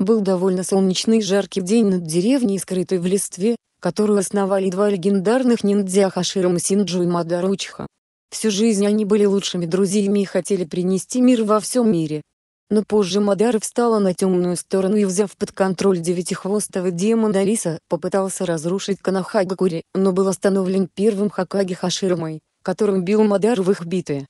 Был довольно солнечный жаркий день над деревней, скрытой в листве, которую основали два легендарных ниндзя Хашира Синджу и Мадаручха. Всю жизнь они были лучшими друзьями и хотели принести мир во всем мире. Но позже Мадара встала на темную сторону и, взяв под контроль девятихвостого демона Риса, попытался разрушить Канахагакури, но был остановлен первым Хакаги Хаширомой, которым бил Мадар в их битве.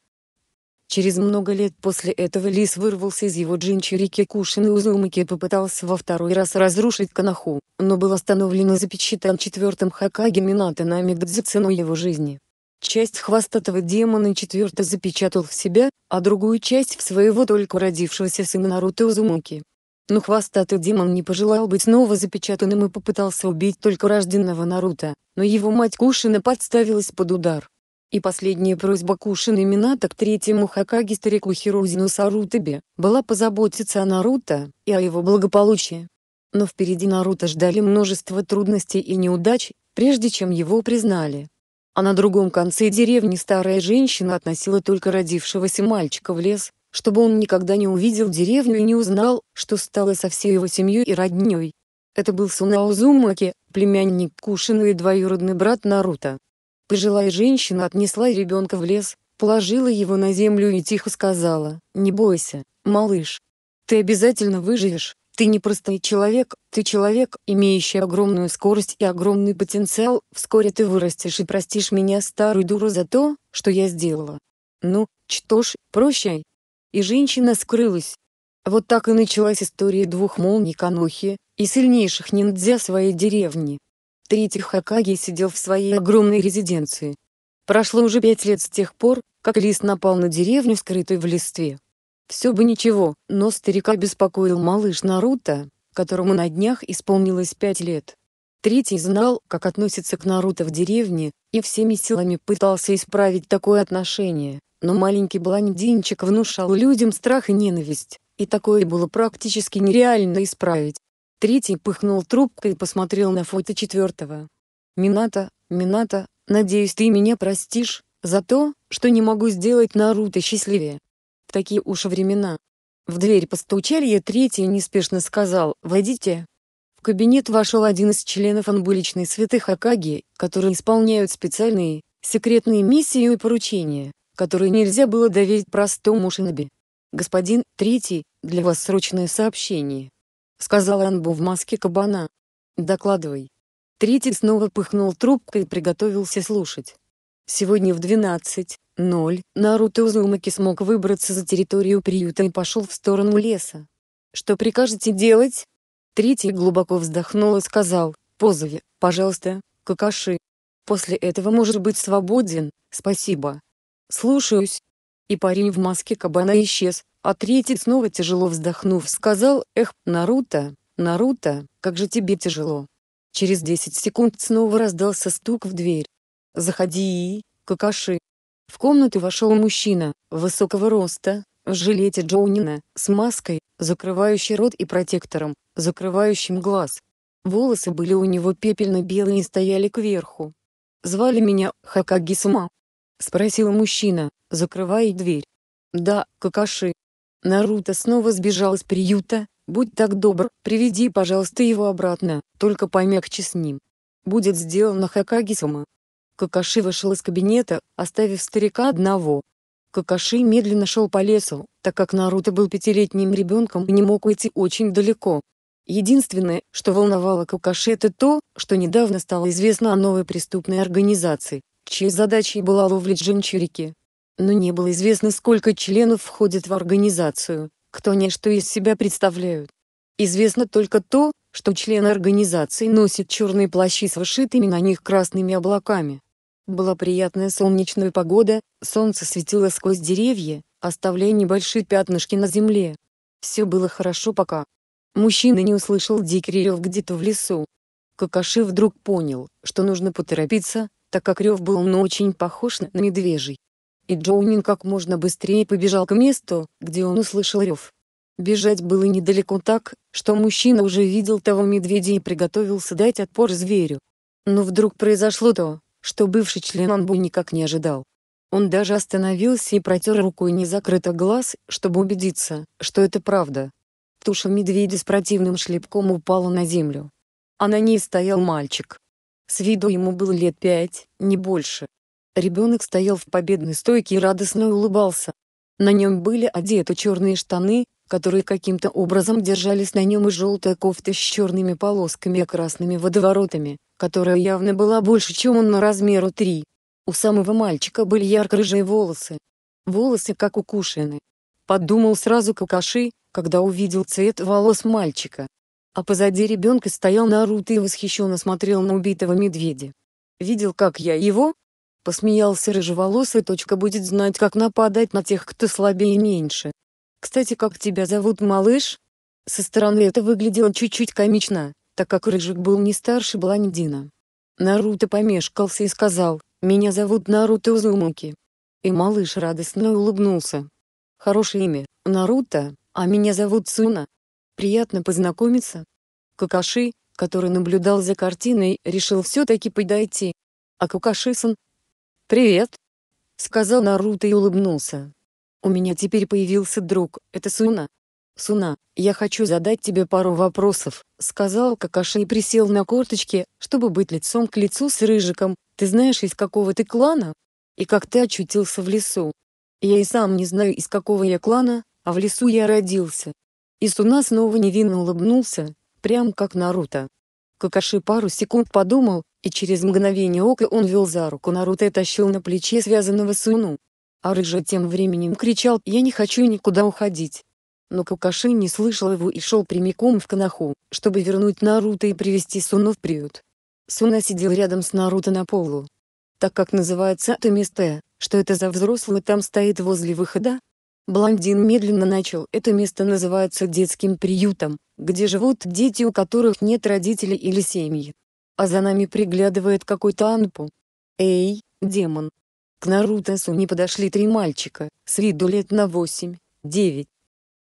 Через много лет после этого Лис вырвался из его джинчурики Кушин и Узумаки попытался во второй раз разрушить Канаху, но был остановлен и запечатан четвертым Хакаги Минато за ценой его жизни. Часть хвостатого демона четвертый запечатал в себя, а другую часть в своего только родившегося сына Наруто Узумаки. Но хвостатый демон не пожелал быть снова запечатанным и попытался убить только рожденного Наруто, но его мать Кушина подставилась под удар. И последняя просьба Кушин имена так третьему Хакаги старику Хирузину Сарутабе, была позаботиться о Наруто и о его благополучии. Но впереди Наруто ждали множество трудностей и неудач, прежде чем его признали. А на другом конце деревни старая женщина относила только родившегося мальчика в лес, чтобы он никогда не увидел деревню и не узнал, что стало со всей его семьей и роднёй. Это был Сунао племянник Кушина и двоюродный брат Наруто. Пожилая женщина отнесла ребенка в лес, положила его на землю и тихо сказала, «Не бойся, малыш. Ты обязательно выживешь, ты не простой человек, ты человек, имеющий огромную скорость и огромный потенциал, вскоре ты вырастешь и простишь меня старую дуру за то, что я сделала. Ну, что ж, прощай». И женщина скрылась. Вот так и началась история двух молний Канохи и сильнейших ниндзя своей деревни. Третий Хакаги сидел в своей огромной резиденции. Прошло уже пять лет с тех пор, как лис напал на деревню, скрытую в листве. Все бы ничего, но старика беспокоил малыш Наруто, которому на днях исполнилось пять лет. Третий знал, как относится к Наруто в деревне, и всеми силами пытался исправить такое отношение, но маленький блондинчик внушал людям страх и ненависть, и такое было практически нереально исправить. Третий пыхнул трубкой и посмотрел на фото четвертого. «Мината, Мината, надеюсь, ты меня простишь за то, что не могу сделать Наруто счастливее. В такие уж времена». В дверь постучали, и третий неспешно сказал «Войдите». В кабинет вошел один из членов анбуличной святых Акаги, которые исполняют специальные, секретные миссии и поручения, которые нельзя было доверить простому шиноби. «Господин, третий, для вас срочное сообщение» сказал Анбу в маске кабана. «Докладывай». Третий снова пыхнул трубкой и приготовился слушать. Сегодня в 12.00 Наруто Узумаки смог выбраться за территорию приюта и пошел в сторону леса. «Что прикажете делать?» Третий глубоко вздохнул и сказал, «Позови, пожалуйста, Какаши. После этого можешь быть свободен, спасибо». «Слушаюсь», и парень в маске кабана исчез, а третий снова тяжело вздохнув сказал «Эх, Наруто, Наруто, как же тебе тяжело». Через 10 секунд снова раздался стук в дверь. «Заходи, Какаши». В комнату вошел мужчина, высокого роста, в жилете Джоунина, с маской, закрывающей рот и протектором, закрывающим глаз. Волосы были у него пепельно-белые и стояли кверху. Звали меня Хакагисума, — спросил мужчина, закрывая дверь. «Да, Какаши». Наруто снова сбежал из приюта, «Будь так добр, приведи, пожалуйста, его обратно, только помягче с ним. Будет сделано Хакаги-сама». Какаши вышел из кабинета, оставив старика одного. Какаши медленно шел по лесу, так как Наруто был пятилетним ребенком и не мог уйти очень далеко. Единственное, что волновало Какаши это то, что недавно стало известно о новой преступной организации чьей задачей была ловлить жемчурики. Но не было известно, сколько членов входит в организацию, кто они что из себя представляют. Известно только то, что члены организации носят черные плащи с вышитыми на них красными облаками. Была приятная солнечная погода, солнце светило сквозь деревья, оставляя небольшие пятнышки на земле. Все было хорошо пока. Мужчина не услышал дикий рев где-то в лесу. Какаши вдруг понял, что нужно поторопиться, так как рев был но очень похож на медвежий. И Джоунин как можно быстрее побежал к месту, где он услышал рев. Бежать было недалеко так, что мужчина уже видел того медведя и приготовился дать отпор зверю. Но вдруг произошло то, что бывший член Анбу никак не ожидал. Он даже остановился и протер рукой незакрыто глаз, чтобы убедиться, что это правда. Туша медведя с противным шлепком упала на землю. А на ней стоял мальчик. С виду ему было лет пять, не больше. Ребенок стоял в победной стойке и радостно улыбался. На нем были одеты черные штаны, которые каким-то образом держались на нем и желтая кофта с черными полосками и красными водоворотами, которая явно была больше, чем он на размеру 3. У самого мальчика были ярко-рыжие волосы. Волосы как укушены. Подумал сразу какаши, когда увидел цвет волос мальчика. А позади ребенка стоял Наруто и восхищенно смотрел на убитого медведя. «Видел, как я его?» Посмеялся рыжеволосый. «Точка будет знать, как нападать на тех, кто слабее и меньше. Кстати, как тебя зовут, малыш?» Со стороны это выглядело чуть-чуть комично, так как Рыжик был не старше блондина. Наруто помешкался и сказал, «Меня зовут Наруто Узумаки». И малыш радостно улыбнулся. «Хорошее имя, Наруто, а меня зовут Суна, приятно познакомиться. Какаши, который наблюдал за картиной, решил все-таки подойти. А Какаши-сан... «Привет!» — сказал Наруто и улыбнулся. «У меня теперь появился друг, это Суна». «Суна, я хочу задать тебе пару вопросов», — сказал Какаши и присел на корточки, чтобы быть лицом к лицу с Рыжиком. «Ты знаешь, из какого ты клана? И как ты очутился в лесу?» «Я и сам не знаю, из какого я клана, а в лесу я родился. Исуна снова невинно улыбнулся, прям как Наруто. Какаши пару секунд подумал, и через мгновение ока он вел за руку Наруто и тащил на плече связанного Суну. А Рыжа тем временем кричал «Я не хочу никуда уходить». Но Какаши не слышал его и шел прямиком в Канаху, чтобы вернуть Наруто и привести Суну в приют. Суна сидел рядом с Наруто на полу. Так как называется это место, что это за взрослый там стоит возле выхода, Блондин медленно начал. Это место называется детским приютом, где живут дети, у которых нет родителей или семьи. А за нами приглядывает какой-то Анпу. Эй, демон. К Нарутосу не подошли три мальчика, с виду лет на восемь, девять.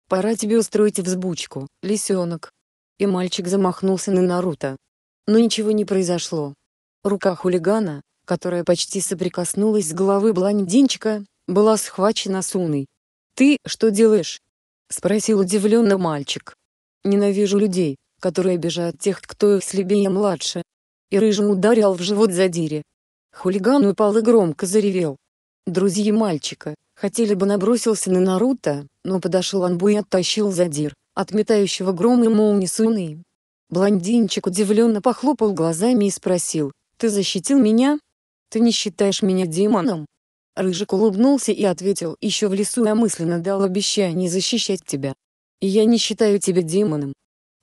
Пора тебе устроить взбучку, лисенок. И мальчик замахнулся на Наруто. Но ничего не произошло. Рука хулигана, которая почти соприкоснулась с головы блондинчика, была схвачена Суной, «Ты что делаешь?» — спросил удивленно мальчик. «Ненавижу людей, которые обижают тех, кто их слабее младше». И Рыжий ударил в живот задире. Хулиган упал и громко заревел. Друзья мальчика, хотели бы набросился на Наруто, но подошел Анбу и оттащил задир, отметающего гром и молнии Суны. Блондинчик удивленно похлопал глазами и спросил, «Ты защитил меня? Ты не считаешь меня демоном?» Рыжик улыбнулся и ответил, еще в лесу я мысленно дал обещание защищать тебя. И я не считаю тебя демоном.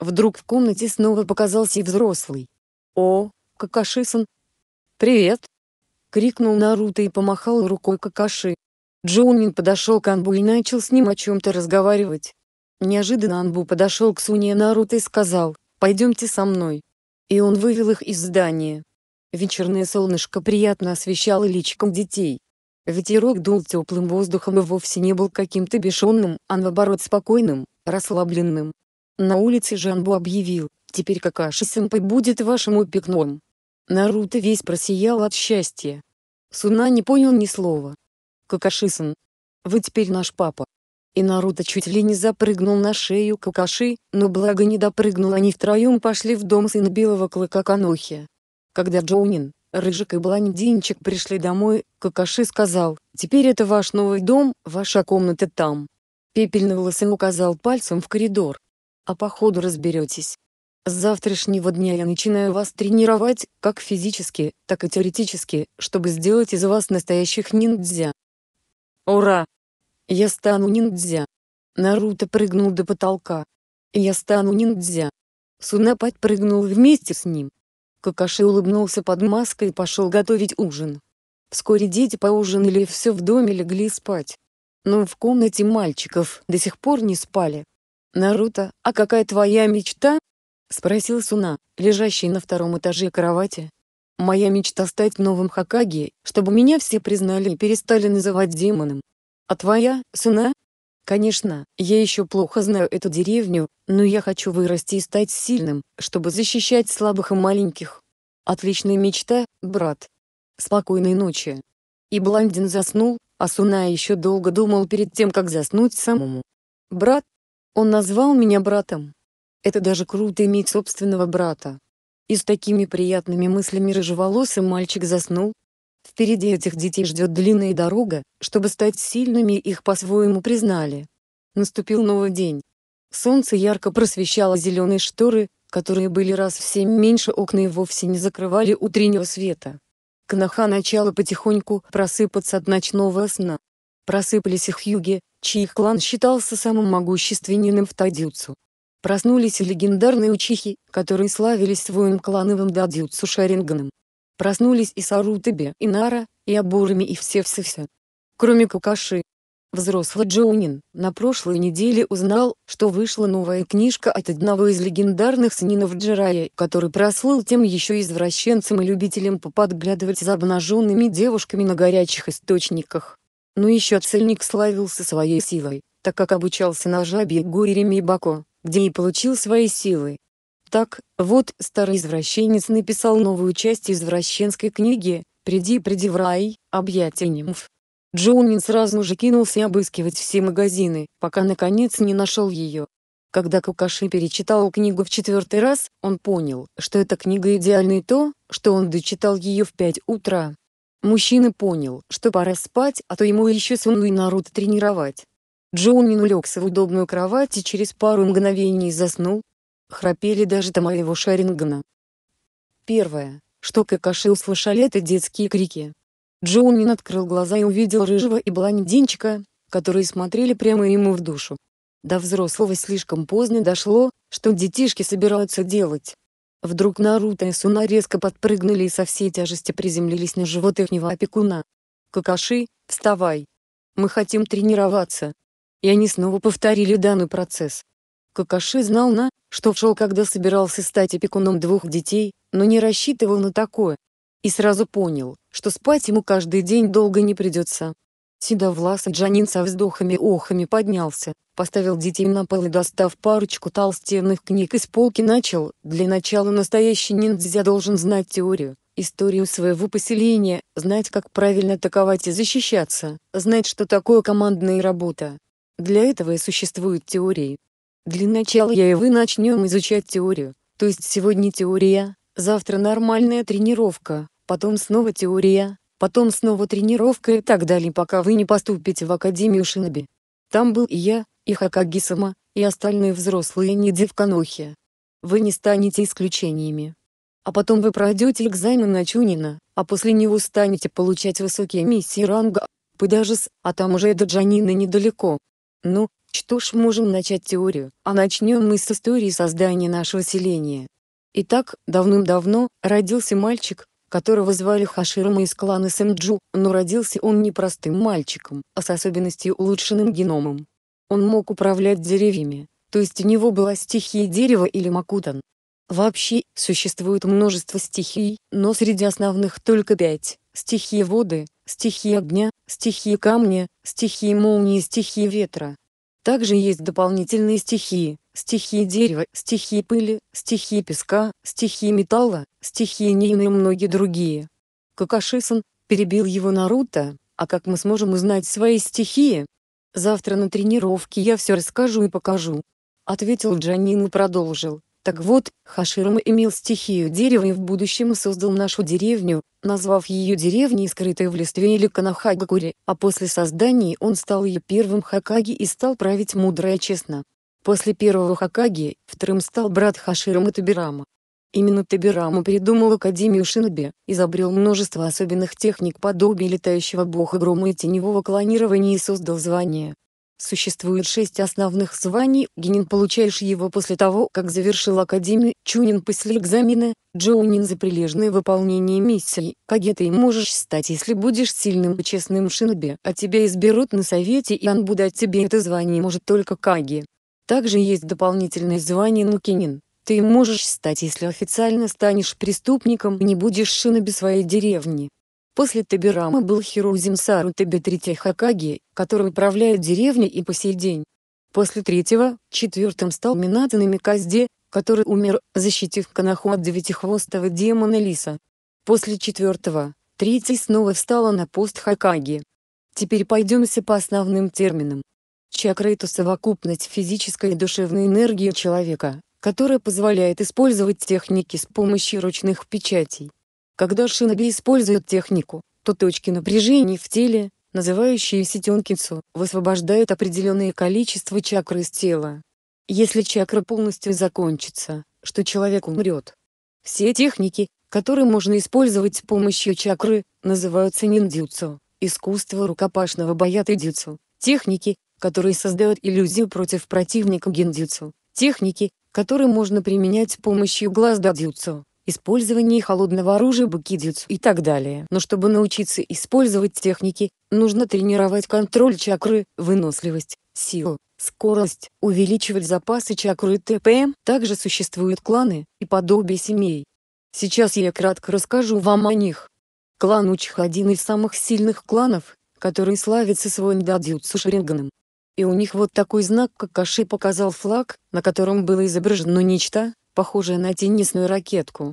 Вдруг в комнате снова показался и взрослый. О, Какашисан. Привет! Крикнул Наруто и помахал рукой Какаши. Джоунин подошел к Анбу и начал с ним о чем-то разговаривать. Неожиданно Анбу подошел к Суне Наруто и сказал, пойдемте со мной. И он вывел их из здания. Вечерное солнышко приятно освещало личиком детей. Ветерок дул теплым воздухом и вовсе не был каким-то бешеным, а наоборот спокойным, расслабленным. На улице Жанбу объявил, теперь Какаши-сэмпай будет вашим опекном. Наруто весь просиял от счастья. Суна не понял ни слова. какаши вы теперь наш папа. И Наруто чуть ли не запрыгнул на шею Какаши, но благо не допрыгнул, они втроем пошли в дом сына белого клыка Канохи. Когда Джоунин, Рыжик и блондинчик пришли домой, Какаши сказал, «Теперь это ваш новый дом, ваша комната там». Пепельный волосын указал пальцем в коридор. «А по ходу разберетесь. С завтрашнего дня я начинаю вас тренировать, как физически, так и теоретически, чтобы сделать из вас настоящих ниндзя». «Ура! Я стану ниндзя!» Наруто прыгнул до потолка. «Я стану ниндзя!» Суна подпрыгнул вместе с ним. Какаши улыбнулся под маской и пошел готовить ужин. Вскоре дети поужинали и все в доме легли спать. Но в комнате мальчиков до сих пор не спали. «Наруто, а какая твоя мечта?» — спросил Суна, лежащий на втором этаже кровати. «Моя мечта — стать новым Хакаги, чтобы меня все признали и перестали называть демоном. А твоя, Суна?» Конечно, я еще плохо знаю эту деревню, но я хочу вырасти и стать сильным, чтобы защищать слабых и маленьких. Отличная мечта, брат. Спокойной ночи. И блондин заснул, а Суна еще долго думал перед тем, как заснуть самому. Брат? Он назвал меня братом. Это даже круто иметь собственного брата. И с такими приятными мыслями рыжеволосый мальчик заснул, Впереди этих детей ждет длинная дорога, чтобы стать сильными их по-своему признали. Наступил новый день. Солнце ярко просвещало зеленые шторы, которые были раз в семь меньше окна и вовсе не закрывали утреннего света. Кнаха начала потихоньку просыпаться от ночного сна. Просыпались и Хьюги, чьих клан считался самым могущественным в Тадюцу. Проснулись и легендарные учихи, которые славились своим клановым дадюцу Шаринганом. Проснулись и Сарутаби, и Нара, и Абурами и все-все-все. Кроме Кукаши. Взрослый Джоунин на прошлой неделе узнал, что вышла новая книжка от одного из легендарных сынинов Джирая, который прослыл тем еще извращенцем и любителем поподглядывать за обнаженными девушками на горячих источниках. Но еще цельник славился своей силой, так как обучался на жабе и бако, где и получил свои силы. Так, вот старый извращенец написал новую часть извращенской книги «Приди, приди в рай, объятия нимф». Джонин сразу же кинулся обыскивать все магазины, пока наконец не нашел ее. Когда Кукаши перечитал книгу в четвертый раз, он понял, что эта книга идеальна и то, что он дочитал ее в пять утра. Мужчина понял, что пора спать, а то ему еще Суну и Наруто тренировать. Джоунин улегся в удобную кровать и через пару мгновений заснул, Храпели даже до моего Шерингана. Первое, что Какаши услышали это детские крики. Джоунин открыл глаза и увидел рыжего и блондинчика, которые смотрели прямо ему в душу. До взрослого слишком поздно дошло, что детишки собираются делать. Вдруг Наруто и Суна резко подпрыгнули и со всей тяжести приземлились на живот ихнего опекуна. «Какаши, вставай! Мы хотим тренироваться!» И они снова повторили данный процесс. Какаши знал на, что шел когда собирался стать опекуном двух детей, но не рассчитывал на такое. И сразу понял, что спать ему каждый день долго не придется. Седовласый Джанин со вздохами-охами поднялся, поставил детей на пол и достав парочку толстенных книг из полки начал, для начала настоящий ниндзя должен знать теорию, историю своего поселения, знать как правильно атаковать и защищаться, знать что такое командная работа. Для этого и существуют теории. Для начала я и вы начнем изучать теорию, то есть сегодня теория, завтра нормальная тренировка, потом снова теория, потом снова тренировка и так далее, пока вы не поступите в Академию Шиноби. Там был и я, и Хакагисама, и остальные взрослые ниндзя в Канохе. Вы не станете исключениями. А потом вы пройдете экзамен на Чунина, а после него станете получать высокие миссии ранга, Пыдажис, а там уже и до Джанина недалеко. Ну, что ж, можем начать теорию, а начнем мы с истории создания нашего селения. Итак, давным-давно родился мальчик, которого звали Хаширом из клана Сэмджу, но родился он не простым мальчиком, а с особенностью улучшенным геномом. Он мог управлять деревьями, то есть у него была стихия дерева или макутан. Вообще, существует множество стихий, но среди основных только пять – стихия воды, стихия огня, стихия камня, стихия молнии и стихия ветра. Также есть дополнительные стихии, стихии дерева, стихии пыли, стихии песка, стихии металла, стихии Нины и многие другие. Какашисан, перебил его Наруто, а как мы сможем узнать свои стихии? Завтра на тренировке я все расскажу и покажу. Ответил Джанин и продолжил. Так вот, Хаширам имел стихию дерева и в будущем создал нашу деревню, назвав ее деревней скрытой в листве или Канахагакури, а после создания он стал ее первым Хакаги и стал править мудро и честно. После первого Хакаги, вторым стал брат Хаширама Табирама. Именно Табирама придумал Академию Шиноби, изобрел множество особенных техник подобие летающего бога грома и теневого клонирования и создал звание Существует шесть основных званий, Генин получаешь его после того, как завершил Академию, Чунин после экзамена, Джоунин за прилежное выполнение миссии, Кагетой можешь стать если будешь сильным и честным в Шинобе, а тебя изберут на совете и он будет тебе это звание может только Каги. Также есть дополнительное звание Нукинин. Ты можешь стать если официально станешь преступником и не будешь Шиноби своей деревни. После Табирама был Сару Таби Третья Хакаги, который управляет деревней и по сей день. После третьего, четвертым стал Минато Миказде, который умер, защитив Канаху от девятихвостого демона Лиса. После четвертого, третий снова встала на пост Хакаги. Теперь пойдемся по основным терминам. Чакра – это совокупность физической и душевной энергии человека, которая позволяет использовать техники с помощью ручных печатей. Когда шиноби используют технику, то точки напряжения в теле, называющиеся тонкинцу, высвобождают определенное количество чакры из тела. Если чакра полностью закончится, что человек умрет. Все техники, которые можно использовать с помощью чакры, называются ниндзюцу, искусство рукопашного боя тэдзюцу, техники, которые создают иллюзию против противника гиндзюцу, техники, которые можно применять с помощью глаз дадзюцу, использовании холодного оружия букидицу и так далее. Но чтобы научиться использовать техники, нужно тренировать контроль чакры, выносливость, силу, скорость, увеличивать запасы чакры ТПМ. Также существуют кланы и подобие семей. Сейчас я кратко расскажу вам о них. Клан Учих один из самых сильных кланов, который славится своим дадзюцу Шаринганом. И у них вот такой знак, как Каши показал флаг, на котором было изображено нечто, похожая на теннисную ракетку.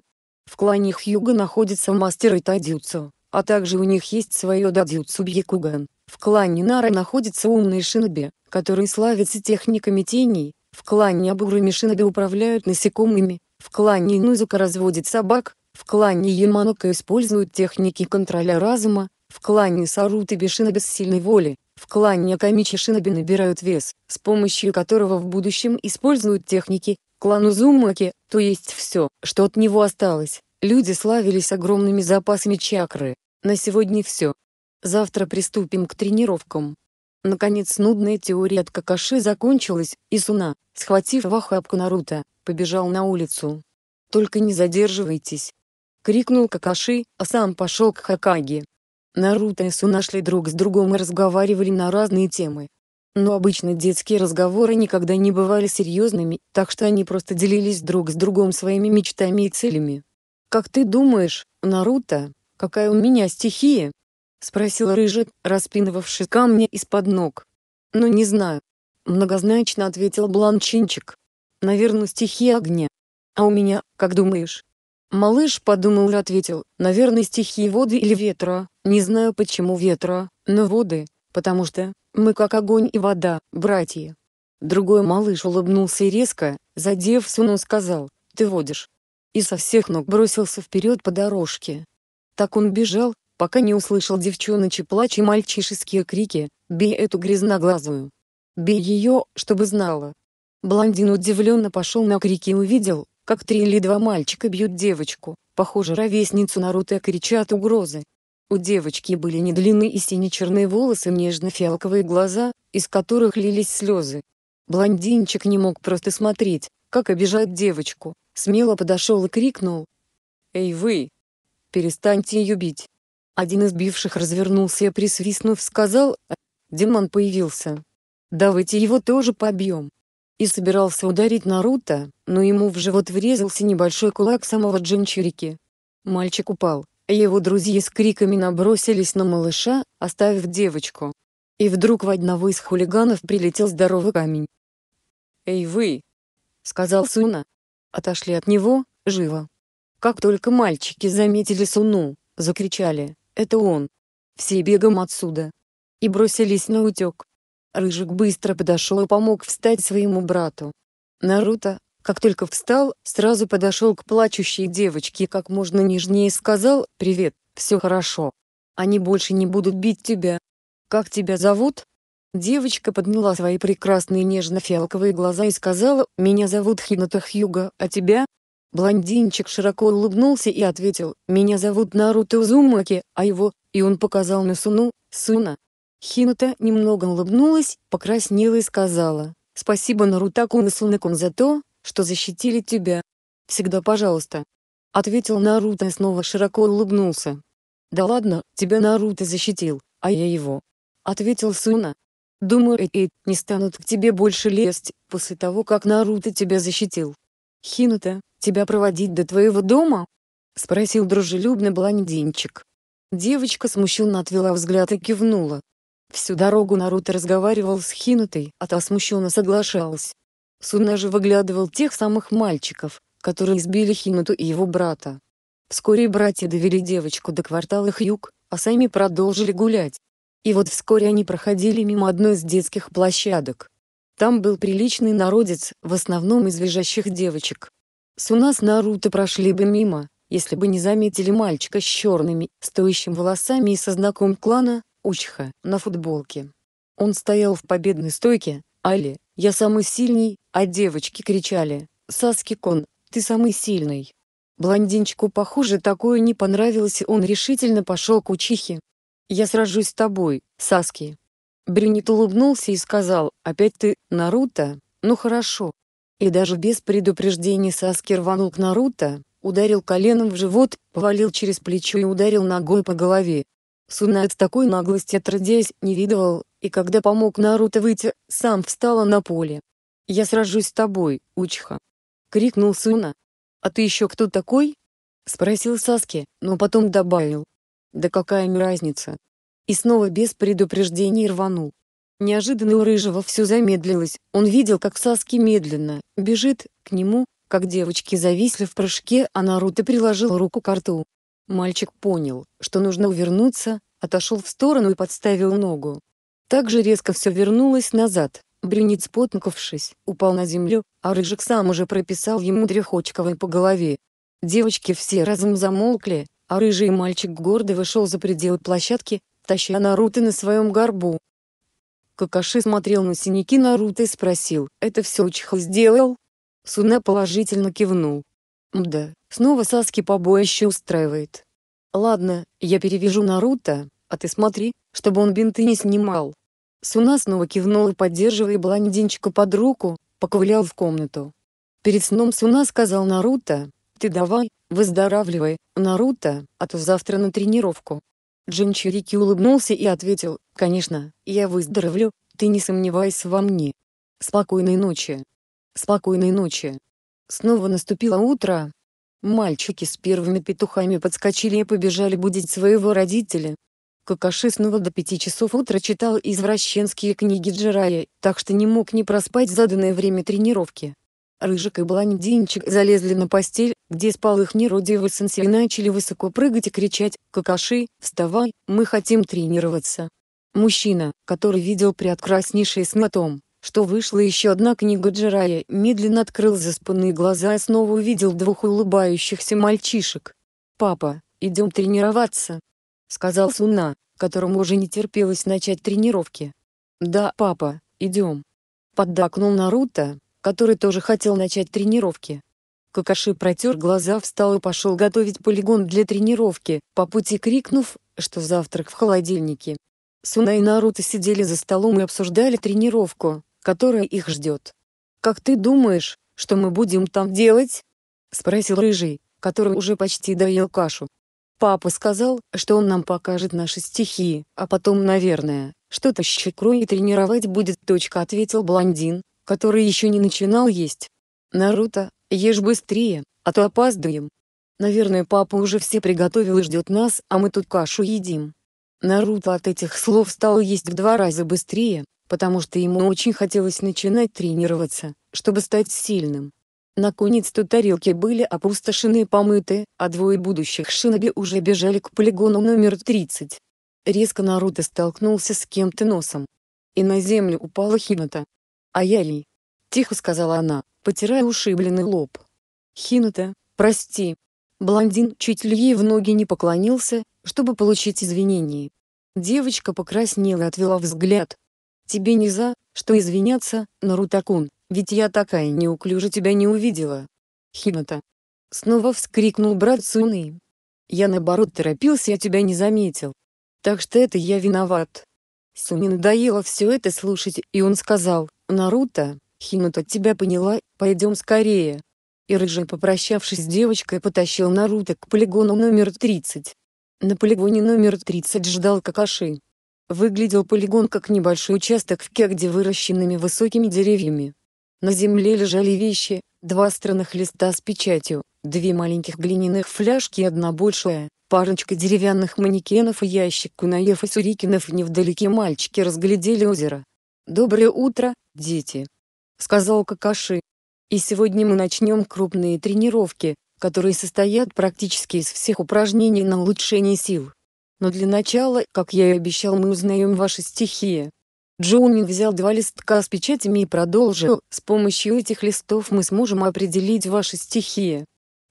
В клане Хьюга находятся мастеры Тадюцу, а также у них есть свое Дадюцу Бьякуган. В клане Нара находится умные шиноби, которые славятся техниками теней, в клане Абурами шиноби управляют насекомыми, в клане Инузука разводят собак, в клане Яманока используют техники контроля разума, в клане Сарутаби шиноби с сильной воли, в клане Акамичи шиноби набирают вес, с помощью которого в будущем используют техники, Клану Зумаки, то есть все, что от него осталось, люди славились огромными запасами чакры. На сегодня все. Завтра приступим к тренировкам. Наконец нудная теория от Какаши закончилась, и Суна, схватив в охапку Наруто, побежал на улицу. «Только не задерживайтесь!» — крикнул Какаши, а сам пошел к Хакаге. Наруто и Суна шли друг с другом и разговаривали на разные темы, но обычно детские разговоры никогда не бывали серьезными, так что они просто делились друг с другом своими мечтами и целями. «Как ты думаешь, Наруто, какая у меня стихия?» — спросил Рыжик, распинывавший камни из-под ног. «Ну не знаю», — многозначно ответил Бланчинчик. «Наверное, стихия огня. А у меня, как думаешь?» Малыш подумал и ответил, «Наверное, стихии воды или ветра, не знаю почему ветра, но воды, потому что мы как огонь и вода, братья. Другой малыш улыбнулся и резко, задев Суну, сказал, ты водишь. И со всех ног бросился вперед по дорожке. Так он бежал, пока не услышал девчоночий плач и мальчишеские крики «Бей эту грязноглазую! Бей ее, чтобы знала!» Блондин удивленно пошел на крики и увидел, как три или два мальчика бьют девочку, похоже ровесницу Наруто кричат угрозы, у девочки были недлинные и сине-черные волосы, нежно-фиалковые глаза, из которых лились слезы. Блондинчик не мог просто смотреть, как обижает девочку, смело подошел и крикнул. «Эй вы! Перестаньте ее бить!» Один из бивших развернулся и присвистнув сказал, «Демон появился. Давайте его тоже побьем!» И собирался ударить Наруто, но ему в живот врезался небольшой кулак самого Джинчурики. Мальчик упал. Его друзья с криками набросились на малыша, оставив девочку. И вдруг в одного из хулиганов прилетел здоровый камень. «Эй вы!» — сказал Суна. Отошли от него, живо. Как только мальчики заметили Суну, закричали «Это он!» Все бегом отсюда. И бросились на утек. Рыжик быстро подошел и помог встать своему брату. Наруто, как только встал, сразу подошел к плачущей девочке и как можно нежнее сказал «Привет, все хорошо. Они больше не будут бить тебя. Как тебя зовут?» Девочка подняла свои прекрасные нежно-фиалковые глаза и сказала «Меня зовут Хината Хьюга, а тебя?» Блондинчик широко улыбнулся и ответил «Меня зовут Наруто Узумаки, а его...» И он показал на Суну, Суна. Хината немного улыбнулась, покраснела и сказала «Спасибо Наруто и Сунакун за то, что защитили тебя. Всегда пожалуйста. Ответил Наруто и снова широко улыбнулся. Да ладно, тебя Наруто защитил, а я его. Ответил Суна. Думаю, эти не станут к тебе больше лезть, после того как Наруто тебя защитил. Хинута, тебя проводить до твоего дома? Спросил дружелюбно блондинчик. Девочка смущенно отвела взгляд и кивнула. Всю дорогу Наруто разговаривал с Хинутой, а та смущенно соглашалась. Суна же выглядывал тех самых мальчиков, которые избили Хинуту и его брата. Вскоре братья довели девочку до квартала Хьюг, а сами продолжили гулять. И вот вскоре они проходили мимо одной из детских площадок. Там был приличный народец, в основном из лежащих девочек. Суна с Наруто прошли бы мимо, если бы не заметили мальчика с черными, стоящим волосами и со знаком клана, Учха, на футболке. Он стоял в победной стойке, «Али, я самый сильный», а девочки кричали «Саски-кон, ты самый сильный». Блондинчику, похоже, такое не понравилось, и он решительно пошел к учихе. «Я сражусь с тобой, Саски». Брюнет улыбнулся и сказал, «Опять ты, Наруто? Ну хорошо». И даже без предупреждения Саски рванул к Наруто, ударил коленом в живот, повалил через плечо и ударил ногой по голове. от такой наглости отродясь не видывал, и когда помог Наруто выйти, сам встала на поле. «Я сражусь с тобой, Учха!» — крикнул Суна. «А ты еще кто такой?» — спросил Саски, но потом добавил. «Да какая им разница?» И снова без предупреждений рванул. Неожиданно у Рыжего все замедлилось, он видел, как Саски медленно бежит к нему, как девочки зависли в прыжке, а Наруто приложил руку к рту. Мальчик понял, что нужно увернуться, отошел в сторону и подставил ногу. Также резко все вернулось назад. Брюнет, споткнувшись, упал на землю, а Рыжик сам уже прописал ему Дрехочковой по голове. Девочки все разом замолкли, а рыжий мальчик гордо вышел за пределы площадки, таща Наруто на своем горбу. Какаши смотрел на синяки Наруто и спросил, «Это все Учиха сделал?» Суна положительно кивнул. «Мда, снова Саски побоище устраивает. Ладно, я перевяжу Наруто, а ты смотри, чтобы он бинты не снимал». Суна снова кивнул и, поддерживая блондинчика под руку, поковылял в комнату. Перед сном Суна сказал Наруто, «Ты давай, выздоравливай, Наруто, а то завтра на тренировку». Джим Чирики улыбнулся и ответил, «Конечно, я выздоровлю, ты не сомневайся во мне. Спокойной ночи. Спокойной ночи». Снова наступило утро. Мальчики с первыми петухами подскочили и побежали будить своего родителя, Какаши снова до пяти часов утра читал извращенские книги Джирая, так что не мог не проспать заданное время тренировки. Рыжик и блондинчик залезли на постель, где спал их неродивый сенсей и начали высоко прыгать и кричать «Какаши, вставай, мы хотим тренироваться». Мужчина, который видел приоткраснейший сны о том, что вышла еще одна книга Джирая, медленно открыл заспанные глаза и снова увидел двух улыбающихся мальчишек. «Папа, идем тренироваться», сказал Сунна, которому уже не терпелось начать тренировки. «Да, папа, идем». Поддакнул Наруто, который тоже хотел начать тренировки. Какаши протер глаза, встал и пошел готовить полигон для тренировки, по пути крикнув, что завтрак в холодильнике. Суна и Наруто сидели за столом и обсуждали тренировку, которая их ждет. «Как ты думаешь, что мы будем там делать?» — спросил Рыжий, который уже почти доел кашу. Папа сказал, что он нам покажет наши стихи, а потом, наверное, что-то с щекрой и тренировать будет. Точка ответил блондин, который еще не начинал есть. Наруто, ешь быстрее, а то опаздываем. Наверное, папа уже все приготовил и ждет нас, а мы тут кашу едим. Наруто от этих слов стал есть в два раза быстрее, потому что ему очень хотелось начинать тренироваться, чтобы стать сильным. Наконец-то тарелки были опустошены и помыты, а двое будущих шиноби уже бежали к полигону номер 30. Резко Наруто столкнулся с кем-то носом. И на землю упала Хината. «Ай-яй!» — тихо сказала она, потирая ушибленный лоб. «Хината, прости!» Блондин чуть ли ей в ноги не поклонился, чтобы получить извинения. Девочка покраснела и отвела взгляд. «Тебе не за, что извиняться, Нарутакун. Ведь я такая неуклюже тебя не увидела. Хината. Снова вскрикнул брат Суны. Я наоборот торопился, я тебя не заметил. Так что это я виноват. Суни надоело все это слушать, и он сказал, «Наруто, Хината тебя поняла, пойдем скорее». И Рыжий, попрощавшись с девочкой, потащил Наруто к полигону номер 30. На полигоне номер 30 ждал Какаши. Выглядел полигон как небольшой участок в Кегде выращенными высокими деревьями. На земле лежали вещи, два странных листа с печатью, две маленьких глиняных фляжки и одна большая, парочка деревянных манекенов и ящик кунаев и сурикинов невдалеке мальчики разглядели озеро. «Доброе утро, дети!» — сказал Какаши. «И сегодня мы начнем крупные тренировки, которые состоят практически из всех упражнений на улучшение сил. Но для начала, как я и обещал, мы узнаем ваши стихии, Джунин взял два листка с печатями и продолжил, с помощью этих листов мы сможем определить ваши стихии.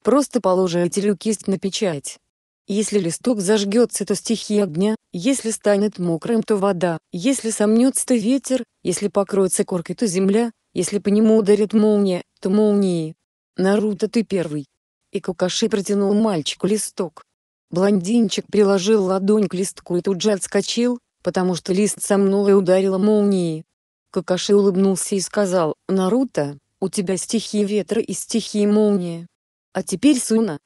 Просто положи этилю кисть на печать. Если листок зажгется, то стихия огня, если станет мокрым, то вода, если сомнется, то ветер, если покроется коркой, то земля, если по нему ударит молния, то молнии. Наруто ты первый. И Кукаши протянул мальчику листок. Блондинчик приложил ладонь к листку и тут же отскочил, потому что лист со мной ударила молнией. Какаши улыбнулся и сказал, «Наруто, у тебя стихии ветра и стихии молнии. А теперь Суна».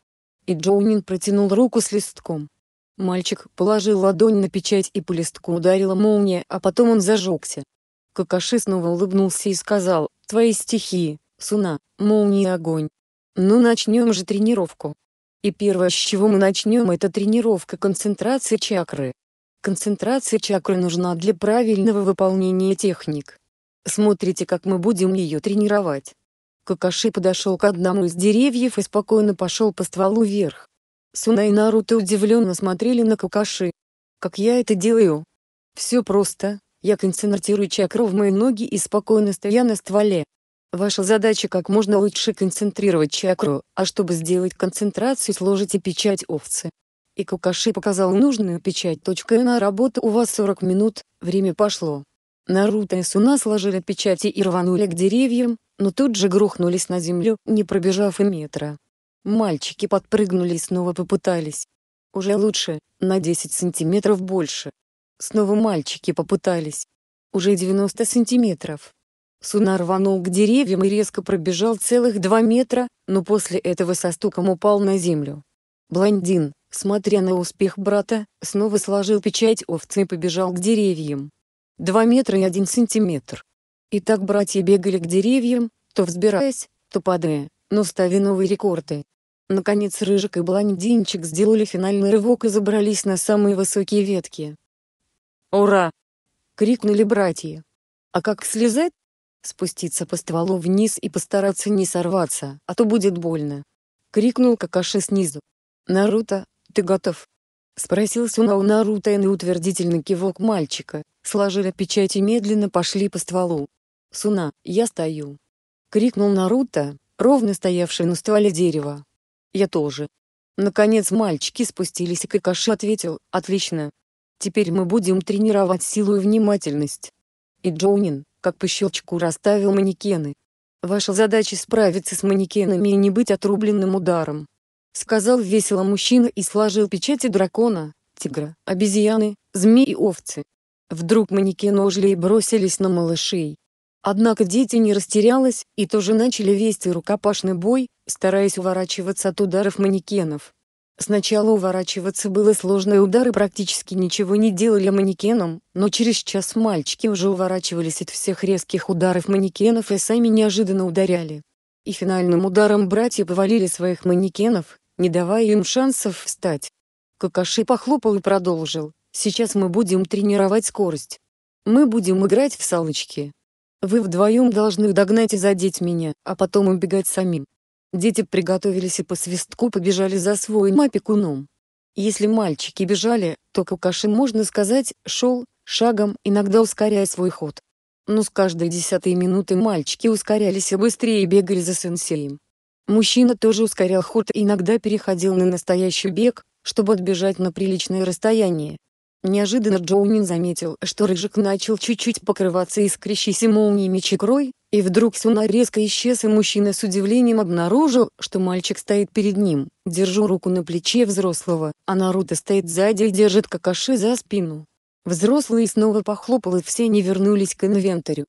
И Джоунин протянул руку с листком. Мальчик положил ладонь на печать и по листку ударила молния, а потом он зажегся. Какаши снова улыбнулся и сказал, «Твои стихии, Суна, молния и огонь. Ну начнем же тренировку». И первое, с чего мы начнем, это тренировка концентрации чакры. Концентрация чакры нужна для правильного выполнения техник. Смотрите, как мы будем ее тренировать. Какаши подошел к одному из деревьев и спокойно пошел по стволу вверх. Суна и Наруто удивленно смотрели на Какаши. «Как я это делаю?» «Все просто, я концентрирую чакру в мои ноги и спокойно стоя на стволе. Ваша задача как можно лучше концентрировать чакру, а чтобы сделать концентрацию сложите печать овцы и Кукаши показал нужную печать. Точка на работу у вас 40 минут, время пошло. Наруто и Суна сложили печати и рванули к деревьям, но тут же грохнулись на землю, не пробежав и метра. Мальчики подпрыгнули и снова попытались. Уже лучше, на 10 сантиметров больше. Снова мальчики попытались. Уже 90 сантиметров. Суна рванул к деревьям и резко пробежал целых 2 метра, но после этого со стуком упал на землю. Блондин, смотря на успех брата, снова сложил печать овцы и побежал к деревьям. Два метра и один сантиметр. И так братья бегали к деревьям, то взбираясь, то падая, но ставя новые рекорды. Наконец Рыжик и Блондинчик сделали финальный рывок и забрались на самые высокие ветки. «Ура!» — крикнули братья. «А как слезать?» «Спуститься по стволу вниз и постараться не сорваться, а то будет больно!» — крикнул Какаши снизу. Наруто, ты готов?» Спросил Сунау Наруто и на утвердительный кивок мальчика, сложили печать и медленно пошли по стволу. «Суна, я стою!» — крикнул Наруто, ровно стоявший на стволе дерева. «Я тоже!» Наконец мальчики спустились и Какаши ответил «Отлично! Теперь мы будем тренировать силу и внимательность!» И Джоунин, как по щелчку расставил манекены. «Ваша задача справиться с манекенами и не быть отрубленным ударом сказал весело мужчина и сложил печати дракона, тигра, обезьяны, змеи и овцы. Вдруг манекены ожили и бросились на малышей. Однако дети не растерялись и тоже начали вести рукопашный бой, стараясь уворачиваться от ударов манекенов. Сначала уворачиваться было сложно и удары практически ничего не делали манекенам, но через час мальчики уже уворачивались от всех резких ударов манекенов и сами неожиданно ударяли. И финальным ударом братья повалили своих манекенов, не давая им шансов встать. Какаши похлопал и продолжил. «Сейчас мы будем тренировать скорость. Мы будем играть в салочки. Вы вдвоем должны догнать и задеть меня, а потом убегать самим». Дети приготовились и по свистку побежали за своим опекуном. Если мальчики бежали, то Какаши, можно сказать, шел, шагом, иногда ускоряя свой ход. Но с каждой десятой минуты мальчики ускорялись и быстрее бегали за сенсеем. Мужчина тоже ускорял ход и иногда переходил на настоящий бег, чтобы отбежать на приличное расстояние. Неожиданно Джоунин заметил, что рыжик начал чуть-чуть покрываться искрящейся молниями чекрой, и вдруг Суна резко исчез и мужчина с удивлением обнаружил, что мальчик стоит перед ним, держу руку на плече взрослого, а Наруто стоит сзади и держит Какаши за спину. Взрослый снова похлопал и все не вернулись к инвентарю.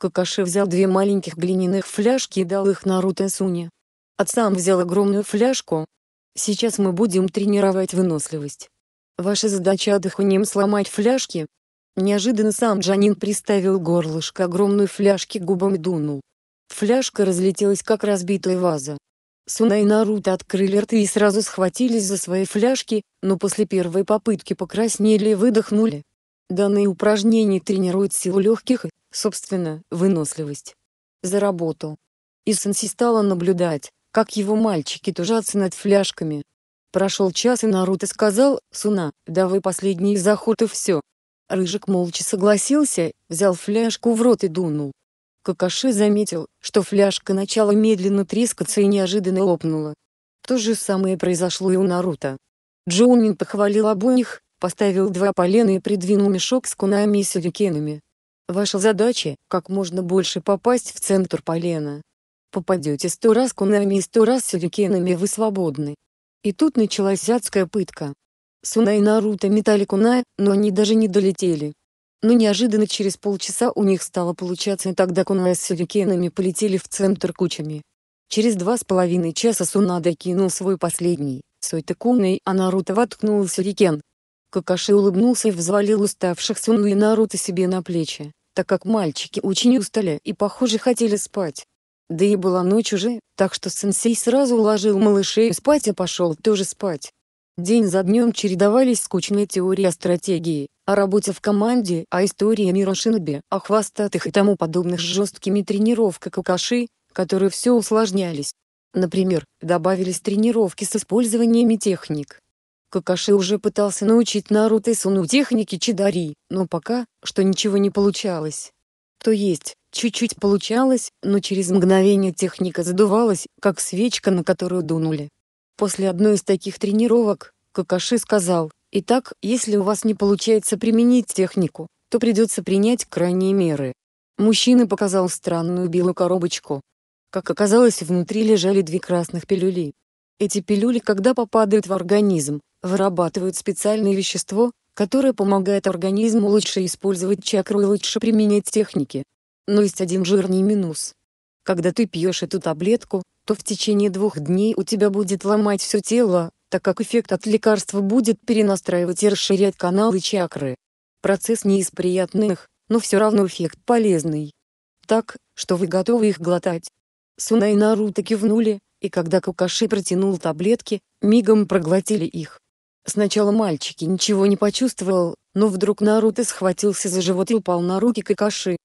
Какаши взял две маленьких глиняных фляжки и дал их Наруто Суне. От сам взял огромную фляжку. Сейчас мы будем тренировать выносливость. Ваша задача отдыхунем сломать фляжки. Неожиданно сам Джанин приставил горлышко огромной фляжки губам и дунул. Фляжка разлетелась как разбитая ваза. Суна и Наруто открыли рты и сразу схватились за свои фляжки, но после первой попытки покраснели и выдохнули. Данные упражнения тренируют силу легких и, собственно, выносливость. За работу. И Сенси стала наблюдать, как его мальчики тужатся над фляжками. Прошел час и Наруто сказал, «Суна, давай последний заход и все». Рыжик молча согласился, взял фляжку в рот и дунул. Какаши заметил, что фляжка начала медленно трескаться и неожиданно лопнула. То же самое произошло и у Наруто. Джоунин похвалил обоих, поставил два полена и придвинул мешок с кунами и сюрикенами. Ваша задача – как можно больше попасть в центр полена. Попадете сто раз кунами и сто раз сюрикенами вы свободны. И тут началась адская пытка. Суна и Наруто метали кунай, но они даже не долетели. Но неожиданно через полчаса у них стало получаться и тогда кунай с сюрикенами полетели в центр кучами. Через два с половиной часа Сунада докинул свой последний, Сойта Куной, а Наруто воткнул сюрикен. Какаши улыбнулся и взвалил уставших Суну и Наруто себе на плечи, так как мальчики очень устали и похоже хотели спать. Да и была ночь уже, так что сенсей сразу уложил малышей спать и пошел тоже спать. День за днем чередовались скучные теории о стратегии, о работе в команде, о истории мира Шиноби, о хвостатых и тому подобных жесткими тренировками какаши, которые все усложнялись. Например, добавились тренировки с использованием техник. Какаши уже пытался научить Наруто и Суну технике Чидари, но пока, что ничего не получалось. То есть, Чуть-чуть получалось, но через мгновение техника задувалась, как свечка, на которую дунули. После одной из таких тренировок Какаши сказал, «Итак, если у вас не получается применить технику, то придется принять крайние меры». Мужчина показал странную белую коробочку. Как оказалось, внутри лежали две красных пилюли. Эти пилюли, когда попадают в организм, вырабатывают специальное вещество, которое помогает организму лучше использовать чакру и лучше применять техники но есть один жирный минус. Когда ты пьешь эту таблетку, то в течение двух дней у тебя будет ломать все тело, так как эффект от лекарства будет перенастраивать и расширять каналы чакры. Процесс не из приятных, но все равно эффект полезный. Так, что вы готовы их глотать. Суна и Наруто кивнули, и когда Кукаши протянул таблетки, мигом проглотили их. Сначала мальчики ничего не почувствовал, но вдруг Наруто схватился за живот и упал на руки Какаши,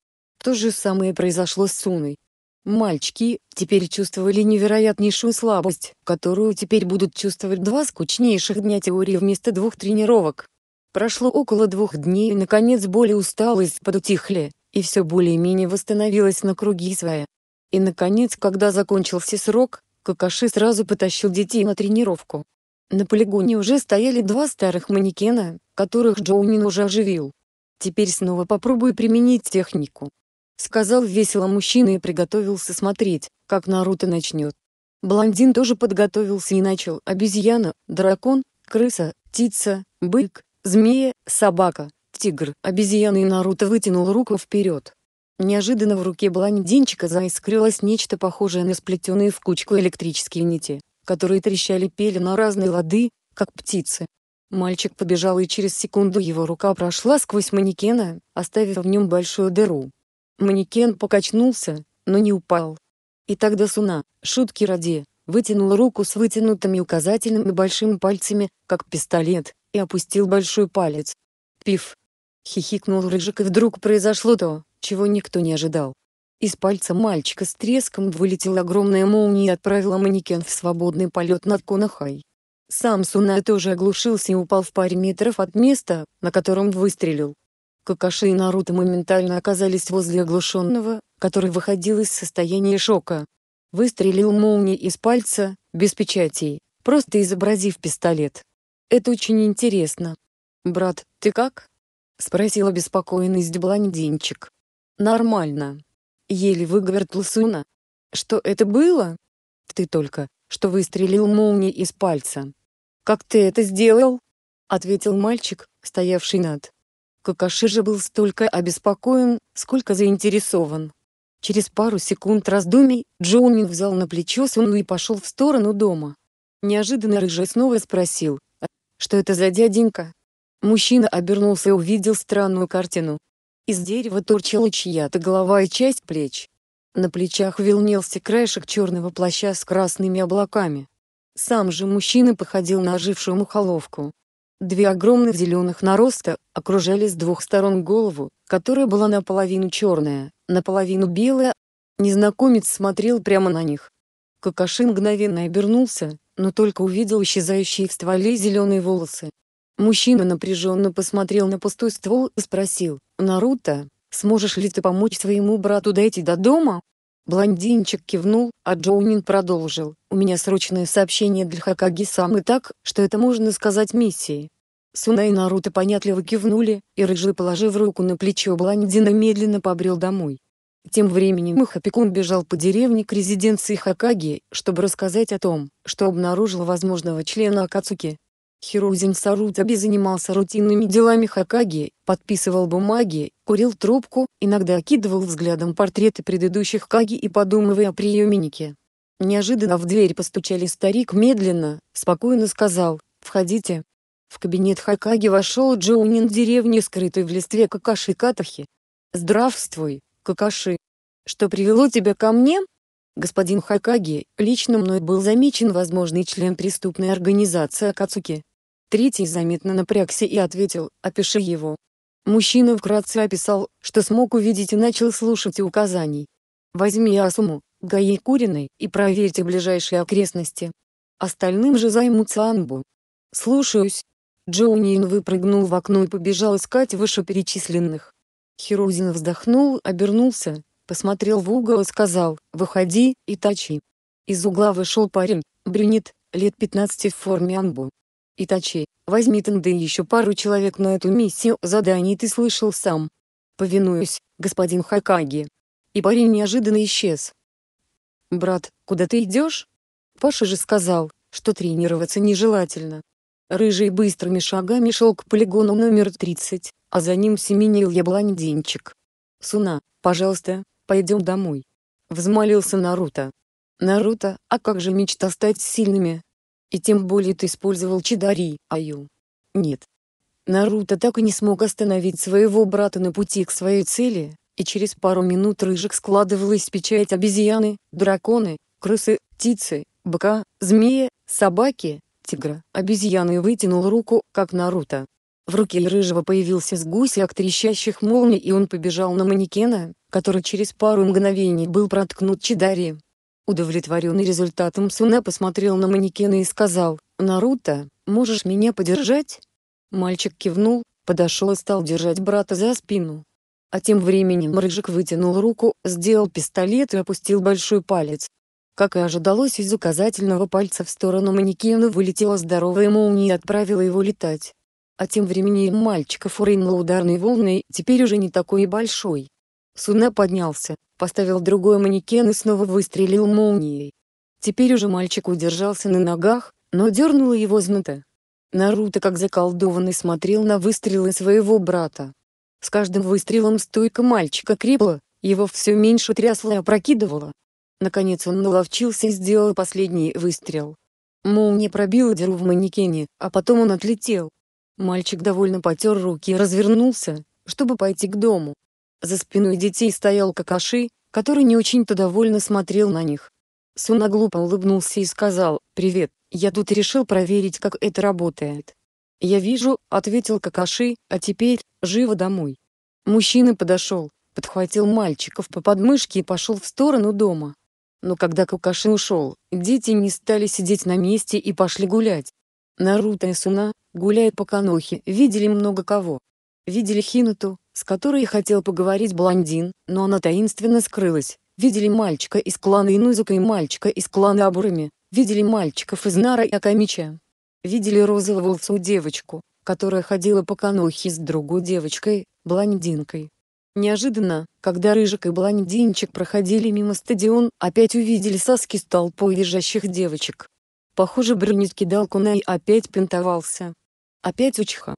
то же самое произошло с Суной. Мальчики теперь чувствовали невероятнейшую слабость, которую теперь будут чувствовать два скучнейших дня теории вместо двух тренировок. Прошло около двух дней и наконец боль и усталость подутихли, и все более-менее восстановилось на круги своя. И наконец, когда закончился срок, Какаши сразу потащил детей на тренировку. На полигоне уже стояли два старых манекена, которых Джоунин уже оживил. Теперь снова попробуй применить технику. Сказал весело мужчина и приготовился смотреть, как Наруто начнет. Блондин тоже подготовился и начал. Обезьяна, дракон, крыса, птица, бык, змея, собака, тигр. Обезьяна и Наруто вытянул руку вперед. Неожиданно в руке блондинчика заискрилось нечто похожее на сплетенные в кучку электрические нити, которые трещали пели на разные лады, как птицы. Мальчик побежал и через секунду его рука прошла сквозь манекена, оставив в нем большую дыру. Манекен покачнулся, но не упал. И тогда Суна, шутки ради, вытянул руку с вытянутыми указательным и большим пальцами, как пистолет, и опустил большой палец. Пиф! Хихикнул Рыжик и вдруг произошло то, чего никто не ожидал. Из пальца мальчика с треском вылетела огромная молния и отправила манекен в свободный полет над Конахай. Сам Суна тоже оглушился и упал в паре метров от места, на котором выстрелил. Какаши и Наруто моментально оказались возле оглушенного, который выходил из состояния шока. Выстрелил молнией из пальца, без печатей, просто изобразив пистолет. «Это очень интересно. Брат, ты как?» — спросил обеспокоенность блондинчик. «Нормально», еле выговорил Суна. «Что это было?» «Ты только, что выстрелил молнией из пальца». «Как ты это сделал?» — ответил мальчик, стоявший над Какаши же был столько обеспокоен, сколько заинтересован. Через пару секунд раздумий Джоунин взял на плечо Суну и пошел в сторону дома. Неожиданно Рыжий снова спросил, а «Что это за дяденька?» Мужчина обернулся и увидел странную картину. Из дерева торчала чья-то голова и часть плеч. На плечах вилнелся краешек черного плаща с красными облаками. Сам же мужчина походил на ожившую мухоловку. Две огромных зеленых нароста окружали с двух сторон голову, которая была наполовину черная, наполовину белая. Незнакомец смотрел прямо на них. Кокоши мгновенно обернулся, но только увидел исчезающие в стволе зеленые волосы. Мужчина напряженно посмотрел на пустой ствол и спросил, «Наруто, сможешь ли ты помочь своему брату дойти до дома?» Блондинчик кивнул, а Джоунин продолжил, «У меня срочное сообщение для Хакаги-сам и так, что это можно сказать миссией. Суна и Наруто понятливо кивнули, и Рыжий, положив руку на плечо блондина, медленно побрел домой. Тем временем их бежал по деревне к резиденции Хакаги, чтобы рассказать о том, что обнаружил возможного члена Акацуки. Хирузин Сарутаби занимался рутинными делами Хакаги, подписывал бумаги, курил трубку, иногда окидывал взглядом портреты предыдущих Каги и подумывая о приемнике. Неожиданно в дверь постучали старик медленно, спокойно сказал «Входите». В кабинет Хакаги вошел Джоунин деревни, скрытой в листве Какаши Катахи. «Здравствуй, Какаши. Что привело тебя ко мне?» Господин Хакаги, лично мной был замечен возможный член преступной организации Акацуки. Третий заметно напрягся и ответил «Опиши его». Мужчина вкратце описал, что смог увидеть и начал слушать указаний. «Возьми Асуму, Гаи Куриной и проверьте ближайшие окрестности. Остальным же займутся Анбу». «Слушаюсь, Джоунин выпрыгнул в окно и побежал искать вышеперечисленных. Хирузин вздохнул, обернулся, посмотрел в угол и сказал «Выходи, Итачи». Из угла вышел парень, брюнет, лет 15 в форме анбу. «Итачи, возьми тенды и еще пару человек на эту миссию заданий ты слышал сам». «Повинуюсь, господин Хакаги». И парень неожиданно исчез. «Брат, куда ты идешь?» Паша же сказал, что тренироваться нежелательно. Рыжий быстрыми шагами шел к полигону номер 30, а за ним семенил я блондинчик. «Суна, пожалуйста, пойдем домой!» — взмолился Наруто. «Наруто, а как же мечта стать сильными?» И тем более ты использовал Чидари, Аю. Нет. Наруто так и не смог остановить своего брата на пути к своей цели, и через пару минут рыжик складывалась печать обезьяны, драконы, крысы, птицы, быка, змея, собаки, тигра, обезьяны и вытянул руку, как Наруто. В руке рыжего появился сгусток трещащих молний и он побежал на манекена, который через пару мгновений был проткнут Чидари. Удовлетворенный результатом Суне посмотрел на манекена и сказал, «Наруто, можешь меня подержать?» Мальчик кивнул, подошел и стал держать брата за спину. А тем временем Рыжик вытянул руку, сделал пистолет и опустил большой палец. Как и ожидалось из указательного пальца в сторону манекена вылетела здоровая молния и отправила его летать. А тем временем мальчика фурейнуло ударной волной, теперь уже не такой и большой. Суна поднялся, поставил другой манекен и снова выстрелил молнией. Теперь уже мальчик удержался на ногах, но дернуло его знато. Наруто как заколдованный смотрел на выстрелы своего брата. С каждым выстрелом стойка мальчика крепла, его все меньше трясло и опрокидывало, Наконец он наловчился и сделал последний выстрел. Молния пробила дыру в манекене, а потом он отлетел. Мальчик довольно потер руки и развернулся, чтобы пойти к дому. За спиной детей стоял Какаши, который не очень-то довольно смотрел на них. Суна глупо улыбнулся и сказал, «Привет, я тут решил проверить, как это работает». «Я вижу», — ответил Какаши, «а теперь, живо домой». Мужчина подошел, подхватил мальчиков по подмышке и пошел в сторону дома. Но когда Кокашин ушел, дети не стали сидеть на месте и пошли гулять. Наруто и Суна, гуляя по Канохе, видели много кого. Видели Хинуту, с которой хотел поговорить блондин, но она таинственно скрылась. Видели мальчика из клана Инузука и мальчика из клана Абурами. Видели мальчиков из Нара и Акамича. Видели розового волцу девочку, которая ходила по Канохе с другой девочкой, блондинкой. Неожиданно, когда Рыжик и Блондинчик проходили мимо стадион, опять увидели саски с толпой визжащих девочек. Похоже, брюнет кидал кунай опять пентовался. Опять учха.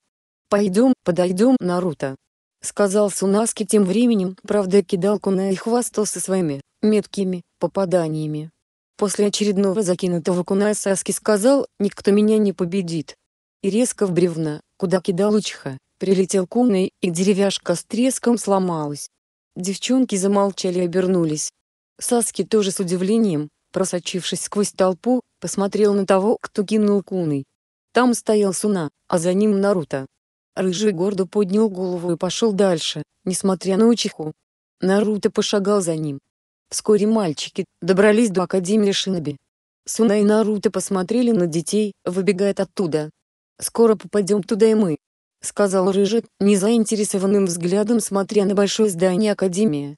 «Пойдем, подойдем, Наруто», — сказал Сунаски тем временем, правда кидал кунай хвастался своими, меткими, попаданиями. После очередного закинутого кунай Саски сказал «Никто меня не победит». И резко в бревна, куда кидал Учха, прилетел куной и деревяшка с треском сломалась. Девчонки замолчали и обернулись. Саски тоже с удивлением, просочившись сквозь толпу, посмотрел на того, кто кинул куной. Там стоял Суна, а за ним Наруто. Рыжий гордо поднял голову и пошел дальше, несмотря на учиху. Наруто пошагал за ним. Вскоре мальчики добрались до Академии Шиноби. Суна и Наруто посмотрели на детей, выбегает оттуда. «Скоро попадем туда и мы», — сказал Рыжий, незаинтересованным взглядом смотря на большое здание Академии.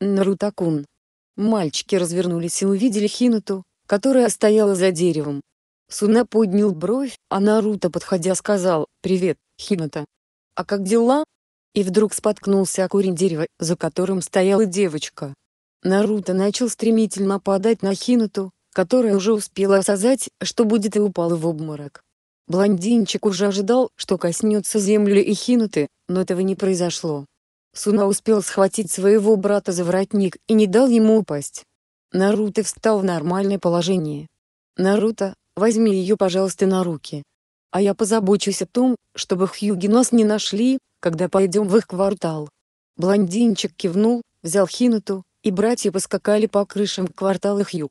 «Нарутакун». Мальчики развернулись и увидели Хинуту, которая стояла за деревом. Суна поднял бровь, а Наруто, подходя, сказал «Привет, Хината». «А как дела?» И вдруг споткнулся о корень дерева, за которым стояла девочка. Наруто начал стремительно падать на Хинату, которая уже успела осознать, что будет и упала в обморок. Блондинчик уже ожидал, что коснется земли и хинуты, но этого не произошло. Суна успел схватить своего брата за воротник и не дал ему упасть. Наруто встал в нормальное положение. «Наруто, возьми ее, пожалуйста, на руки. А я позабочусь о том, чтобы Хьюги нас не нашли, когда пойдем в их квартал». Блондинчик кивнул, взял Хинуту, и братья поскакали по крышам квартала Хью.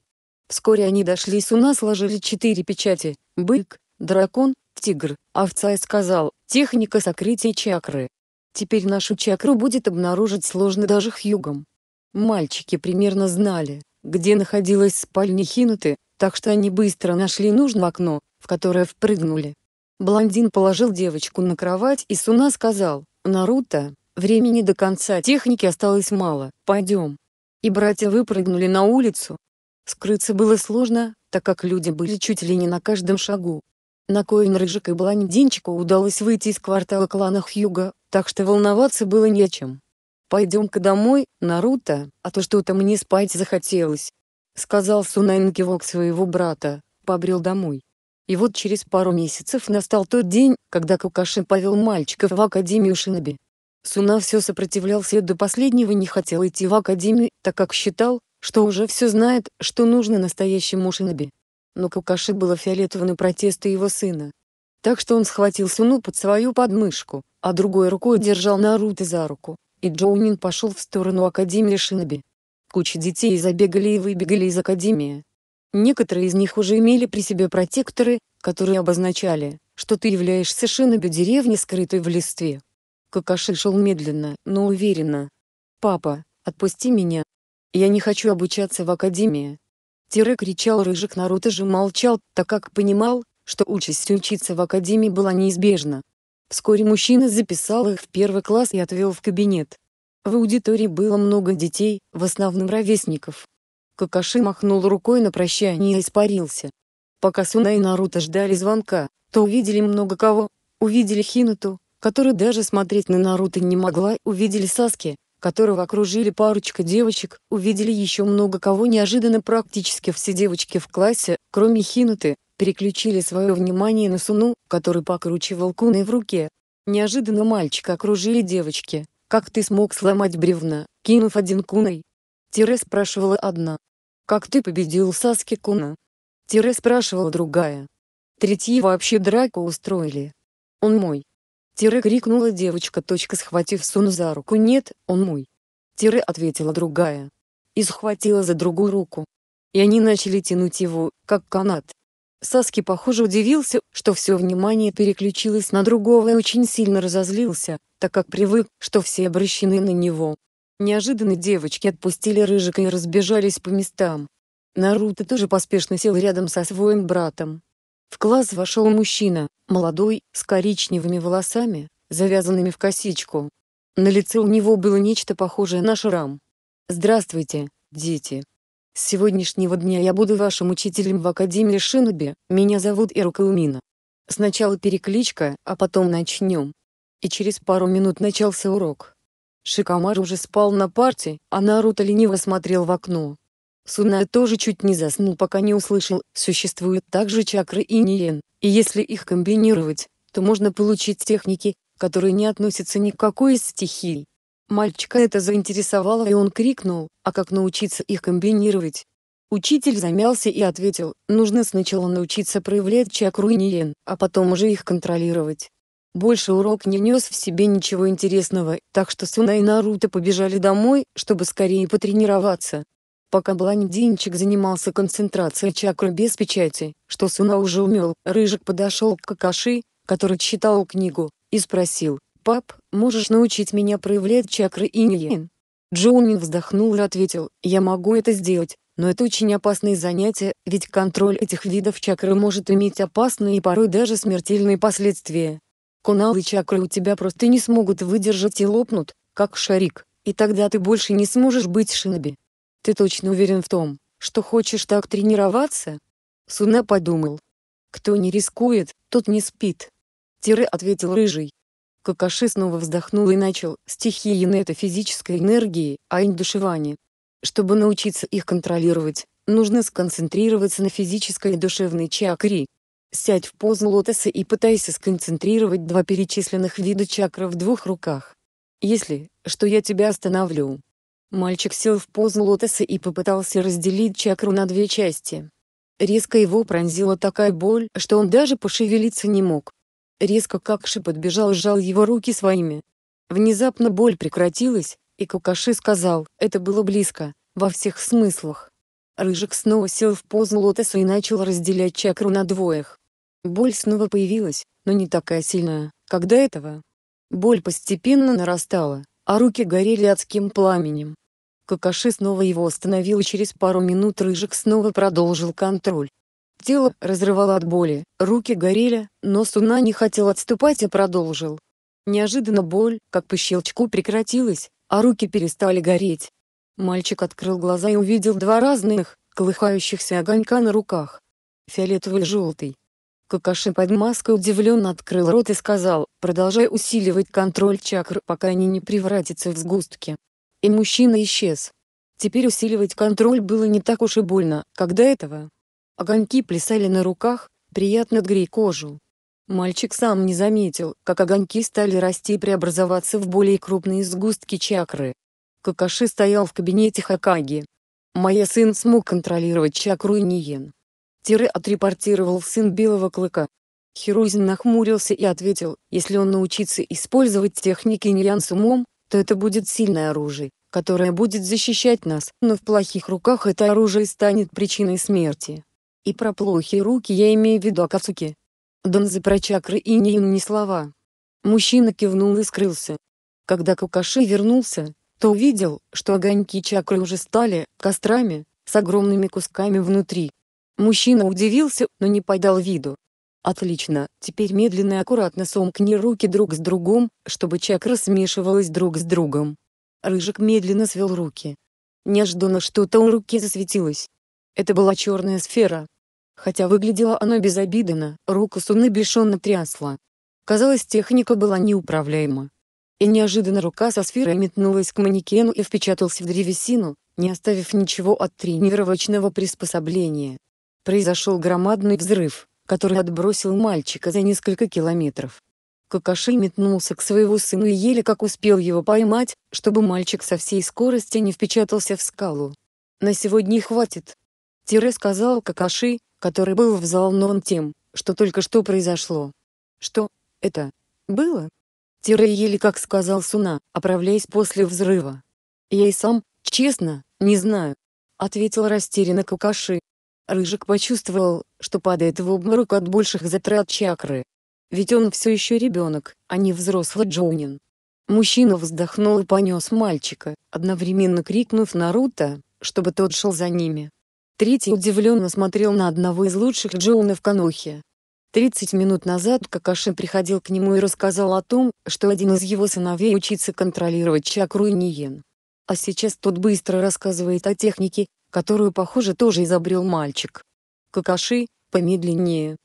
Вскоре они дошли и Суна сложили четыре печати, бык, дракон, тигр, овца и сказал, техника сокрытия чакры. Теперь нашу чакру будет обнаружить сложно даже Хьюгом. Мальчики примерно знали, где находилась спальня Хинуты, так что они быстро нашли нужное окно, в которое впрыгнули. Блондин положил девочку на кровать и Суна сказал, «Наруто, времени до конца техники осталось мало, пойдем». И братья выпрыгнули на улицу. Скрыться было сложно, так как люди были чуть ли не на каждом шагу. На коин Рыжик и Блондинчику удалось выйти из квартала клана Хьюга, так что волноваться было нечем. «Пойдем-ка домой, Наруто, а то что-то мне спать захотелось», — сказал Сунай кивок своего брата, побрел домой. И вот через пару месяцев настал тот день, когда Кукаши повел мальчиков в Академию Шиноби. Суна все сопротивлялся и до последнего не хотел идти в Академию, так как считал, что уже все знает, что нужно настоящему Шиноби но Какаши было фиолетово на протесты его сына. Так что он схватил Суну под свою подмышку, а другой рукой держал Наруто за руку, и Джоунин пошел в сторону Академии Шиноби. Куча детей забегали и выбегали из Академии. Некоторые из них уже имели при себе протекторы, которые обозначали, что ты являешься Шиноби деревни, скрытой в листве. Какаши шел медленно, но уверенно. «Папа, отпусти меня. Я не хочу обучаться в Академии, Тире кричал Рыжик Наруто, и же молчал, так как понимал, что участь учиться в академии была неизбежна. Вскоре мужчина записал их в первый класс и отвел в кабинет. В аудитории было много детей, в основном ровесников. Какаши махнул рукой на прощание и испарился. Пока Суна и Наруто ждали звонка, то увидели много кого. Увидели Хинуту, которая даже смотреть на Наруто не могла, увидели Саски, которого окружили парочка девочек, увидели еще много кого неожиданно практически все девочки в классе, кроме Хинуты, переключили свое внимание на Суну, который покручивал куной в руке. Неожиданно мальчика окружили девочки. «Как ты смог сломать бревна, кинув один куной?» Тире спрашивала одна. «Как ты победил Саски Куна?» Тире спрашивала другая. Третьи вообще драку устроили. «Он мой, Тире крикнула девочка, точка схватив Суну за руку. «Нет, он мой!» Тире ответила другая. И схватила за другую руку. И они начали тянуть его, как канат. Саски, похоже, удивился, что все внимание переключилось на другого и очень сильно разозлился, так как привык, что все обращены на него. Неожиданно девочки отпустили Рыжика и разбежались по местам. Наруто тоже поспешно сел рядом со своим братом. В класс вошел мужчина, молодой, с коричневыми волосами, завязанными в косичку. На лице у него было нечто похожее на шрам. «Здравствуйте, дети. С сегодняшнего дня я буду вашим учителем в Академии Шиноби, меня зовут Ирукаумина. Сначала перекличка, а потом начнем». И через пару минут начался урок. Шикамар уже спал на парте, а Наруто лениво смотрел в окно. Суна тоже чуть не заснул пока не услышал, существуют также чакры и ниен, и если их комбинировать, то можно получить техники, которые не относятся ни к какой из стихий. Мальчика это заинтересовало и он крикнул, а как научиться их комбинировать? Учитель замялся и ответил, нужно сначала научиться проявлять чакру и ниен, а потом уже их контролировать. Больше урок не нес в себе ничего интересного, так что Суна и Наруто побежали домой, чтобы скорее потренироваться. Пока блондинчик занимался концентрацией чакры без печати, что Суна уже умел, Рыжик подошел к Какаши, который читал книгу, и спросил, «Пап, можешь научить меня проявлять чакры инь-ян?» Джоунин вздохнул и ответил, «Я могу это сделать, но это очень опасное занятие, ведь контроль этих видов чакры может иметь опасные и порой даже смертельные последствия. Куналы чакры у тебя просто не смогут выдержать и лопнут, как шарик, и тогда ты больше не сможешь быть шиноби. «Ты точно уверен в том, что хочешь так тренироваться?» Суна подумал. «Кто не рискует, тот не спит». Тире ответил Рыжий. Какаши снова вздохнул и начал «Стихии — это физическая энергия, а индушевание. Чтобы научиться их контролировать, нужно сконцентрироваться на физической и душевной чакре. Сядь в позу лотоса и пытайся сконцентрировать два перечисленных вида чакры в двух руках. Если, что я тебя остановлю, Мальчик сел в позу лотоса и попытался разделить чакру на две части. Резко его пронзила такая боль, что он даже пошевелиться не мог. Резко как подбежал и сжал его руки своими. Внезапно боль прекратилась, и Какаши сказал, это было близко, во всех смыслах. Рыжик снова сел в позу лотоса и начал разделять чакру на двоих. Боль снова появилась, но не такая сильная, как до этого. Боль постепенно нарастала, а руки горели адским пламенем. Какаши снова его остановил и через пару минут Рыжик снова продолжил контроль. Тело разрывало от боли, руки горели, но Суна не хотел отступать и продолжил. Неожиданно боль, как по щелчку, прекратилась, а руки перестали гореть. Мальчик открыл глаза и увидел два разных, колыхающихся огонька на руках. Фиолетовый и желтый. Какаши под маской удивленно открыл рот и сказал, продолжай усиливать контроль чакр, пока они не превратятся в сгустки и мужчина исчез. Теперь усиливать контроль было не так уж и больно, как до этого. Огоньки плясали на руках, приятно грей кожу. Мальчик сам не заметил, как огоньки стали расти и преобразоваться в более крупные сгустки чакры. Какаши стоял в кабинете Хакаги. Моя сын смог контролировать чакру Ниен. Тире отрепортировал сын Белого Клыка. Хирузин нахмурился и ответил, если он научится использовать техники Ниян с умом, то это будет сильное оружие, которое будет защищать нас, но в плохих руках это оружие станет причиной смерти. И про плохие руки я имею в виду Акацуки. Донзы про чакры и не им ни слова. Мужчина кивнул и скрылся. Когда Кукаши вернулся, то увидел, что огоньки чакры уже стали кострами с огромными кусками внутри. Мужчина удивился, но не подал виду. Отлично, теперь медленно и аккуратно сомкни руки друг с другом, чтобы чакра смешивалась друг с другом. Рыжик медленно свел руки. Неожиданно что-то у руки засветилось. Это была черная сфера. Хотя выглядело оно безобидно, руку Суны бешено трясла. Казалось, техника была неуправляема. И неожиданно рука со сферой метнулась к манекену и впечаталась в древесину, не оставив ничего от тренировочного приспособления. Произошел громадный взрыв который отбросил мальчика за несколько километров. Какаши метнулся к своему сыну и еле как успел его поймать, чтобы мальчик со всей скорости не впечатался в скалу. «На сегодня хватит», — Тире сказал Какаши, который был взволнован тем, что только что произошло. «Что? Это? Было?» Тире еле как сказал Суна, оправляясь после взрыва. «Я и сам, честно, не знаю», — ответил растерянно Какаши, Рыжик почувствовал, что падает в обморок от больших затрат чакры. Ведь он все еще ребенок, а не взрослый Джоунин. Мужчина вздохнул и понес мальчика, одновременно крикнув Наруто, чтобы тот шел за ними. Третий удивленно смотрел на одного из лучших в Канохи. 30 минут назад Какаши приходил к нему и рассказал о том, что один из его сыновей учится контролировать чакру и ниен. А сейчас тот быстро рассказывает о технике, которую, похоже, тоже изобрел мальчик. Какаши, помедленнее.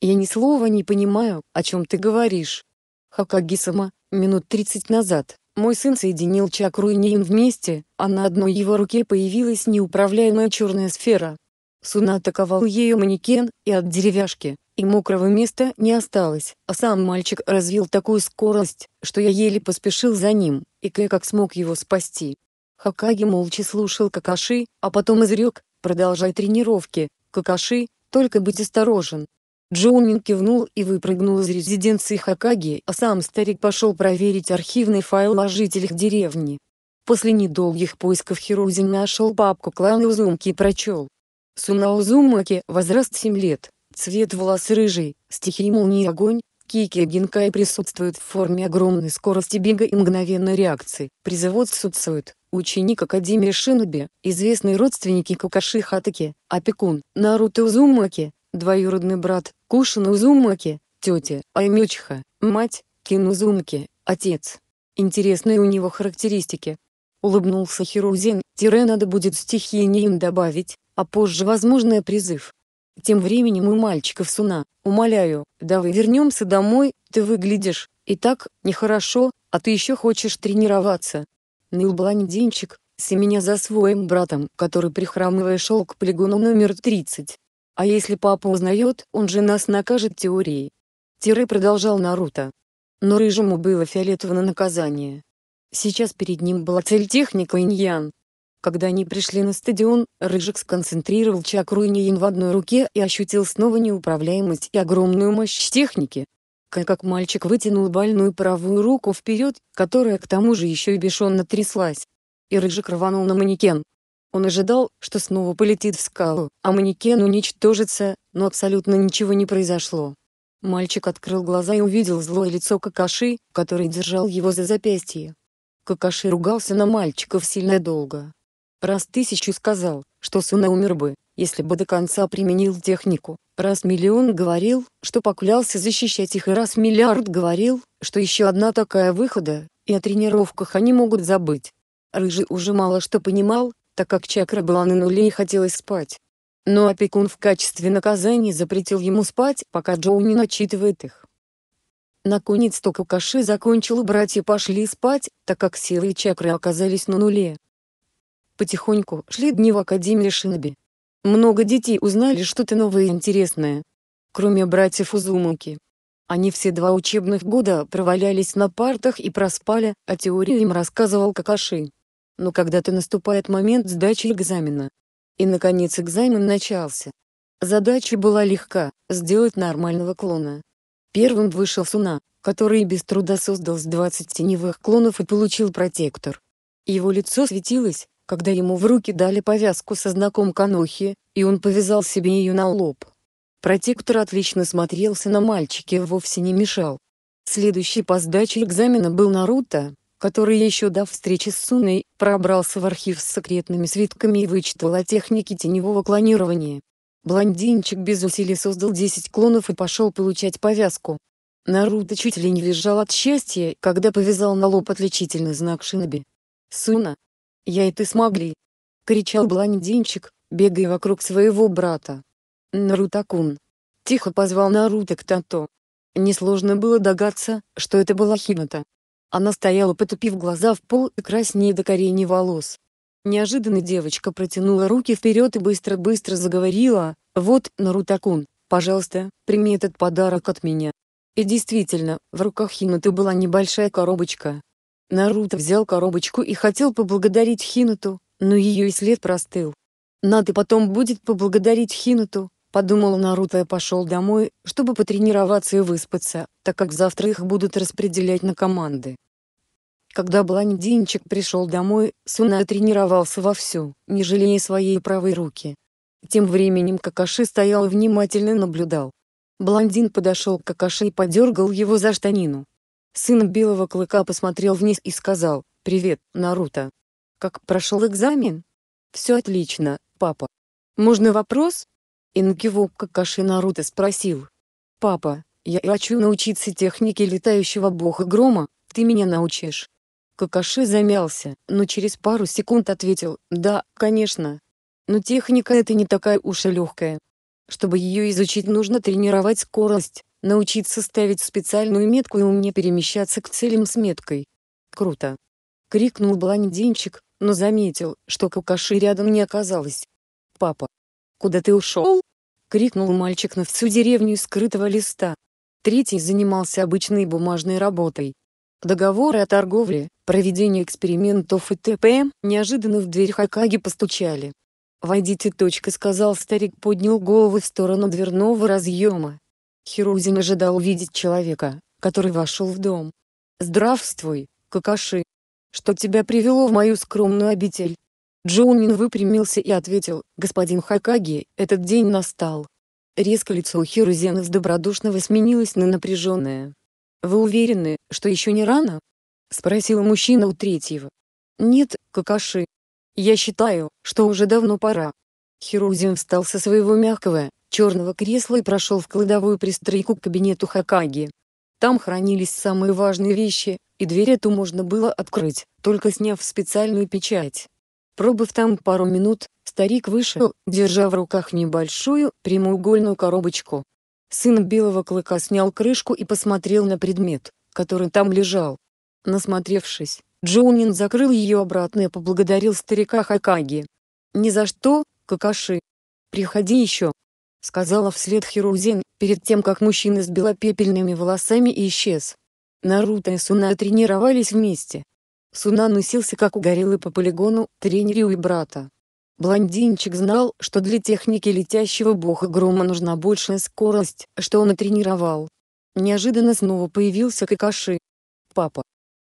Я ни слова не понимаю, о чем ты говоришь. Хакагисама, минут 30 назад, мой сын соединил чакру и нейн вместе, а на одной его руке появилась неуправляемая черная сфера. Суна атаковал ее манекен, и от деревяшки, и мокрого места не осталось, а сам мальчик развил такую скорость, что я еле поспешил за ним, и кое-как смог его спасти. Хакаги молча слушал Какаши, а потом изрек, продолжай тренировки, Какаши, только быть осторожен. Джоунин кивнул и выпрыгнул из резиденции Хакаги, а сам старик пошел проверить архивный файл о жителях деревни. После недолгих поисков Хирузин нашел папку клана Узумки и прочел. Суна Узумаки, возраст 7 лет, цвет волос рыжий, стихи молнии огонь, Кики и присутствует в форме огромной скорости бега и мгновенной реакции. Призыв отсутствует. ученик Академии Шиноби, известный родственники Кукаши Хатаки, опекун, Наруто Узумаки, двоюродный брат, Кушин Узумаки, тетя, Аймючиха, мать, Кин Узумаки, отец. Интересные у него характеристики. Улыбнулся Хирузен, тире надо будет стихии не им добавить, а позже возможный призыв. Тем временем у мальчиков Суна, умоляю, давай вернемся домой, ты выглядишь, и так, нехорошо, а ты еще хочешь тренироваться. Ныл блондинчик, меня за своим братом, который прихрамывая шел к полигону номер 30. А если папа узнает, он же нас накажет теорией. Тире продолжал Наруто. Но Рыжему было фиолетово на наказание. Сейчас перед ним была цель техника иньян, когда они пришли на стадион, Рыжик сконцентрировал чакру Иньин в одной руке и ощутил снова неуправляемость и огромную мощь техники. Как мальчик вытянул больную правую руку вперед, которая к тому же еще и бешено тряслась. И Рыжик рванул на манекен. Он ожидал, что снова полетит в скалу, а манекен уничтожится, но абсолютно ничего не произошло. Мальчик открыл глаза и увидел злое лицо Какаши, который держал его за запястье. Какаши ругался на мальчиков сильно долго. Раз тысячу сказал, что Суна умер бы, если бы до конца применил технику. Раз миллион говорил, что поклялся защищать их, и раз миллиард говорил, что еще одна такая выхода, и о тренировках они могут забыть. Рыжий уже мало что понимал, так как чакра была на нуле и хотелось спать. Но опекун в качестве наказания запретил ему спать, пока Джоу не начитывает их. Наконец-то Какаши закончил братья пошли спать, так как силы чакры оказались на нуле. Потихоньку шли дни в Академии Шиноби. Много детей узнали что-то новое и интересное. Кроме братьев Узумаки. Они все два учебных года провалялись на партах и проспали, а теорию им рассказывал Какаши. Но когда-то наступает момент сдачи экзамена. И наконец экзамен начался. Задача была легка – сделать нормального клона. Первым вышел Суна, который без труда создал с 20 теневых клонов и получил протектор. Его лицо светилось, когда ему в руки дали повязку со знаком Канохи, и он повязал себе ее на лоб. Протектор отлично смотрелся на мальчике и вовсе не мешал. Следующий по сдаче экзамена был Наруто, который еще до встречи с Суной пробрался в архив с секретными свитками и вычитал о технике теневого клонирования. Блондинчик без усилий создал 10 клонов и пошел получать повязку. Наруто чуть ли не визжал от счастья, когда повязал на лоб отличительный знак Шиноби. Суна, «Я и ты смогли!» — кричал блондинчик, бегая вокруг своего брата. Нарутакун тихо позвал Наруто к Тато. Несложно было догадаться, что это была Хината. Она стояла, потупив глаза в пол и краснее до корени волос. Неожиданно девочка протянула руки вперед и быстро-быстро заговорила, «Вот, Нарутакун, пожалуйста, прими этот подарок от меня». И действительно, в руках Хинаты была небольшая коробочка, Наруто взял коробочку и хотел поблагодарить Хинату, но ее и след простыл. «Надо потом будет поблагодарить Хинату», — подумал Наруто и пошел домой, чтобы потренироваться и выспаться, так как завтра их будут распределять на команды. Когда блондинчик пришел домой, Суна тренировался вовсю, не жалея своей правой руки. Тем временем Какаши стоял и внимательно наблюдал. Блондин подошел к Какаши и подергал его за штанину. Сын белого клыка посмотрел вниз и сказал, «Привет, Наруто. Как прошел экзамен?» «Все отлично, папа. Можно вопрос?» Инкиву Какаши Наруто спросил. «Папа, я хочу научиться технике летающего бога грома, ты меня научишь?» Какаши замялся, но через пару секунд ответил, «Да, конечно. Но техника это не такая уж и легкая. Чтобы ее изучить нужно тренировать скорость, Научиться ставить специальную метку и умне перемещаться к целям с меткой. Круто. Крикнул блондинчик, но заметил, что какаши рядом не оказалось. Папа. Куда ты ушел? Крикнул мальчик на всю деревню из скрытого листа. Третий занимался обычной бумажной работой. Договоры о торговле, проведении экспериментов и т.п. неожиданно в дверь Хакаги постучали. «Войдите», — сказал старик, поднял голову в сторону дверного разъема. Хирузин ожидал увидеть человека, который вошел в дом. «Здравствуй, Какаши! Что тебя привело в мою скромную обитель?» Джоунин выпрямился и ответил, «Господин Хакаги, этот день настал». Резко лицо Хирузена с добродушного сменилось на напряженное. «Вы уверены, что еще не рано?» — спросил мужчина у третьего. «Нет, Какаши. Я считаю, что уже давно пора». Хирузин встал со своего мягкого, черного кресла и прошел в кладовую пристройку к кабинету Хакаги. Там хранились самые важные вещи, и дверь эту можно было открыть, только сняв специальную печать. Пробыв там пару минут, старик вышел, держа в руках небольшую, прямоугольную коробочку. Сын белого клыка снял крышку и посмотрел на предмет, который там лежал. Насмотревшись, Джоунин закрыл ее обратно и поблагодарил старика Хакаги. «Ни за что, Какаши. Приходи еще, — сказала вслед Хирузен, перед тем как мужчина с белопепельными волосами исчез. Наруто и Суна тренировались вместе. Суна носился как угорелый по полигону, тренерил и брата. Блондинчик знал, что для техники летящего бога грома нужна большая скорость, что он и тренировал. Неожиданно снова появился Какаши. «Папа!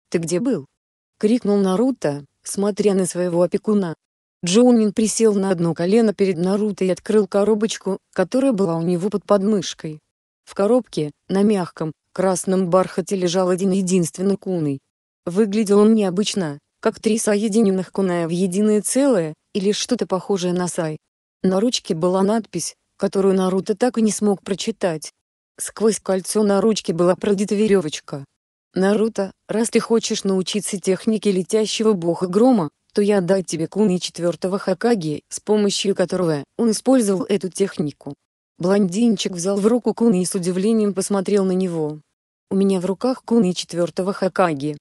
Ты где был?» — крикнул Наруто, смотря на своего опекуна. Джоунин присел на одно колено перед Наруто и открыл коробочку, которая была у него под подмышкой. В коробке, на мягком, красном бархате лежал один-единственный куной. Выглядел он необычно, как три соединенных куная в единое целое, или что-то похожее на сай. На ручке была надпись, которую Наруто так и не смог прочитать. Сквозь кольцо на ручке была продета веревочка. «Наруто, раз ты хочешь научиться технике летящего бога грома, то я отдать тебе куни четвертого Хакаги, с помощью которого он использовал эту технику. Блондинчик взял в руку куни и с удивлением посмотрел на него. У меня в руках куни четвертого Хакаги.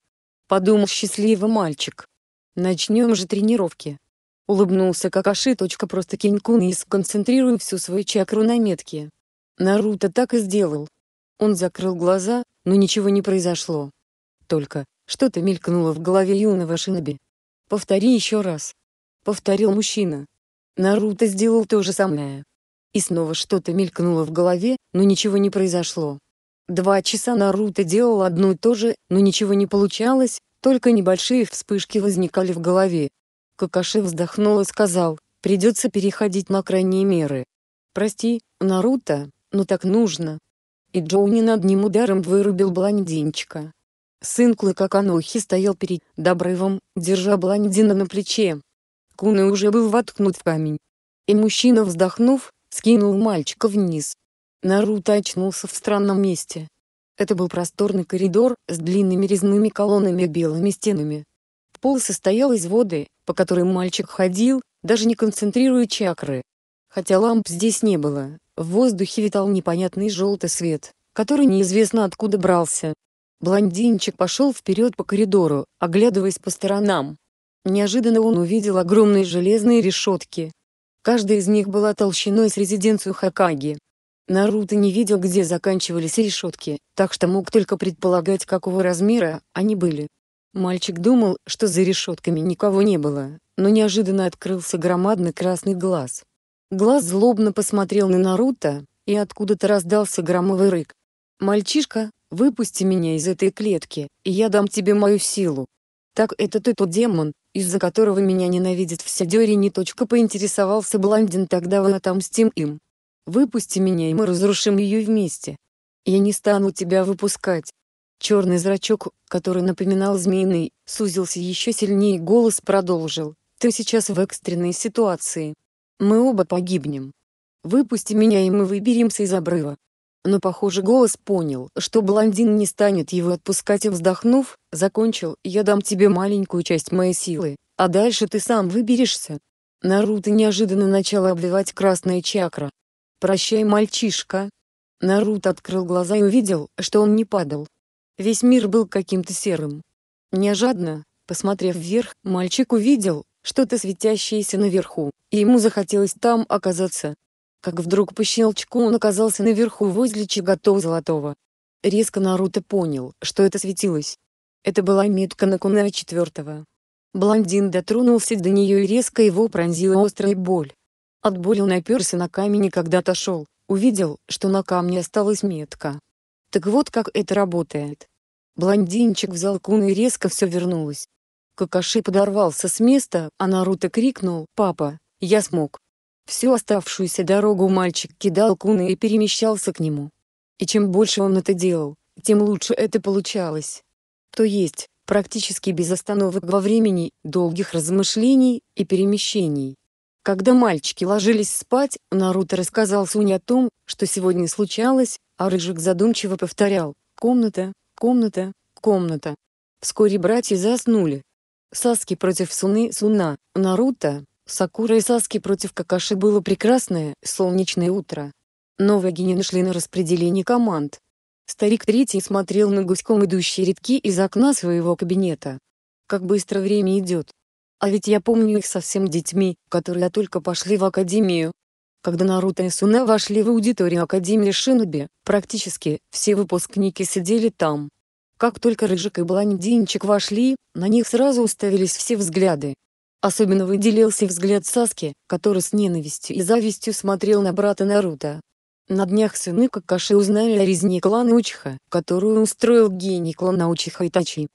Подумал счастливый мальчик. Начнем же тренировки. Улыбнулся Какаши. Просто кинь куни и сконцентрируй всю свою чакру на метке. Наруто так и сделал. Он закрыл глаза, но ничего не произошло. Только, что-то мелькнуло в голове юного шиноби. «Повтори еще раз», — повторил мужчина. Наруто сделал то же самое. И снова что-то мелькнуло в голове, но ничего не произошло. Два часа Наруто делал одно и то же, но ничего не получалось, только небольшие вспышки возникали в голове. Какаши вздохнул и сказал, придется переходить на крайние меры. «Прости, Наруто, но так нужно». И Джоуни над ним ударом вырубил блондинчика. Сын клыка Канохи стоял перед Добрывом, держа блондина на плече. Куна уже был воткнут в камень. И мужчина, вздохнув, скинул мальчика вниз. Наруто очнулся в странном месте. Это был просторный коридор с длинными резными колоннами и белыми стенами. Пол состоял из воды, по которой мальчик ходил, даже не концентрируя чакры. Хотя ламп здесь не было, в воздухе витал непонятный желтый свет, который неизвестно откуда брался. Блондинчик пошел вперед по коридору, оглядываясь по сторонам. Неожиданно он увидел огромные железные решетки. Каждая из них была толщиной с резиденцию Хакаги. Наруто не видел, где заканчивались решетки, так что мог только предполагать, какого размера они были. Мальчик думал, что за решетками никого не было, но неожиданно открылся громадный красный глаз. Глаз злобно посмотрел на Наруто, и откуда-то раздался громовый рык. Мальчишка, Выпусти меня из этой клетки, и я дам тебе мою силу. Так это ты тот демон, из-за которого меня ненавидит вся Дёрини. Поинтересовался Блондин тогда вы отомстим им. Выпусти меня и мы разрушим ее вместе. Я не стану тебя выпускать. Черный зрачок, который напоминал змеиный, сузился еще сильнее и голос продолжил. Ты сейчас в экстренной ситуации. Мы оба погибнем. Выпусти меня и мы выберемся из обрыва но, похоже, голос понял, что блондин не станет его отпускать и вздохнув, закончил «Я дам тебе маленькую часть моей силы, а дальше ты сам выберешься». Наруто неожиданно начал обливать красная чакра. «Прощай, мальчишка!» Наруто открыл глаза и увидел, что он не падал. Весь мир был каким-то серым. Неожиданно, посмотрев вверх, мальчик увидел, что-то светящееся наверху, и ему захотелось там оказаться как вдруг по щелчку он оказался наверху возле чего золотого. Резко Наруто понял, что это светилось. Это была метка на Куная четвертого. Блондин дотронулся до нее и резко его пронзила острая боль. От боли он оперся на камень и когда отошел, увидел, что на камне осталась метка. Так вот как это работает. Блондинчик взял куну и резко все вернулось. Какаши подорвался с места, а Наруто крикнул «Папа, я смог!» Всю оставшуюся дорогу мальчик кидал куна и перемещался к нему. И чем больше он это делал, тем лучше это получалось. То есть, практически без остановок во времени, долгих размышлений и перемещений. Когда мальчики ложились спать, Наруто рассказал Суне о том, что сегодня случалось, а Рыжик задумчиво повторял «Комната, комната, комната». Вскоре братья заснули. Саски против Суны Суна, Наруто, Сакура и Саски против Какаши было прекрасное, солнечное утро. Но Вагини нашли на распределение команд. Старик третий смотрел на гуськом идущие редки из окна своего кабинета. Как быстро время идет. А ведь я помню их совсем детьми, которые только пошли в академию. Когда Наруто и Суна вошли в аудиторию Академии Шиноби, практически все выпускники сидели там. Как только Рыжик и Блондинчик вошли, на них сразу уставились все взгляды, Особенно выделился взгляд Саски, который с ненавистью и завистью смотрел на брата Наруто. На днях сыны Какаши узнали о резне клана Учиха, которую устроил гений клана Учиха Итачи.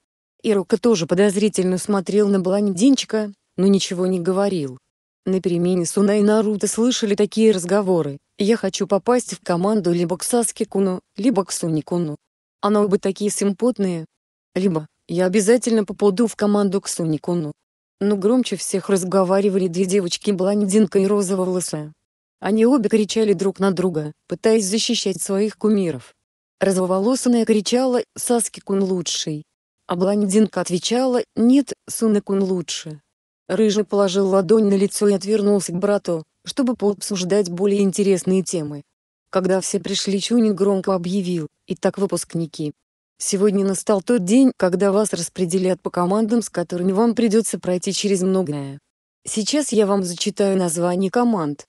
Ирока тоже подозрительно смотрел на блондинчика, но ничего не говорил. На перемене Суна и Наруто слышали такие разговоры «Я хочу попасть в команду либо к Саске-куну, либо к Суни-куну». Она оба такие симпотные. Либо «Я обязательно попаду в команду к Суни-куну». Но ну, громче всех разговаривали две девочки блондинка и розово-волосая. Они обе кричали друг на друга, пытаясь защищать своих кумиров. Развоволосанная кричала «Саски-кун лучший». А блондинка отвечала «Нет, Суна-кун лучше». Рыжий положил ладонь на лицо и отвернулся к брату, чтобы пообсуждать более интересные темы. Когда все пришли, Чунин громко объявил, «Итак, выпускники, Сегодня настал тот день, когда вас распределят по командам, с которыми вам придется пройти через многое. Сейчас я вам зачитаю названия команд.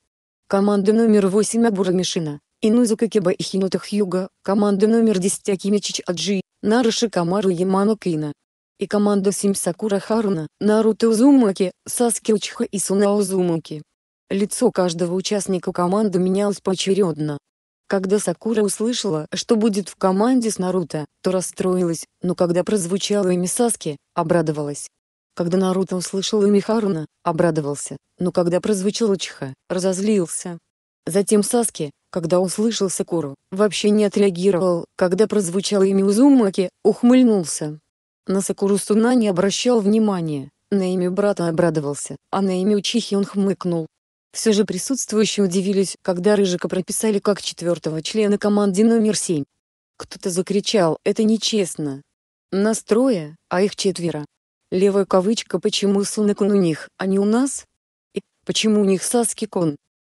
Команда номер 8 Абурамишина, Инузука Кеба и Хинута Хьюга, команда номер 10 Акимичич Аджи, Нараши Камару Яману Кина. И команда 7 Сакура Харуна, Наруто Узумаки, Саски Учха и Сунао Узумаки. Лицо каждого участника команды менялось поочередно. Когда Сакура услышала, что будет в команде с Наруто, то расстроилась, но когда прозвучало имя Саски, обрадовалась. Когда Наруто услышал имя Харуна, обрадовался, но когда прозвучал Чиха, разозлился. Затем Саски, когда услышал Сакуру, вообще не отреагировал, когда прозвучало имя Узумаки, ухмыльнулся. На Сакуру Суна не обращал внимания, на имя брата обрадовался, а на имя Учихи он хмыкнул, все же присутствующие удивились, когда Рыжика прописали как четвертого члена команды номер семь. Кто-то закричал «Это нечестно!» Нас трое, а их четверо. Левая кавычка «Почему Сунакун у них, а не у нас?» И «Почему у них Саски-кун?»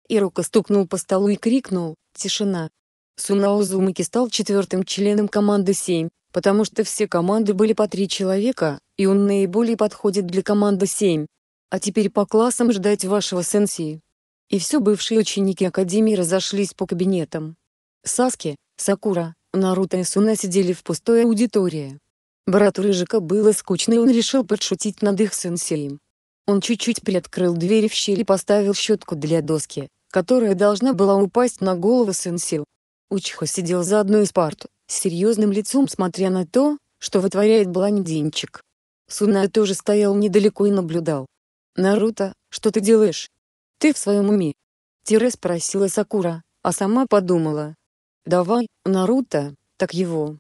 Ирука стукнул по столу и крикнул «Тишина!». Сунао Зумаки стал четвертым членом команды семь, потому что все команды были по три человека, и он наиболее подходит для команды семь.» а теперь по классам ждать вашего сенсеи. И все бывшие ученики Академии разошлись по кабинетам. Саски, Сакура, Наруто и Суна сидели в пустой аудитории. Брату Рыжика было скучно и он решил подшутить над их сенсеем. Он чуть-чуть приоткрыл дверь в щель и поставил щетку для доски, которая должна была упасть на голову сенсею. Учиха сидел за одной из парт, с серьезным лицом смотря на то, что вытворяет блондинчик. Суна тоже стоял недалеко и наблюдал. «Наруто, что ты делаешь? Ты в своем уме?» Тире спросила Сакура, а сама подумала. «Давай, Наруто, так его».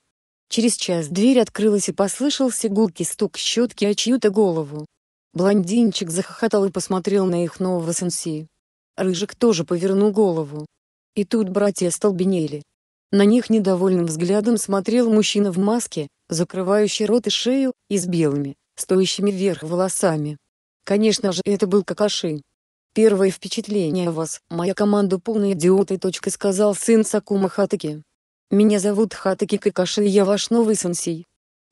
Через час дверь открылась и послышался гулкий стук щетки о чью-то голову. Блондинчик захохотал и посмотрел на их нового сенсея. Рыжик тоже повернул голову. И тут братья столбенели. На них недовольным взглядом смотрел мужчина в маске, закрывающий рот и шею, и с белыми, стоящими вверх волосами. Конечно же это был Какаши. Первое впечатление о вас, моя команда полная идиоты. сказал сын Сакума Хатаки. Меня зовут Хатаки Какаши и я ваш новый сенсей.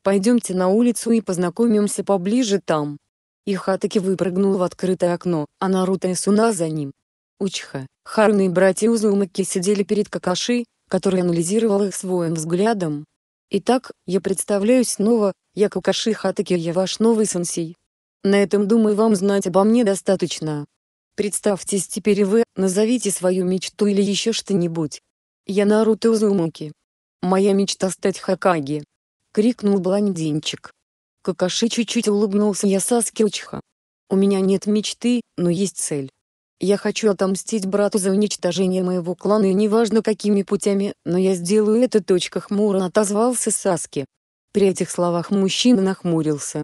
Пойдемте на улицу и познакомимся поближе там. И Хатаки выпрыгнул в открытое окно, а Наруто и Суна за ним. Учха, Харуна и братья Узумаки сидели перед Какаши, который анализировал их своим взглядом. Итак, я представляюсь снова, я Какаши Хатаки я ваш новый сенсей. На этом, думаю, вам знать обо мне достаточно. Представьтесь теперь и вы, назовите свою мечту или еще что-нибудь. Я Наруто Узумаки. Моя мечта стать Хакаги. Крикнул блондинчик. Какаши чуть-чуть улыбнулся я Саски Учха. У меня нет мечты, но есть цель. Я хочу отомстить брату за уничтожение моего клана и неважно какими путями, но я сделаю это. Точка хмуро отозвался саске. При этих словах мужчина нахмурился,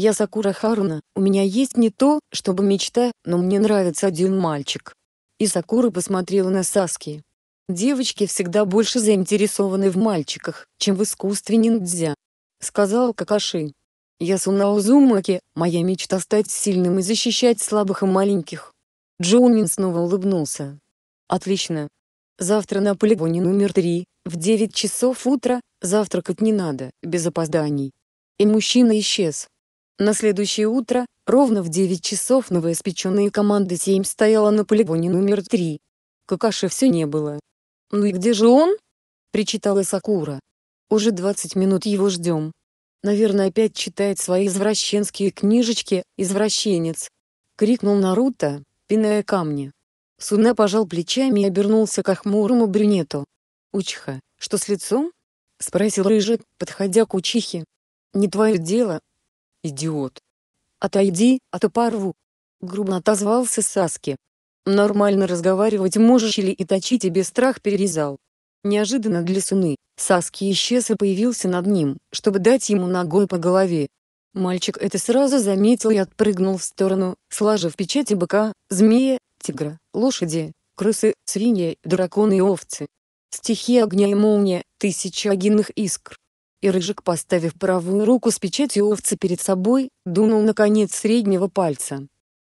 я Сакура Харуна, у меня есть не то, чтобы мечта, но мне нравится один мальчик. И Сакура посмотрела на Саски. Девочки всегда больше заинтересованы в мальчиках, чем в искусстве ниндзя. Сказал Какаши. Я Сунао Зумаки, моя мечта стать сильным и защищать слабых и маленьких. Джоунин снова улыбнулся. Отлично. Завтра на полигоне номер три, в 9 часов утра, завтракать не надо, без опозданий. И мужчина исчез. На следующее утро, ровно в 9 часов новоиспеченная команда 7 стояла на полигоне номер 3. Какаши все не было. «Ну и где же он?» — причитала Сакура. «Уже 20 минут его ждем. Наверное, опять читает свои извращенские книжечки, извращенец!» — крикнул Наруто, пиная камни. Суна пожал плечами и обернулся к охмурому брюнету. «Учха, что с лицом?» — спросил Рыжий, подходя к Учихе. «Не твое дело, «Идиот! Отойди, а то порву!» — грубо отозвался Саски. «Нормально разговаривать можешь или точить, тебе страх перерезал?» Неожиданно для Суны, Саски исчез и появился над ним, чтобы дать ему ногой по голове. Мальчик это сразу заметил и отпрыгнул в сторону, сложив печати быка, змея, тигра, лошади, крысы, свиньи, драконы и овцы. Стихи огня и молния, тысяча огненных искр и Рыжик, поставив правую руку с печатью овцы перед собой, дунул на конец среднего пальца.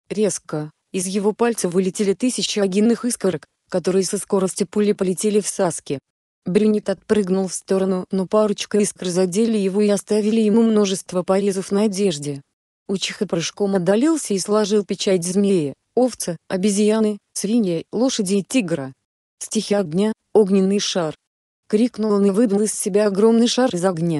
Резко, из его пальца вылетели тысячи огненных искорок, которые со скорости пули полетели в Саски. Брюнет отпрыгнул в сторону, но парочка искр задели его и оставили ему множество порезов на одежде. Учиха прыжком отдалился и сложил печать змеи, овца, обезьяны, свинья, лошади и тигра. Стихи огня, огненный шар крикнул он и выдал из себя огромный шар из огня.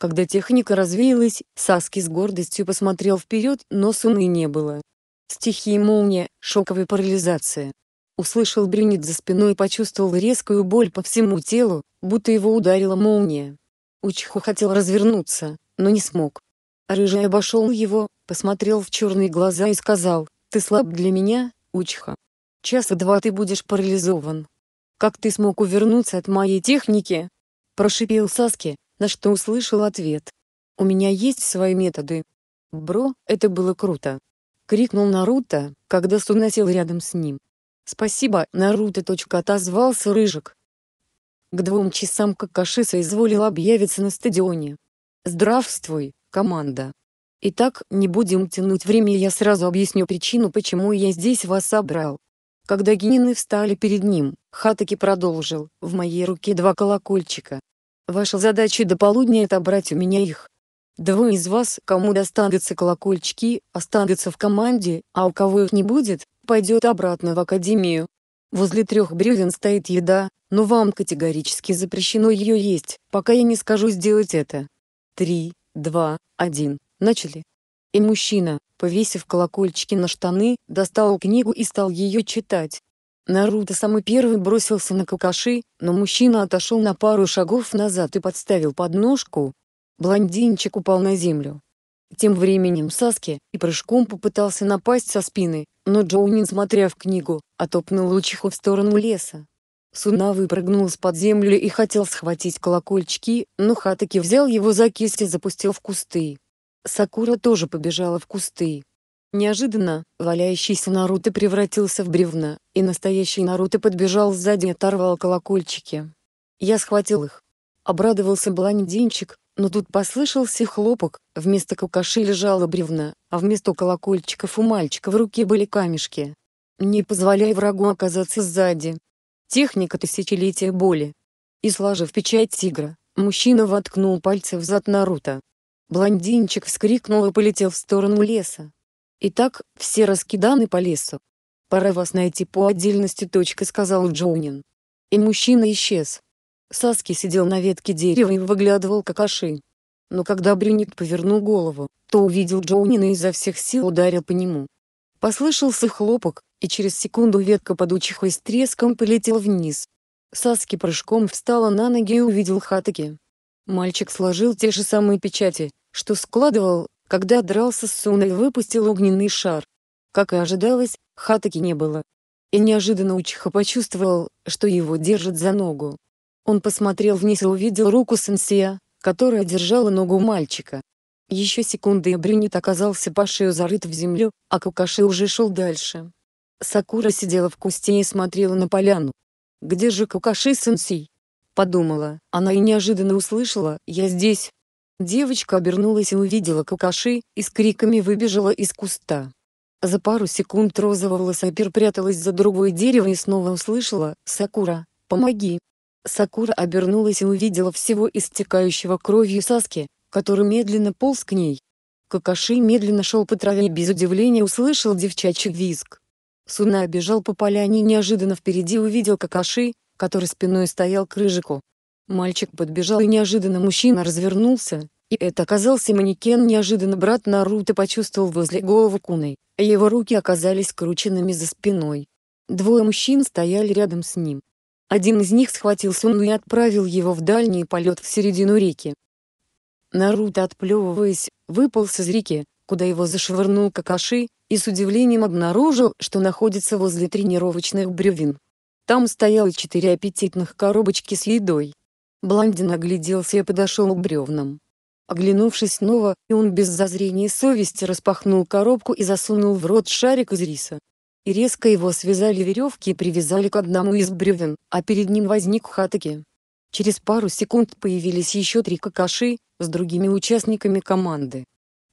Когда техника развеялась, Саски с гордостью посмотрел вперед, но Суны не было. Стихии молния, шоковая парализация. Услышал брюнет за спиной и почувствовал резкую боль по всему телу, будто его ударила молния. Учху хотел развернуться, но не смог. Рыжий обошел его, посмотрел в черные глаза и сказал, «Ты слаб для меня, Учха. Часа два ты будешь парализован, как ты смог увернуться от моей техники?» – прошипел Саски, на что услышал ответ. «У меня есть свои методы». «Бро, это было круто!» – крикнул Наруто, когда Суна сел рядом с ним. «Спасибо, Наруто!» – отозвался Рыжик. К двум часам Какаши соизволил объявиться на стадионе. «Здравствуй, команда!» «Итак, не будем тянуть время я сразу объясню причину, почему я здесь вас собрал. Когда генины встали перед ним, Хатаки продолжил, «В моей руке два колокольчика. Ваша задача до полудня это брать у меня их. Двое из вас, кому достанутся колокольчики, останутся в команде, а у кого их не будет, пойдет обратно в академию. Возле трех бревен стоит еда, но вам категорически запрещено ее есть, пока я не скажу сделать это. Три, два, один, начали. И мужчина, повесив колокольчики на штаны, достал книгу и стал ее читать. Наруто самый первый бросился на Какаши, но мужчина отошел на пару шагов назад и подставил подножку. Блондинчик упал на землю. Тем временем Саски и прыжком попытался напасть со спины, но Джоунин, смотря в книгу, отопнул лучиху в сторону леса. Суна выпрыгнул из-под земли и хотел схватить колокольчики, но Хатаки взял его за кисть и запустил в кусты. Сакура тоже побежала в кусты. Неожиданно, валяющийся Наруто превратился в бревна, и настоящий Наруто подбежал сзади и оторвал колокольчики. Я схватил их. Обрадовался блондинчик, но тут послышался хлопок, вместо кукаши лежало бревна, а вместо колокольчиков у мальчика в руке были камешки. Не позволяй врагу оказаться сзади. Техника тысячелетия боли. И сложив печать тигра, мужчина воткнул пальцы в зад Наруто. Блондинчик вскрикнул и полетел в сторону леса. «Итак, все раскиданы по лесу. Пора вас найти по отдельности. Точка», — сказал Джоунин. И мужчина исчез. Саски сидел на ветке дерева и выглядывал какаши. Но когда брюнет повернул голову, то увидел Джоунина и изо всех сил ударил по нему. Послышался хлопок, и через секунду ветка под подучихой с треском полетела вниз. Саски прыжком встала на ноги и увидел Хатаки. Мальчик сложил те же самые печати, что складывал, когда дрался с Суна и выпустил огненный шар. Как и ожидалось, Хатаки не было. И неожиданно Учиха почувствовал, что его держат за ногу. Он посмотрел вниз и увидел руку сенсея, которая держала ногу мальчика. Еще секунды и Брюнет оказался по шею зарыт в землю, а Кукаши уже шел дальше. Сакура сидела в кусте и смотрела на поляну. «Где же Кукаши сенсей?» подумала она и неожиданно услышала «Я здесь». Девочка обернулась и увидела Кокоши, и с криками выбежала из куста. За пару секунд розового сапир пряталась за другое дерево и снова услышала «Сакура, помоги!». Сакура обернулась и увидела всего истекающего кровью Саски, который медленно полз к ней. Какаши медленно шел по траве и без удивления услышал девчачий визг. Суна бежал по поляне и неожиданно впереди увидел Какаши, который спиной стоял к Рыжику. Мальчик подбежал и неожиданно мужчина развернулся, и это оказался манекен. Неожиданно брат Наруто почувствовал возле головы Куной, его руки оказались скрученными за спиной. Двое мужчин стояли рядом с ним. Один из них схватил Суну и отправил его в дальний полет в середину реки. Наруто, отплевываясь, выполз из реки, куда его зашвырнул Какаши, и с удивлением обнаружил, что находится возле тренировочных бревен. Там стояло четыре аппетитных коробочки с едой. Блондин огляделся и подошел к бревнам. Оглянувшись снова, и он без зазрения совести распахнул коробку и засунул в рот шарик из риса. И резко его связали веревки и привязали к одному из бревен, а перед ним возник хатаки. Через пару секунд появились еще три какаши, с другими участниками команды.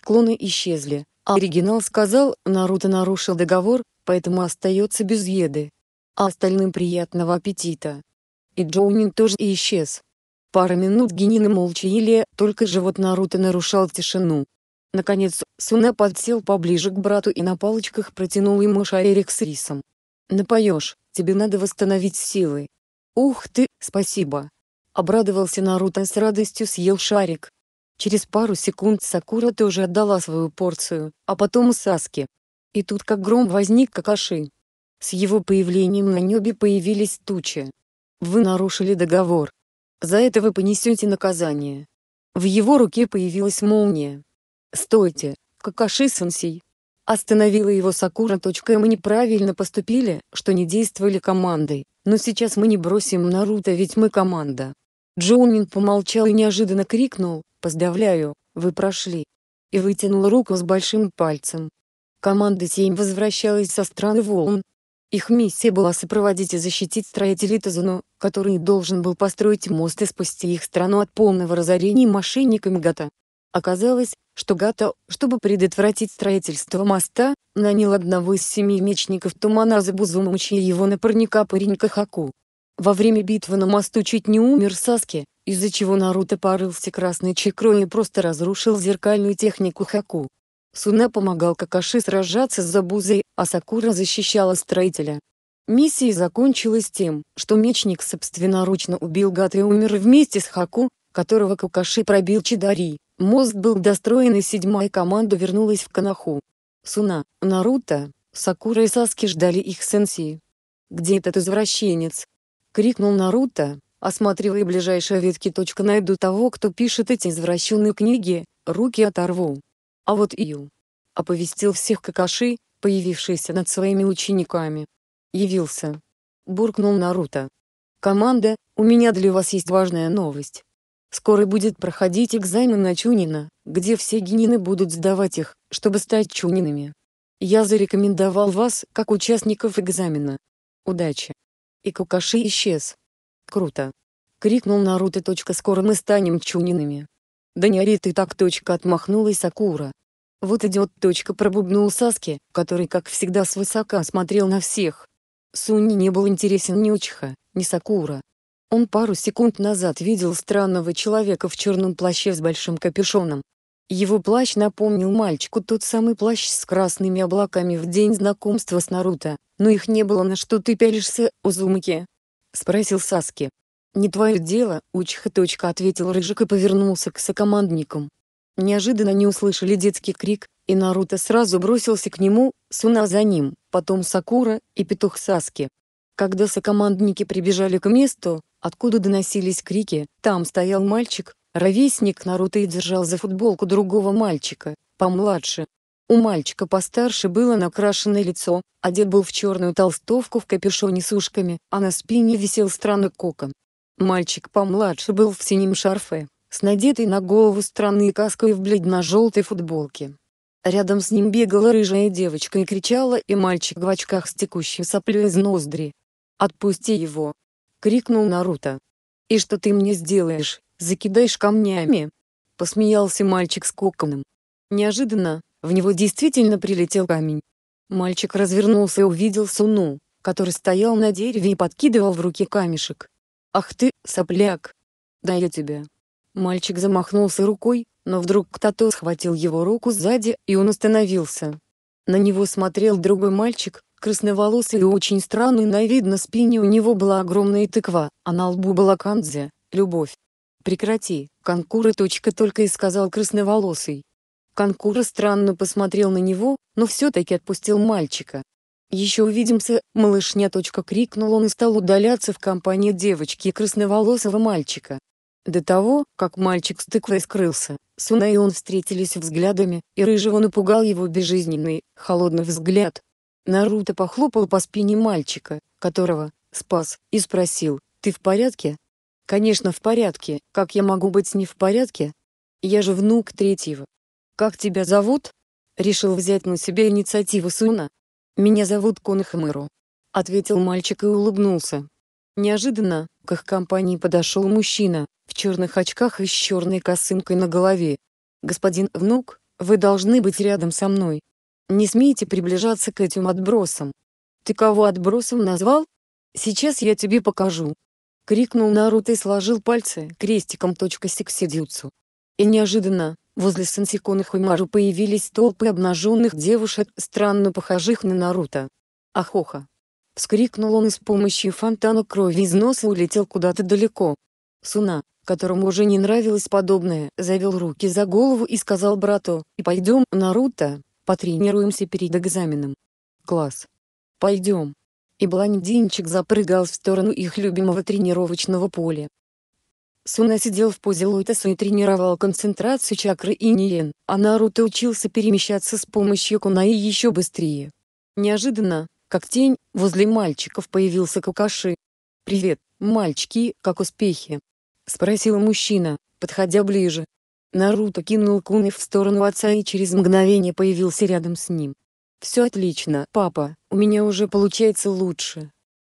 Клоны исчезли, а оригинал сказал, Наруто нарушил договор, поэтому остается без еды а остальным приятного аппетита. И Джоунин тоже исчез. Пара минут генины молчали, только живот Наруто нарушал тишину. Наконец, Суна подсел поближе к брату и на палочках протянул ему шарик с рисом. «Напоешь, тебе надо восстановить силы». «Ух ты, спасибо!» Обрадовался Наруто с радостью съел шарик. Через пару секунд Сакура тоже отдала свою порцию, а потом и Саски. И тут как гром возник Какаши. С его появлением на небе появились тучи. Вы нарушили договор. За это вы понесете наказание. В его руке появилась молния. «Стойте, Какаши Сенсей!» Остановила его Сакура. «Мы неправильно поступили, что не действовали командой, но сейчас мы не бросим Наруто, ведь мы команда». Джоунин помолчал и неожиданно крикнул «Поздравляю, вы прошли!» и вытянул руку с большим пальцем. Команда 7 возвращалась со страны волн, их миссия была сопроводить и защитить строителей Тазуно, который должен был построить мост и спасти их страну от полного разорения мошенниками Гата. Оказалось, что Гата, чтобы предотвратить строительство моста, нанял одного из семи мечников Тумана Забузумучи и его напарника Паренька Хаку. Во время битвы на мосту чуть не умер Саски, из-за чего Наруто порылся красной чакрой и просто разрушил зеркальную технику Хаку. Суне помогал Какаши сражаться с Забузой, а Сакура защищала строителя. Миссия закончилась тем, что мечник собственноручно убил Гатри и умер вместе с Хаку, которого Какаши пробил Чидари. Мост был достроен и седьмая команда вернулась в Канаху. Суна, Наруто, Сакура и Саски ждали их сенсии. «Где этот извращенец?» — крикнул Наруто, осматривая ближайшие ветки. «Найду того, кто пишет эти извращенные книги, руки оторву». А вот Ил оповестил всех какаши, появившийся над своими учениками. Явился. Буркнул Наруто. «Команда, у меня для вас есть важная новость. Скоро будет проходить экзамен на Чунина, где все генины будут сдавать их, чтобы стать Чунинами. Я зарекомендовал вас, как участников экзамена. Удачи!» И Кукаши исчез. «Круто!» — крикнул Наруто. «Скоро мы станем Чунинами!» «Да не ори ты так!» точка отмахнулась Сакура. «Вот идет точка!» пробубнул Саски, который, как всегда, свысока смотрел на всех. Суни не был интересен ни Учиха, ни Сакура. Он пару секунд назад видел странного человека в черном плаще с большим капюшоном. Его плащ напомнил мальчику тот самый плащ с красными облаками в день знакомства с Наруто, но их не было на что ты пялишься, Узумаки. Спросил Саски. «Не твое дело, учха-точка», — ответил Рыжик и повернулся к сокомандникам. Неожиданно они услышали детский крик, и Наруто сразу бросился к нему, Суна за ним, потом Сакура и петух Саски. Когда сокомандники прибежали к месту, откуда доносились крики, там стоял мальчик, ровесник Наруто и держал за футболку другого мальчика, помладше. У мальчика постарше было накрашенное лицо, одет был в черную толстовку в капюшоне с ушками, а на спине висел странный кокон. Мальчик помладше был в синем шарфе, с надетой на голову странной каской в бледно-желтой футболке. Рядом с ним бегала рыжая девочка и кричала, и мальчик в очках с текущей соплей из ноздри. «Отпусти его!» — крикнул Наруто. «И что ты мне сделаешь? Закидаешь камнями?» — посмеялся мальчик с коконом. Неожиданно, в него действительно прилетел камень. Мальчик развернулся и увидел Суну, который стоял на дереве и подкидывал в руки камешек. «Ах ты, сопляк! Да я тебя!» Мальчик замахнулся рукой, но вдруг кто-то схватил его руку сзади, и он остановился. На него смотрел другой мальчик, красноволосый и очень странный на вид на спине у него была огромная тыква, а на лбу была кандзе, любовь. «Прекрати, конкуры. Только и сказал красноволосый. Конкура странно посмотрел на него, но все-таки отпустил мальчика, «Еще увидимся, малышня!» — крикнул он и стал удаляться в компании девочки и красноволосого мальчика. До того, как мальчик с тыквой скрылся, Суна и он встретились взглядами, и рыжего напугал его безжизненный, холодный взгляд. Наруто похлопал по спине мальчика, которого спас, и спросил, «Ты в порядке?» «Конечно в порядке, как я могу быть не в порядке? Я же внук третьего». «Как тебя зовут?» Решил взять на себя инициативу Суна. «Меня зовут Конахмыру», — ответил мальчик и улыбнулся. Неожиданно, к их компании подошел мужчина, в черных очках и с черной косынкой на голове. «Господин внук, вы должны быть рядом со мной. Не смейте приближаться к этим отбросам». «Ты кого отбросом назвал? Сейчас я тебе покажу». Крикнул Наруто и сложил пальцы крестиком точка секседюцу. И неожиданно, Возле Сансикона Хумару появились толпы обнаженных девушек, странно похожих на Наруто. «Ахоха!» — вскрикнул он и с помощью фонтана крови из носа улетел куда-то далеко. Суна, которому уже не нравилось подобное, завел руки за голову и сказал брату, «И пойдем, Наруто, потренируемся перед экзаменом». «Класс! Пойдем!» И блондинчик запрыгал в сторону их любимого тренировочного поля. Суна сидел в позе лотоса и тренировал концентрацию чакры и а Наруто учился перемещаться с помощью кунаи еще быстрее. Неожиданно, как тень, возле мальчиков появился Какаши. «Привет, мальчики, как успехи?» — спросил мужчина, подходя ближе. Наруто кинул куны в сторону отца и через мгновение появился рядом с ним. «Все отлично, папа, у меня уже получается лучше.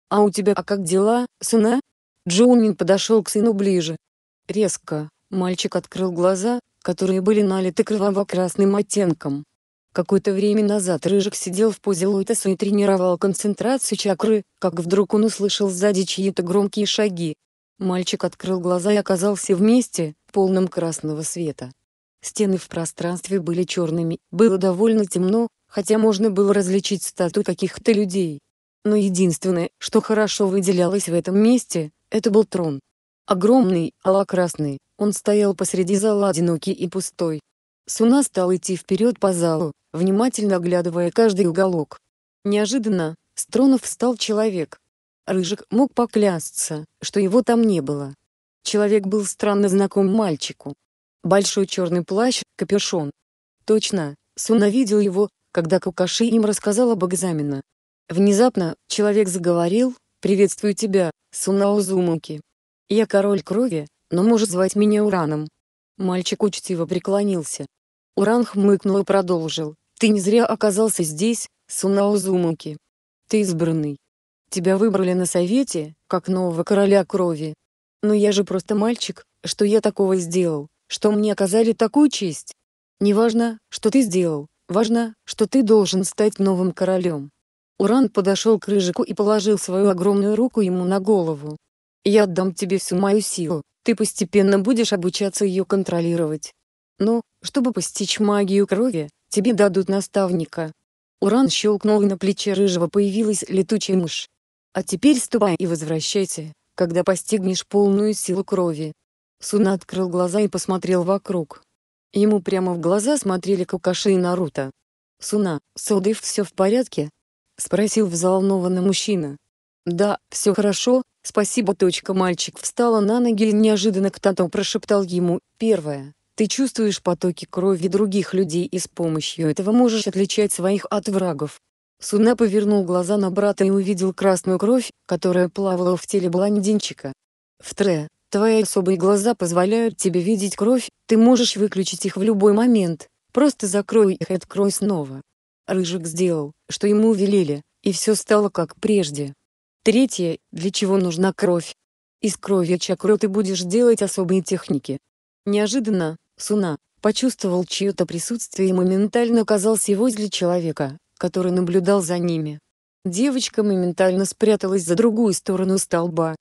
А у тебя а как дела, сына?» Джоунин подошел к сыну ближе. Резко мальчик открыл глаза, которые были налиты кроваво-красным оттенком. Какое-то время назад Рыжик сидел в позе лотоса и тренировал концентрацию чакры, как вдруг он услышал сзади чьи-то громкие шаги. Мальчик открыл глаза и оказался в месте, полном красного света. Стены в пространстве были черными, было довольно темно, хотя можно было различить статуи каких-то людей. Но единственное, что хорошо выделялось в этом месте, это был трон, Огромный, алакрасный, он стоял посреди зала одинокий и пустой. Суна стал идти вперед по залу, внимательно оглядывая каждый уголок. Неожиданно, с тронов встал человек. Рыжик мог поклясться, что его там не было. Человек был странно знаком мальчику. Большой черный плащ, капюшон. Точно, Суна видел его, когда Кукаши им рассказал об экзамене. Внезапно, человек заговорил, «Приветствую тебя, Суна Узумаки. Я король крови, но можешь звать меня Ураном. Мальчик учтиво преклонился. Уран хмыкнул и продолжил. Ты не зря оказался здесь, Сунао Ты избранный. Тебя выбрали на совете, как нового короля крови. Но я же просто мальчик, что я такого сделал, что мне оказали такую честь. Неважно, что ты сделал, важно, что ты должен стать новым королем. Уран подошел к Рыжику и положил свою огромную руку ему на голову. Я отдам тебе всю мою силу, ты постепенно будешь обучаться ее контролировать. Но, чтобы постичь магию крови, тебе дадут наставника». Уран щелкнул и на плече рыжего появилась летучая мышь. «А теперь ступай и возвращайся, когда постигнешь полную силу крови». Суна открыл глаза и посмотрел вокруг. Ему прямо в глаза смотрели Какаши и Наруто. «Суна, с все в порядке?» — спросил взволнованно мужчина. «Да, все хорошо, «Спасибо, точка, мальчик!» Встала на ноги, неожиданно кто-то прошептал ему. «Первое. Ты чувствуешь потоки крови других людей и с помощью этого можешь отличать своих от врагов. Суна повернул глаза на брата и увидел красную кровь, которая плавала в теле блондинчика. Втре, твои особые глаза позволяют тебе видеть кровь, ты можешь выключить их в любой момент, просто закрой их и открой снова. Рыжик сделал, что ему велели, и все стало как прежде. Третье, для чего нужна кровь. Из крови чакру ты будешь делать особые техники. Неожиданно, Суна, почувствовал чье-то присутствие и моментально оказался возле человека, который наблюдал за ними. Девочка моментально спряталась за другую сторону столба.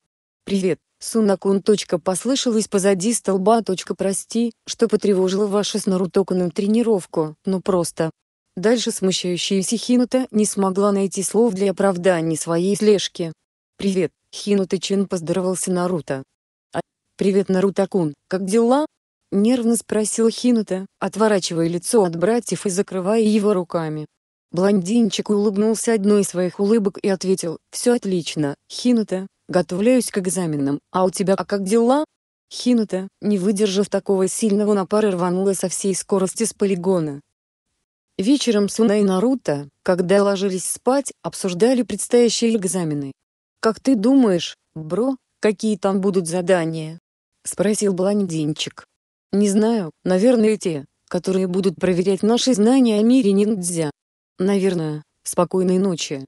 «Привет, Сунакун. Послышалась позади столба. Точка, прости, что потревожила ваше с Нарутоконом тренировку, но ну просто, Дальше смущающаяся Хинута не смогла найти слов для оправдания своей слежки. «Привет, Хинута-чен», — поздоровался Наруто. «А, привет, Наруто-кун, как дела?» — нервно спросил Хинута, отворачивая лицо от братьев и закрывая его руками. Блондинчик улыбнулся одной из своих улыбок и ответил, «Все отлично, Хинута, готовлюсь к экзаменам, а у тебя а как дела?» Хинута, не выдержав такого сильного напара рванула со всей скорости с полигона, Вечером Суна и Наруто, когда ложились спать, обсуждали предстоящие экзамены. «Как ты думаешь, бро, какие там будут задания?» — спросил блондинчик. «Не знаю, наверное, те, которые будут проверять наши знания о мире ниндзя. Наверное, спокойной ночи».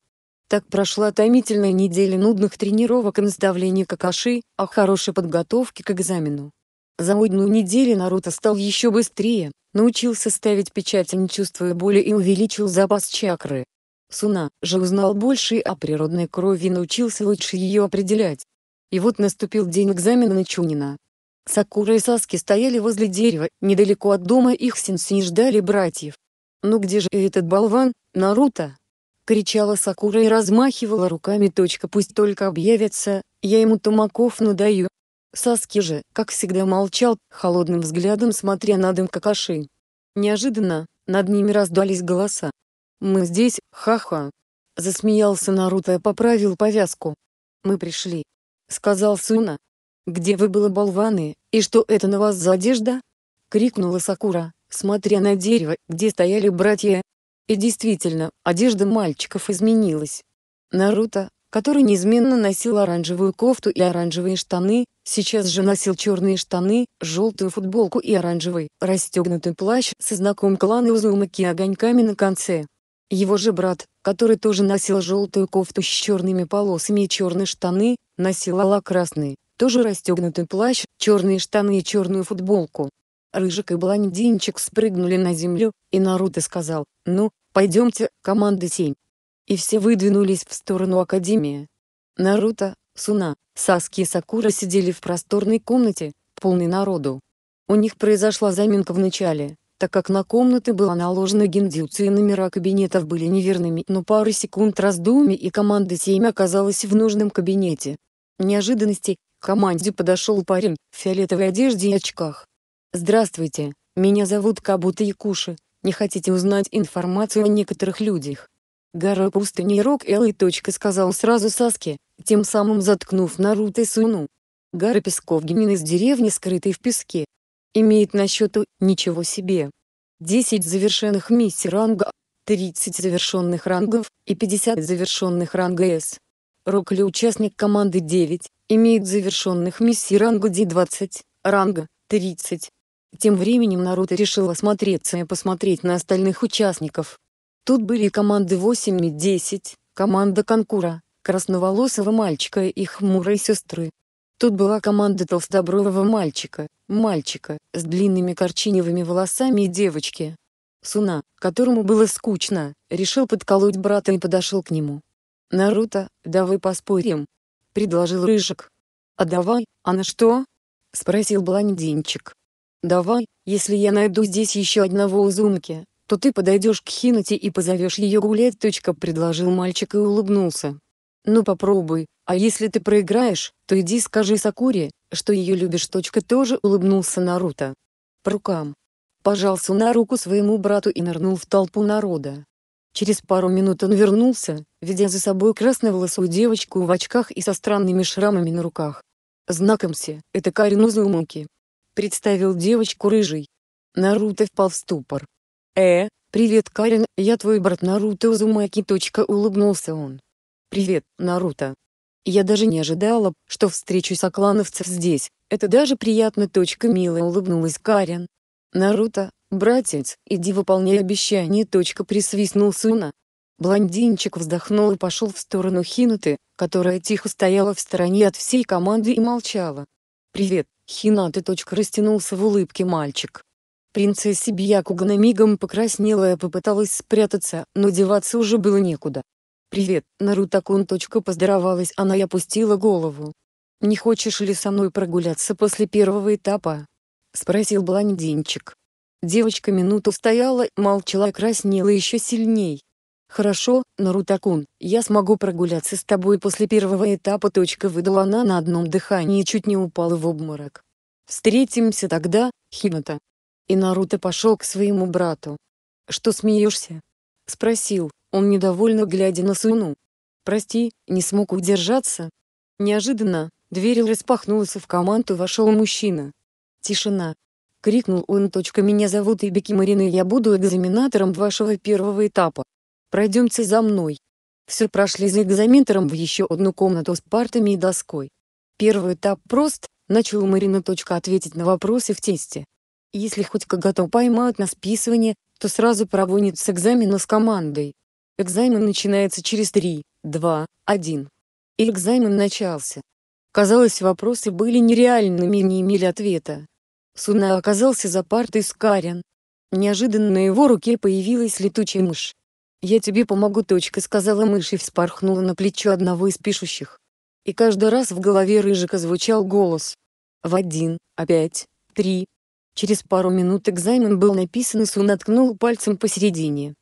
Так прошла томительная неделя нудных тренировок и наставления какаши о хорошей подготовке к экзамену. За одну неделю Наруто стал еще быстрее, научился ставить печати а не чувствуя боли и увеличил запас чакры. Суна же узнал больше о природной крови и научился лучше ее определять. И вот наступил день экзамена на Чунина. Сакура и Саски стояли возле дерева, недалеко от дома их сенсей ждали братьев. «Ну где же этот болван, Наруто?» — кричала Сакура и размахивала руками. пусть только объявятся, я ему тумаков надаю, Саски же, как всегда, молчал, холодным взглядом смотря на дым какаши. Неожиданно, над ними раздались голоса. «Мы здесь, ха-ха!» Засмеялся Наруто и поправил повязку. «Мы пришли», — сказал Суна. «Где вы было, болваны, и что это на вас за одежда?» — крикнула Сакура, смотря на дерево, где стояли братья. И действительно, одежда мальчиков изменилась. Наруто, который неизменно носил оранжевую кофту и оранжевые штаны, сейчас же носил черные штаны, желтую футболку и оранжевый, расстегнутый плащ со знаком клана Узумаки и огоньками на конце. Его же брат, который тоже носил желтую кофту с черными полосами и черные штаны, носил ала красный, тоже расстегнутый плащ, черные штаны и черную футболку. Рыжик и блондинчик спрыгнули на землю, и Наруто сказал, «Ну, пойдемте, команда 7» и все выдвинулись в сторону Академии. Наруто, Суна, Саски и Сакура сидели в просторной комнате, полной народу. У них произошла заминка в начале, так как на комнаты была наложена гиндзюцу и номера кабинетов были неверными, но пары секунд раздумий и команда 7 оказалась в нужном кабинете. Неожиданности, к команде подошел парень, в фиолетовой одежде и очках. «Здравствуйте, меня зовут Кабута Якуши, не хотите узнать информацию о некоторых людях?» Гора пустыни Рок Элэй. сказал сразу Саске, тем самым заткнув Наруто и Суну. Гора песков Генин из деревни, скрытой в песке. Имеет на счету, ничего себе. 10 завершенных миссий ранга, 30 завершенных рангов и 50 завершенных ранга С. Рокли участник команды 9, имеет завершенных миссий ранга D20, ранга 30. Тем временем Наруто решил осмотреться и посмотреть на остальных участников. Тут были команды 8 и 10, команда Конкура, красноволосого мальчика и хмурой сестры. Тут была команда толстобрового мальчика, мальчика, с длинными корчиневыми волосами и девочки. Суна, которому было скучно, решил подколоть брата и подошел к нему. «Наруто, давай поспорим», — предложил Рыжик. «А давай, а на что?» — спросил блондинчик. «Давай, если я найду здесь еще одного узумки, то ты подойдешь к Хинати и позовешь ее гулять. Точка предложил мальчик и улыбнулся. Ну попробуй, а если ты проиграешь, то иди скажи Сакуре, что ее любишь. Точка тоже улыбнулся Наруто. По рукам. Пожал на руку своему брату и нырнул в толпу народа. Через пару минут он вернулся, ведя за собой красноволосую девочку в очках и со странными шрамами на руках. «Знакомься, это Карин Узумаки», — представил девочку рыжий. Наруто впал в ступор. «Э, привет, Карен, я твой брат Наруто Узумаки». Улыбнулся он. «Привет, Наруто». Я даже не ожидала, что встречу соклановцев здесь, это даже приятно. Точка милая улыбнулась Карен. Наруто, братец, иди выполняй обещание. Точка присвистнул Суна. Блондинчик вздохнул и пошел в сторону Хинаты, которая тихо стояла в стороне от всей команды и молчала. «Привет, Хината!» растянулся в улыбке мальчик. Принцесса Бьякугана мигом покраснела и попыталась спрятаться, но деваться уже было некуда. «Привет, Нарутакун!» — поздоровалась она и опустила голову. «Не хочешь ли со мной прогуляться после первого этапа?» — спросил блондинчик. Девочка минуту стояла, молчала и краснела еще сильней. «Хорошо, Нарутакун, я смогу прогуляться с тобой после первого этапа. выдала она на одном дыхании и чуть не упала в обморок. Встретимся тогда, Хината. И Наруто пошел к своему брату. «Что смеешься?» — спросил, он недовольно глядя на Суну. «Прости, не смог удержаться?» Неожиданно, дверь распахнулась и в команду вошел мужчина. «Тишина!» — крикнул он. «Меня зовут ибеки Марина и я буду экзаменатором вашего первого этапа. Пройдемте за мной». Все прошли за экзаменатором в еще одну комнату с партами и доской. Первый этап прост, начал Марина. Ответить на вопросы в тесте. Если хоть коготок поймают на списывание, то сразу проводят с экзамена с командой. Экзамен начинается через 3, 2, 1. И экзамен начался. Казалось, вопросы были нереальными и не имели ответа. Суна оказался за партой с Карен. Неожиданно на его руке появилась летучая мышь. «Я тебе помогу», — сказала мышь и вспорхнула на плечо одного из пишущих. И каждый раз в голове Рыжика звучал голос. «В один, опять, три, Через пару минут экзамен был написан и Су наткнул пальцем посередине.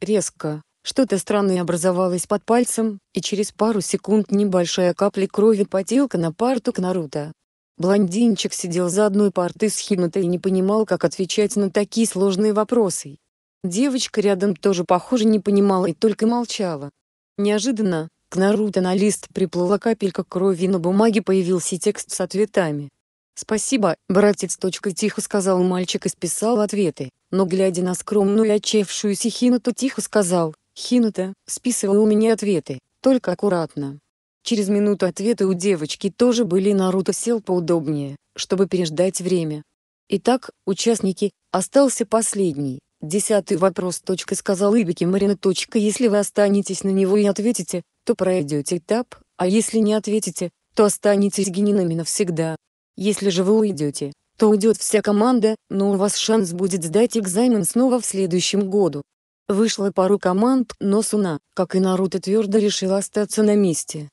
Резко, что-то странное образовалось под пальцем, и через пару секунд небольшая капля крови потелка на парту к Наруто. Блондинчик сидел за одной партой с Хинатой и не понимал, как отвечать на такие сложные вопросы. Девочка рядом тоже, похоже, не понимала и только молчала. Неожиданно, к Наруто на лист приплыла капелька крови, на бумаге появился текст с ответами. «Спасибо, братец», — тихо сказал мальчик и списал ответы, но глядя на скромную и отчаявшуюся Хинату тихо сказал, «Хината, списывай у меня ответы, только аккуратно». Через минуту ответы у девочки тоже были и Наруто сел поудобнее, чтобы переждать время. Итак, участники, остался последний, десятый вопрос. Точка сказал Ибики Марина. Точка если вы останетесь на него и ответите, то пройдете этап, а если не ответите, то останетесь генинами навсегда. Если же вы уйдете, то уйдет вся команда, но у вас шанс будет сдать экзамен снова в следующем году. Вышло пару команд, но Суна, как и Наруто твердо решила остаться на месте.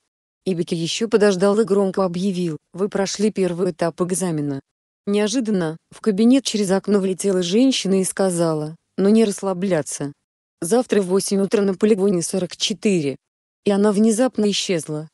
Ибики еще подождал и громко объявил, вы прошли первый этап экзамена. Неожиданно, в кабинет через окно влетела женщина и сказала, но не расслабляться. Завтра в 8 утра на полигоне 44. И она внезапно исчезла.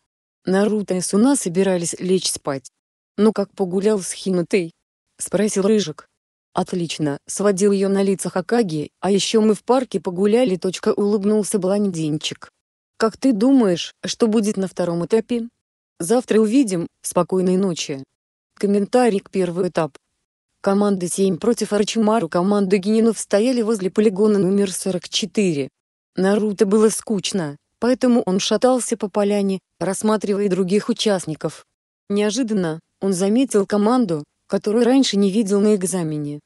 Наруто и Суна собирались лечь спать, «Ну как погулял с Хинатой?» — спросил Рыжик. «Отлично», — сводил ее на лица Хакаги, «а еще мы в парке погуляли. Точка улыбнулся блондинчик. «Как ты думаешь, что будет на втором этапе?» «Завтра увидим, спокойной ночи». Комментарий к первый этап. Команда 7 против Арчимару команды Генинов стояли возле полигона номер 44. Наруто было скучно, поэтому он шатался по поляне, рассматривая других участников. Неожиданно, он заметил команду, которую раньше не видел на экзамене.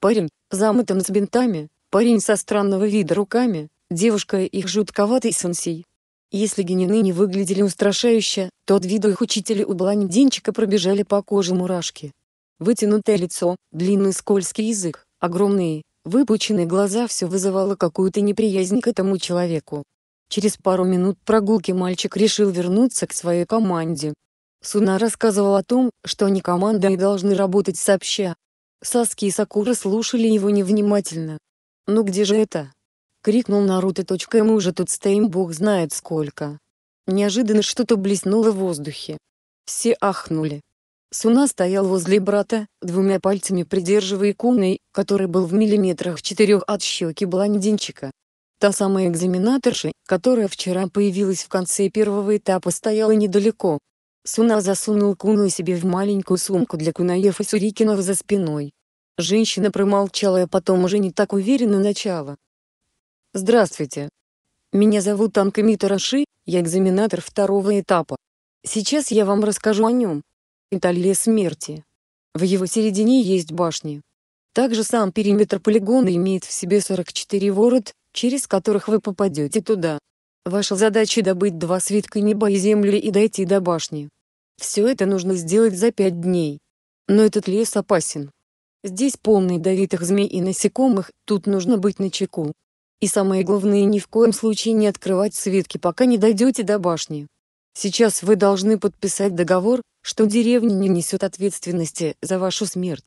Парень, замытым с бинтами, парень со странного вида руками, девушка их жутковатый сенсей. Если генины не выглядели устрашающе, то от виду их учителей у блондинчика пробежали по коже мурашки. Вытянутое лицо, длинный скользкий язык, огромные, выпученные глаза все вызывало какую-то неприязнь к этому человеку. Через пару минут прогулки мальчик решил вернуться к своей команде. Суна рассказывал о том, что они команда и должны работать сообща. Саски и Сакура слушали его невнимательно. «Ну где же это?» — крикнул Наруто. «Мы уже тут стоим бог знает сколько». Неожиданно что-то блеснуло в воздухе. Все ахнули. Суна стоял возле брата, двумя пальцами придерживая куной, который был в миллиметрах четырех от щеки блондинчика. Та самая экзаменаторша, которая вчера появилась в конце первого этапа, стояла недалеко, Суна засунул Куну себе в маленькую сумку для кунаев и сурикинов за спиной. Женщина промолчала, а потом уже не так уверенно начала. «Здравствуйте. Меня зовут Анками Тараши, я экзаменатор второго этапа. Сейчас я вам расскажу о нем. Италия смерти. В его середине есть башни. Также сам периметр полигона имеет в себе 44 ворот, через которых вы попадете туда. Ваша задача добыть два свитка неба и земли и дойти до башни. Все это нужно сделать за пять дней. Но этот лес опасен. Здесь полный давитых змей и насекомых, тут нужно быть начеку. И самое главное ни в коем случае не открывать свитки, пока не дойдете до башни. Сейчас вы должны подписать договор, что деревня не несет ответственности за вашу смерть.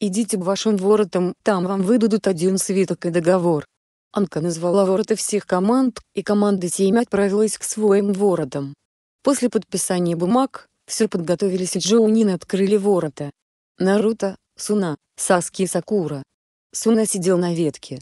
Идите к вашим воротам, там вам выдадут один свиток и договор. Анка назвала ворота всех команд, и команда семь отправилась к своим воротам. После подписания бумаг, все подготовились и Джоунин открыли ворота. Наруто, Суна, Саски и Сакура. Суна сидел на ветке.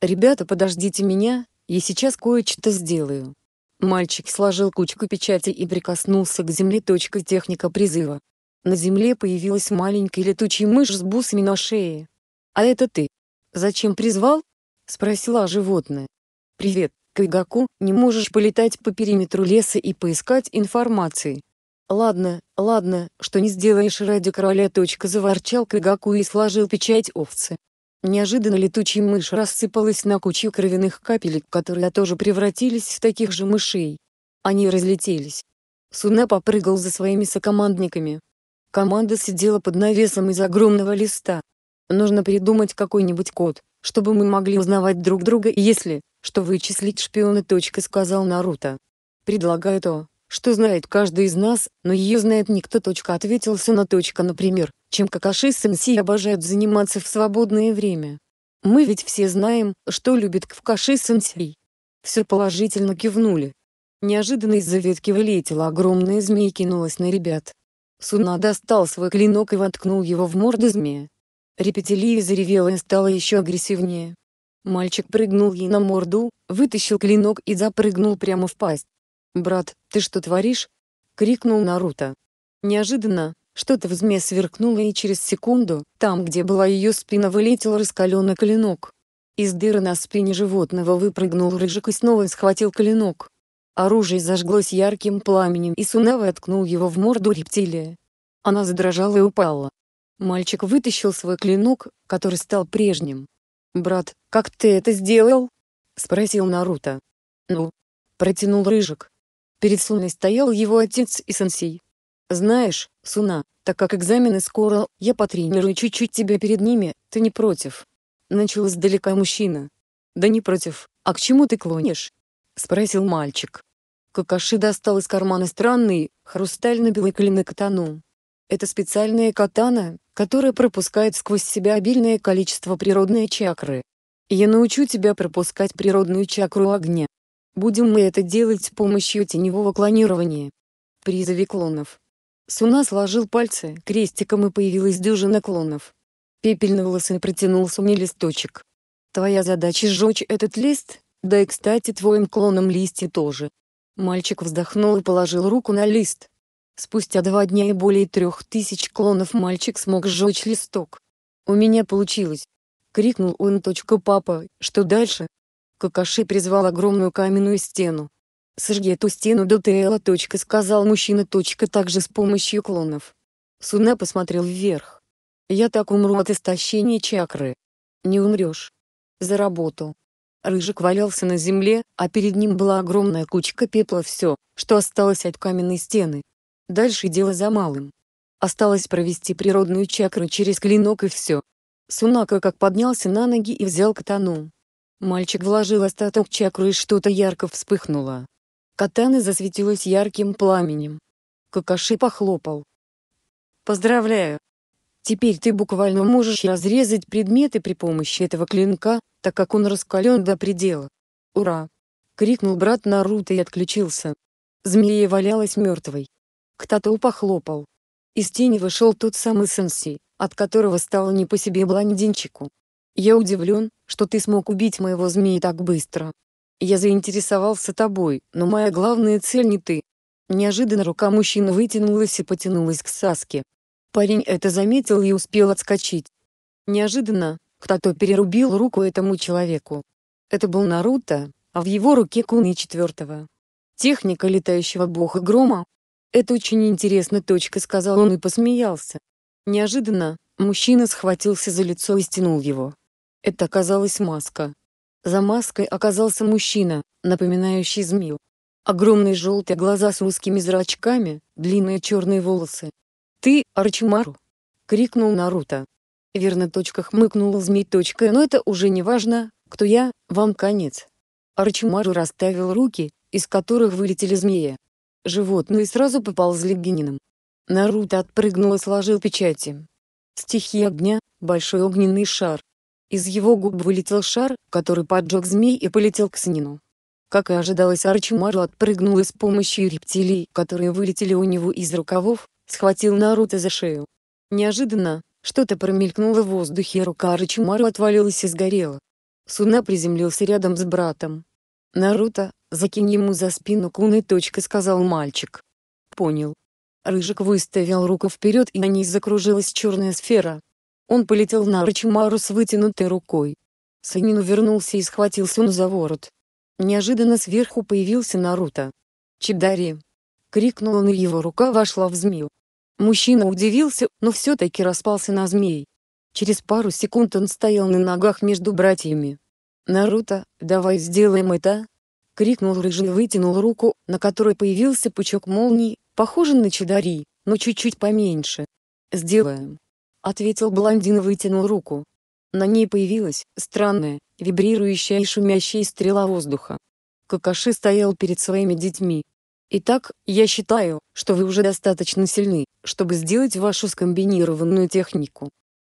«Ребята, подождите меня, я сейчас кое-что сделаю». Мальчик сложил кучку печати и прикоснулся к земле. Точка техника призыва. На земле появилась маленькая летучая мышь с бусами на шее. «А это ты? Зачем призвал?» спросила животное. «Привет, Кайгаку, не можешь полетать по периметру леса и поискать информации?» «Ладно, ладно, что не сделаешь ради короля?» Точка заворчал Кайгаку и сложил печать овцы. Неожиданно летучая мышь рассыпалась на кучу кровяных капелек, которые тоже превратились в таких же мышей. Они разлетелись. Суна попрыгал за своими сокомандниками. Команда сидела под навесом из огромного листа. Нужно придумать какой-нибудь код чтобы мы могли узнавать друг друга если, что вычислить шпиона. Точка сказал Наруто. Предлагаю то, что знает каждый из нас, но ее знает никто. Точка ответил Сына. Точка, например, чем Какаши Сенси обожает заниматься в свободное время. Мы ведь все знаем, что любит Какаши Сенсей. Все положительно кивнули. Неожиданно из-за ветки вылетела огромная змея и кинулась на ребят. Суна достал свой клинок и воткнул его в морду змея. Репетилия заревела и стала еще агрессивнее. Мальчик прыгнул ей на морду, вытащил клинок и запрыгнул прямо в пасть. «Брат, ты что творишь?» — крикнул Наруто. Неожиданно, что-то в зме сверкнуло и через секунду, там где была ее спина вылетел раскаленный клинок. Из дыры на спине животного выпрыгнул рыжик и снова схватил клинок. Оружие зажглось ярким пламенем и Сунава откнул его в морду рептилии. Она задрожала и упала. Мальчик вытащил свой клинок, который стал прежним. «Брат, как ты это сделал?» — спросил Наруто. «Ну?» — протянул Рыжик. Перед Суной стоял его отец и сенсей. «Знаешь, Суна, так как экзамены скоро, я потренирую чуть-чуть тебя перед ними, ты не против?» Начал издалека мужчина. «Да не против, а к чему ты клонишь?» — спросил мальчик. Какаши достал из кармана странный, хрустально-белый клинок и тонул. Это специальная катана, которая пропускает сквозь себя обильное количество природной чакры. Я научу тебя пропускать природную чакру огня. Будем мы это делать с помощью теневого клонирования. Призови клонов. Суна сложил пальцы крестиком и появилась дюжина клонов. Пепельный волосы протянул Суне листочек. Твоя задача сжечь этот лист, да и кстати твоим клонам листья тоже. Мальчик вздохнул и положил руку на лист. Спустя два дня и более трех тысяч клонов мальчик смог сжечь листок. «У меня получилось!» — крикнул он. «Папа, что дальше?» Какаши призвал огромную каменную стену. «Сожги эту стену до ТЛ. сказал мужчина. Также с помощью клонов. Суна посмотрел вверх. «Я так умру от истощения чакры». «Не умрешь». «Заработал». Рыжик валялся на земле, а перед ним была огромная кучка пепла все, что осталось от каменной стены. Дальше дело за малым. Осталось провести природную чакру через клинок и все. Сунака как поднялся на ноги и взял катану. Мальчик вложил остаток чакры и что-то ярко вспыхнуло. Катана засветилась ярким пламенем. Какаши похлопал. «Поздравляю! Теперь ты буквально можешь разрезать предметы при помощи этого клинка, так как он раскален до предела. Ура!» — крикнул брат Наруто и отключился. Змея валялась мертвой. Кто-то упохлопал. Из тени вышел тот самый сенсей, от которого стало не по себе блондинчику. «Я удивлен, что ты смог убить моего змея так быстро. Я заинтересовался тобой, но моя главная цель не ты». Неожиданно рука мужчины вытянулась и потянулась к Саске. Парень это заметил и успел отскочить. Неожиданно, кто-то перерубил руку этому человеку. Это был Наруто, а в его руке куны четвертого. Техника летающего бога грома, «Это очень интересная точка», — сказал он и посмеялся. Неожиданно, мужчина схватился за лицо и стянул его. Это оказалась маска. За маской оказался мужчина, напоминающий змею. Огромные желтые глаза с узкими зрачками, длинные черные волосы. «Ты, Арчимару!» — крикнул Наруто. Верно точка хмыкнула змей точка, но это уже не важно, кто я, вам конец. Арчимару расставил руки, из которых вылетели змеи животные ну сразу поползли к Генинам. Наруто отпрыгнул и сложил печати. стихия огня, большой огненный шар. Из его губ вылетел шар, который поджег змей и полетел к снину Как и ожидалось, Арчимару отпрыгнул и с помощью рептилий, которые вылетели у него из рукавов, схватил Наруто за шею. Неожиданно, что-то промелькнуло в воздухе и рука Арчимару отвалилась и сгорела. Суна приземлился рядом с братом. «Наруто, закинь ему за спину куны точка», — сказал мальчик. «Понял». Рыжик выставил руку вперед и на ней закружилась черная сфера. Он полетел на Рачимару с вытянутой рукой. Санин вернулся и схватил Суну за ворот. Неожиданно сверху появился Наруто. «Чидари!» — крикнул он и его рука вошла в змею. Мужчина удивился, но все-таки распался на змей. Через пару секунд он стоял на ногах между братьями. «Наруто, давай сделаем это!» — крикнул Рыжий и вытянул руку, на которой появился пучок молний, похожий на чудари, но чуть-чуть поменьше. «Сделаем!» — ответил блондин и вытянул руку. На ней появилась странная, вибрирующая и шумящая стрела воздуха. Какаши стоял перед своими детьми. «Итак, я считаю, что вы уже достаточно сильны, чтобы сделать вашу скомбинированную технику.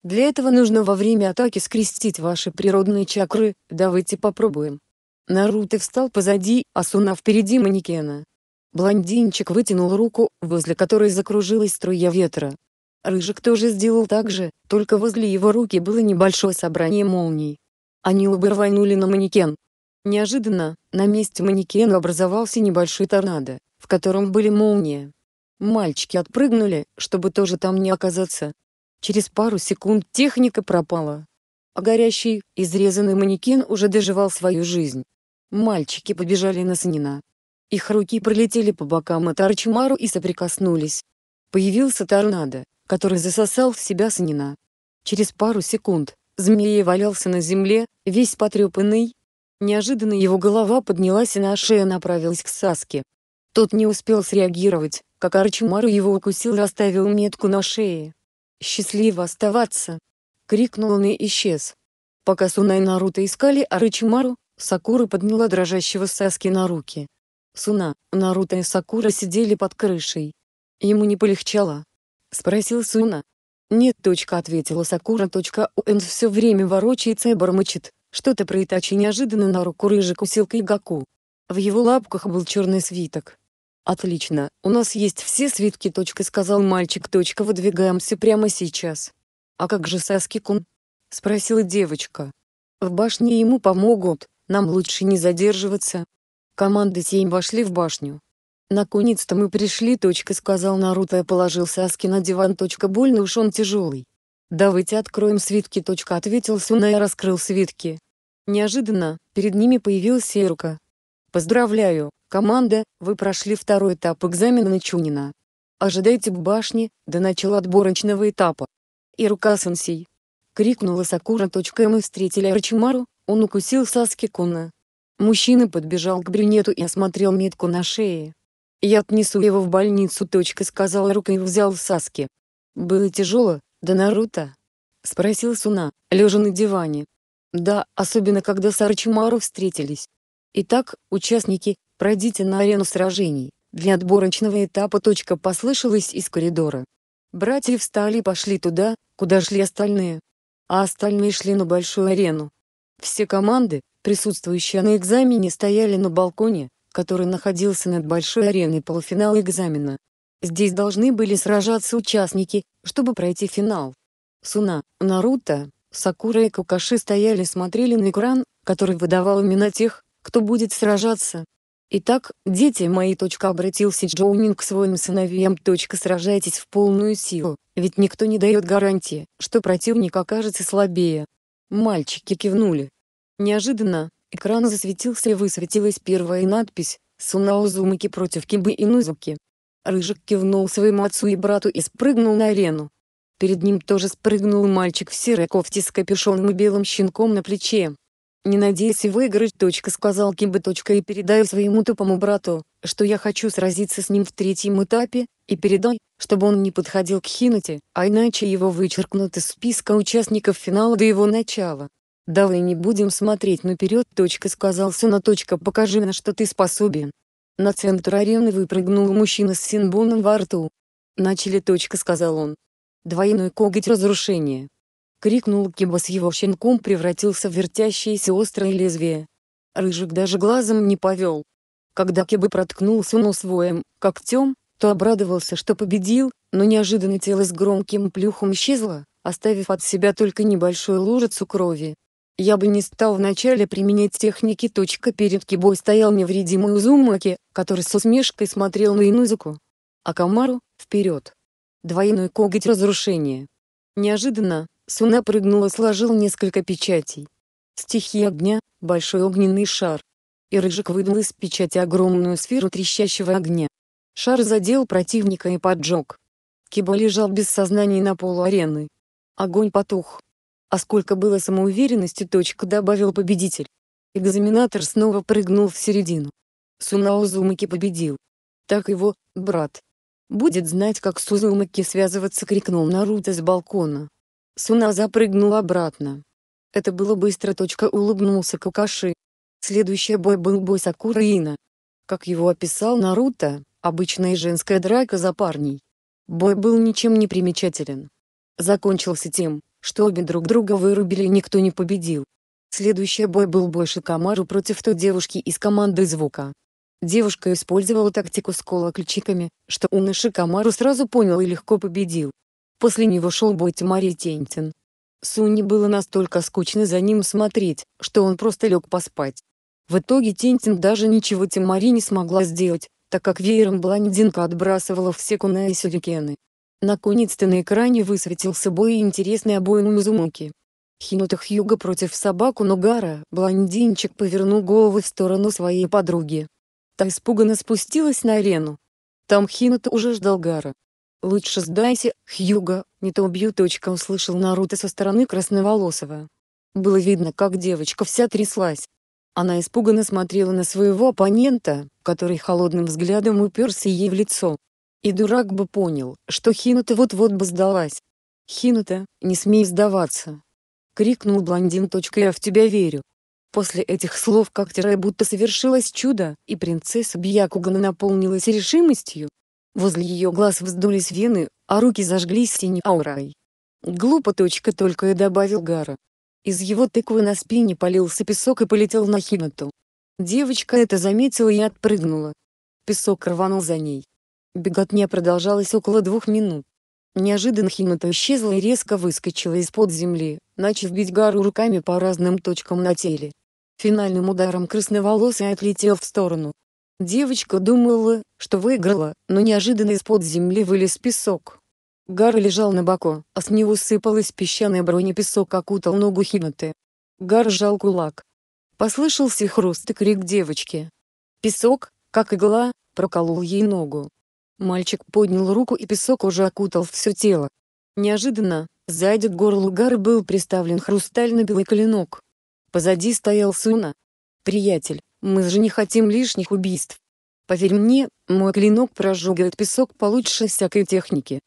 Для этого нужно во время атаки скрестить ваши природные чакры, давайте попробуем. Наруто встал позади, а Суна впереди манекена. Блондинчик вытянул руку, возле которой закружилась струя ветра. Рыжик тоже сделал так же, только возле его руки было небольшое собрание молний. Они оба рванули на манекен. Неожиданно, на месте манекена образовался небольшой торнадо, в котором были молнии. Мальчики отпрыгнули, чтобы тоже там не оказаться, Через пару секунд техника пропала, а горящий, изрезанный манекен уже доживал свою жизнь. Мальчики побежали на Санина. Их руки пролетели по бокам от Арчимару и соприкоснулись. Появился торнадо, который засосал в себя Санина. Через пару секунд змея валялся на земле, весь потрепанный. Неожиданно его голова поднялась и на шее направилась к Саске. Тот не успел среагировать, как Арчимару его укусил и оставил метку на шее. «Счастливо оставаться!» — крикнул он и исчез. Пока Суна и Наруто искали Арычимару, Сакура подняла дрожащего Саски на руки. Суна, Наруто и Сакура сидели под крышей. Ему не полегчало. Спросил Суна. «Нет», — ответила Сакура. «Он все время ворочается и бормочет, что-то про Итачи неожиданно на руку рыжик усил Кайгаку. В его лапках был черный свиток. «Отлично, у нас есть все свитки. Точка, сказал мальчик. Точка, выдвигаемся прямо сейчас. А как же Саски-кун? спросила девочка. В башне ему помогут, нам лучше не задерживаться. Команды семь вошли в башню. Наконец-то мы пришли. Точка, сказал Наруто и положил Саски на диван. Точка, больно уж он тяжелый. Давайте откроем свитки. Точка, ответил Суна и раскрыл свитки. Неожиданно перед ними появилась Эрука. Поздравляю, Команда, вы прошли второй этап экзамена на Чунина. Ожидайте в башне, до начала отборочного этапа. Ирука сенсей. Крикнула Сакура. Мы встретили Арчимару, он укусил Саски Куна. Мужчина подбежал к брюнету и осмотрел метку на шее. «Я отнесу его в больницу», — сказал Рука и взял Саски. «Было тяжело, да Наруто?» — спросил Суна, лежа на диване. «Да, особенно когда с Арчимару встретились. Итак, участники, Пройдите на арену сражений, для отборочного этапа. Точка послышалась из коридора. Братья встали и пошли туда, куда шли остальные. А остальные шли на большую арену. Все команды, присутствующие на экзамене, стояли на балконе, который находился над большой ареной полуфинала экзамена. Здесь должны были сражаться участники, чтобы пройти финал. Суна, Наруто, Сакура и Кукаши стояли и смотрели на экран, который выдавал имена тех, кто будет сражаться. Итак, дети мои. Обратился Джоунинг к своим сыновьям. Сражайтесь в полную силу, ведь никто не дает гарантии, что противник окажется слабее. Мальчики кивнули. Неожиданно, экран засветился и высветилась первая надпись «Сунаозумаки против Кибы и Нузуки». Рыжик кивнул своему отцу и брату и спрыгнул на арену. Перед ним тоже спрыгнул мальчик в серой кофте с капюшоном и белым щенком на плече. «Не надейся выиграть», — сказал Киба. «И передаю своему тупому брату, что я хочу сразиться с ним в третьем этапе, и передай, чтобы он не подходил к Хинате, а иначе его вычеркнут из списка участников финала до его начала». «Давай не будем смотреть наперед», — сказал Суна. «Покажи, на что ты способен». На центр арены выпрыгнул мужчина с синбоном во рту. «Начали», — сказал он. «Двойной коготь разрушения» крикнул Киба его щенком превратился в вертящееся острое лезвие. Рыжик даже глазом не повел. Когда Киба проткнул Суну своим тем, то обрадовался, что победил, но неожиданно тело с громким плюхом исчезло, оставив от себя только небольшую лужицу крови. Я бы не стал вначале применять техники. Точка перед Кибой стоял невредимый Узумаки, который с усмешкой смотрел на инузику. А Камару — вперед. Двойной коготь разрушения. Неожиданно, Суна прыгнул и сложил несколько печатей. Стихи огня, большой огненный шар. И Рыжик выдал из печати огромную сферу трещащего огня. Шар задел противника и поджег. Киба лежал без сознания на полу арены. Огонь потух. А сколько было самоуверенности точка добавил победитель. Экзаменатор снова прыгнул в середину. Сунао Зумаки победил. Так его, брат. «Будет знать, как с Узумаки связываться!» — крикнул Наруто с балкона. Суна запрыгнул обратно. Это было быстро. Точка улыбнулся Какаши. Следующий бой был бой Сакура Ина. Как его описал Наруто, обычная женская драка за парней. Бой был ничем не примечателен. Закончился тем, что обе друг друга вырубили и никто не победил. Следующий бой был бой Шикамару против той девушки из команды Звука. Девушка использовала тактику скола ключиками, что Уна Шикамару сразу понял и легко победил. После него шел Бойтимари Тентин. Суни было настолько скучно за ним смотреть, что он просто лег поспать. В итоге Тентин даже ничего Тимари не смогла сделать, так как веером блондинка отбрасывала все куна и сюрикены. Наконец-то на экране высветился бой интересный обоим Мизумуки. Хинута Хьюга против собаку Ногара. блондинчик повернул голову в сторону своей подруги. Та испуганно спустилась на арену. Там Хинута уже ждал Гара. «Лучше сдайся, Хьюго, не то убью» — услышал Наруто со стороны красноволосого. Было видно, как девочка вся тряслась. Она испуганно смотрела на своего оппонента, который холодным взглядом уперся ей в лицо. И дурак бы понял, что Хинута вот-вот бы сдалась. «Хинута, не смей сдаваться!» — крикнул блондин. «Я «А» в тебя верю!» После этих слов как-то будто совершилось чудо, и принцесса Бьякугана наполнилась решимостью, Возле ее глаз вздулись вены, а руки зажглись синей аурой. «Глупо точка только и добавил Гара. Из его тыквы на спине полился песок и полетел на Хинату. Девочка это заметила и отпрыгнула. Песок рванул за ней. Беготня продолжалась около двух минут. Неожиданно Хината исчезла и резко выскочила из-под земли, начав бить Гару руками по разным точкам на теле. Финальным ударом красноволосый отлетел в сторону, Девочка думала, что выиграла, но неожиданно из-под земли вылез песок. Гара лежал на боку, а с него сыпалась песчаная броня песок, окутал ногу Хинаты. Гар сжал кулак. Послышался хруст и крик девочки. Песок, как игла, проколол ей ногу. Мальчик поднял руку и песок уже окутал все тело. Неожиданно, сзади к горлу Гары был приставлен хрустально-белый клинок. Позади стоял Суна. «Приятель, мы же не хотим лишних убийств. Поверь мне, мой клинок прожугает песок получше всякой техники.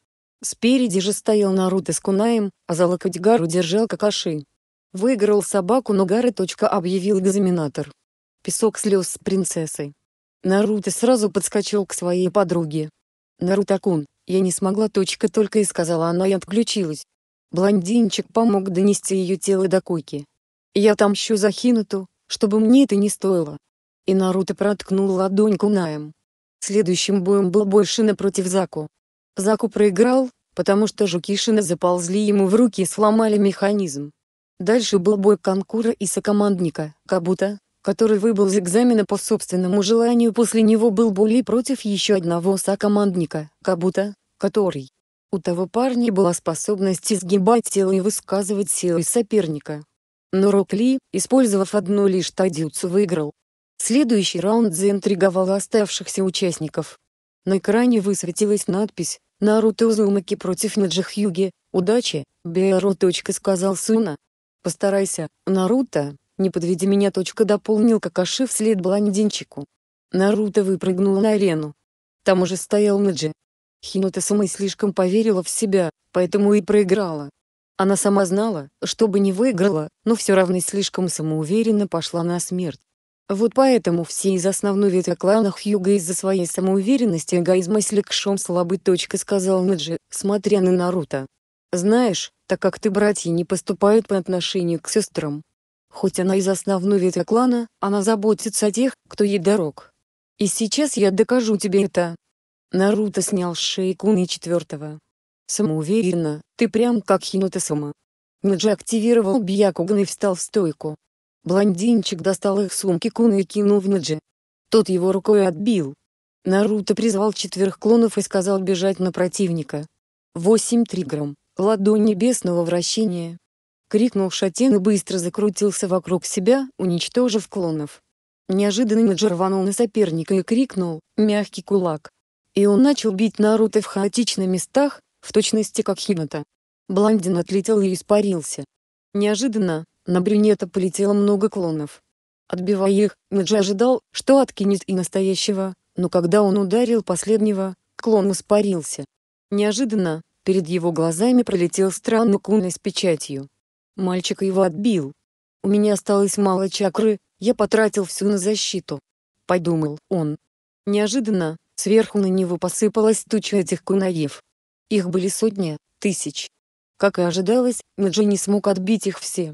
Спереди же стоял Наруто с Кунаем, а за локоть Гару держал Какаши. Выиграл собаку но Гары. объявил экзаменатор. Песок слез с принцессой. Наруто сразу подскочил к своей подруге. «Наруто-кун, я не смогла. Точка только и сказала она и отключилась». Блондинчик помог донести ее тело до койки. «Я там щу за Хинуту, чтобы мне это не стоило», и Наруто проткнул ладонь кунаем. Следующим боем был Большина против Заку. Заку проиграл, потому что Жукишина заползли ему в руки и сломали механизм. Дальше был бой Конкура и сокомандника, Кабута, который выбыл из экзамена по собственному желанию после него был Боли против еще одного сокомандника, Кабута, который. У того парня была способность изгибать тело и высказывать силы соперника. Но Рокли, использовав одну лишь тадюцу выиграл, Следующий раунд заинтриговал оставшихся участников. На экране высветилась надпись «Наруто Узумаки против Наджихюги. Удачи, Биару. сказал Суна. «Постарайся, Наруто, не подведи меня. дополнил Какаши вслед блондинчику. Наруто выпрыгнул на арену. Там уже стоял Наджи. Хинота сама слишком поверила в себя, поэтому и проиграла. Она сама знала, что бы не выиграла, но все равно слишком самоуверенно пошла на смерть. Вот поэтому все из основной ветви клана Хьюга из-за своей самоуверенности и эгоизма слегшом слабы. сказал Наджи, смотря на Наруто. Знаешь, так как ты братья не поступают по отношению к сестрам. Хоть она из основной ветви клана, она заботится о тех, кто ей дорог. И сейчас я докажу тебе это. Наруто снял с шеи Куни четвертого. Самоуверенно, ты прям как Хинота Сама. Наджи активировал Бьякуган и встал в стойку. Блондинчик достал их сумки Куна и кинул в Ниджи. Тот его рукой отбил. Наруто призвал четверых клонов и сказал бежать на противника. «Восемь триграм, ладонь небесного вращения!» Крикнул Шатен и быстро закрутился вокруг себя, уничтожив клонов. Неожиданно Ниджи рванул на соперника и крикнул «Мягкий кулак!» И он начал бить Наруто в хаотичных местах, в точности как Хината. Блондин отлетел и испарился. Неожиданно, на брюнета полетело много клонов. Отбивая их, Мэджи ожидал, что откинет и настоящего, но когда он ударил последнего, клон испарился. Неожиданно, перед его глазами пролетел странный куной с печатью. Мальчик его отбил. «У меня осталось мало чакры, я потратил всю на защиту», — подумал он. Неожиданно, сверху на него посыпалась туча этих кунаев. Их были сотни, тысяч. Как и ожидалось, Мэджи не смог отбить их все.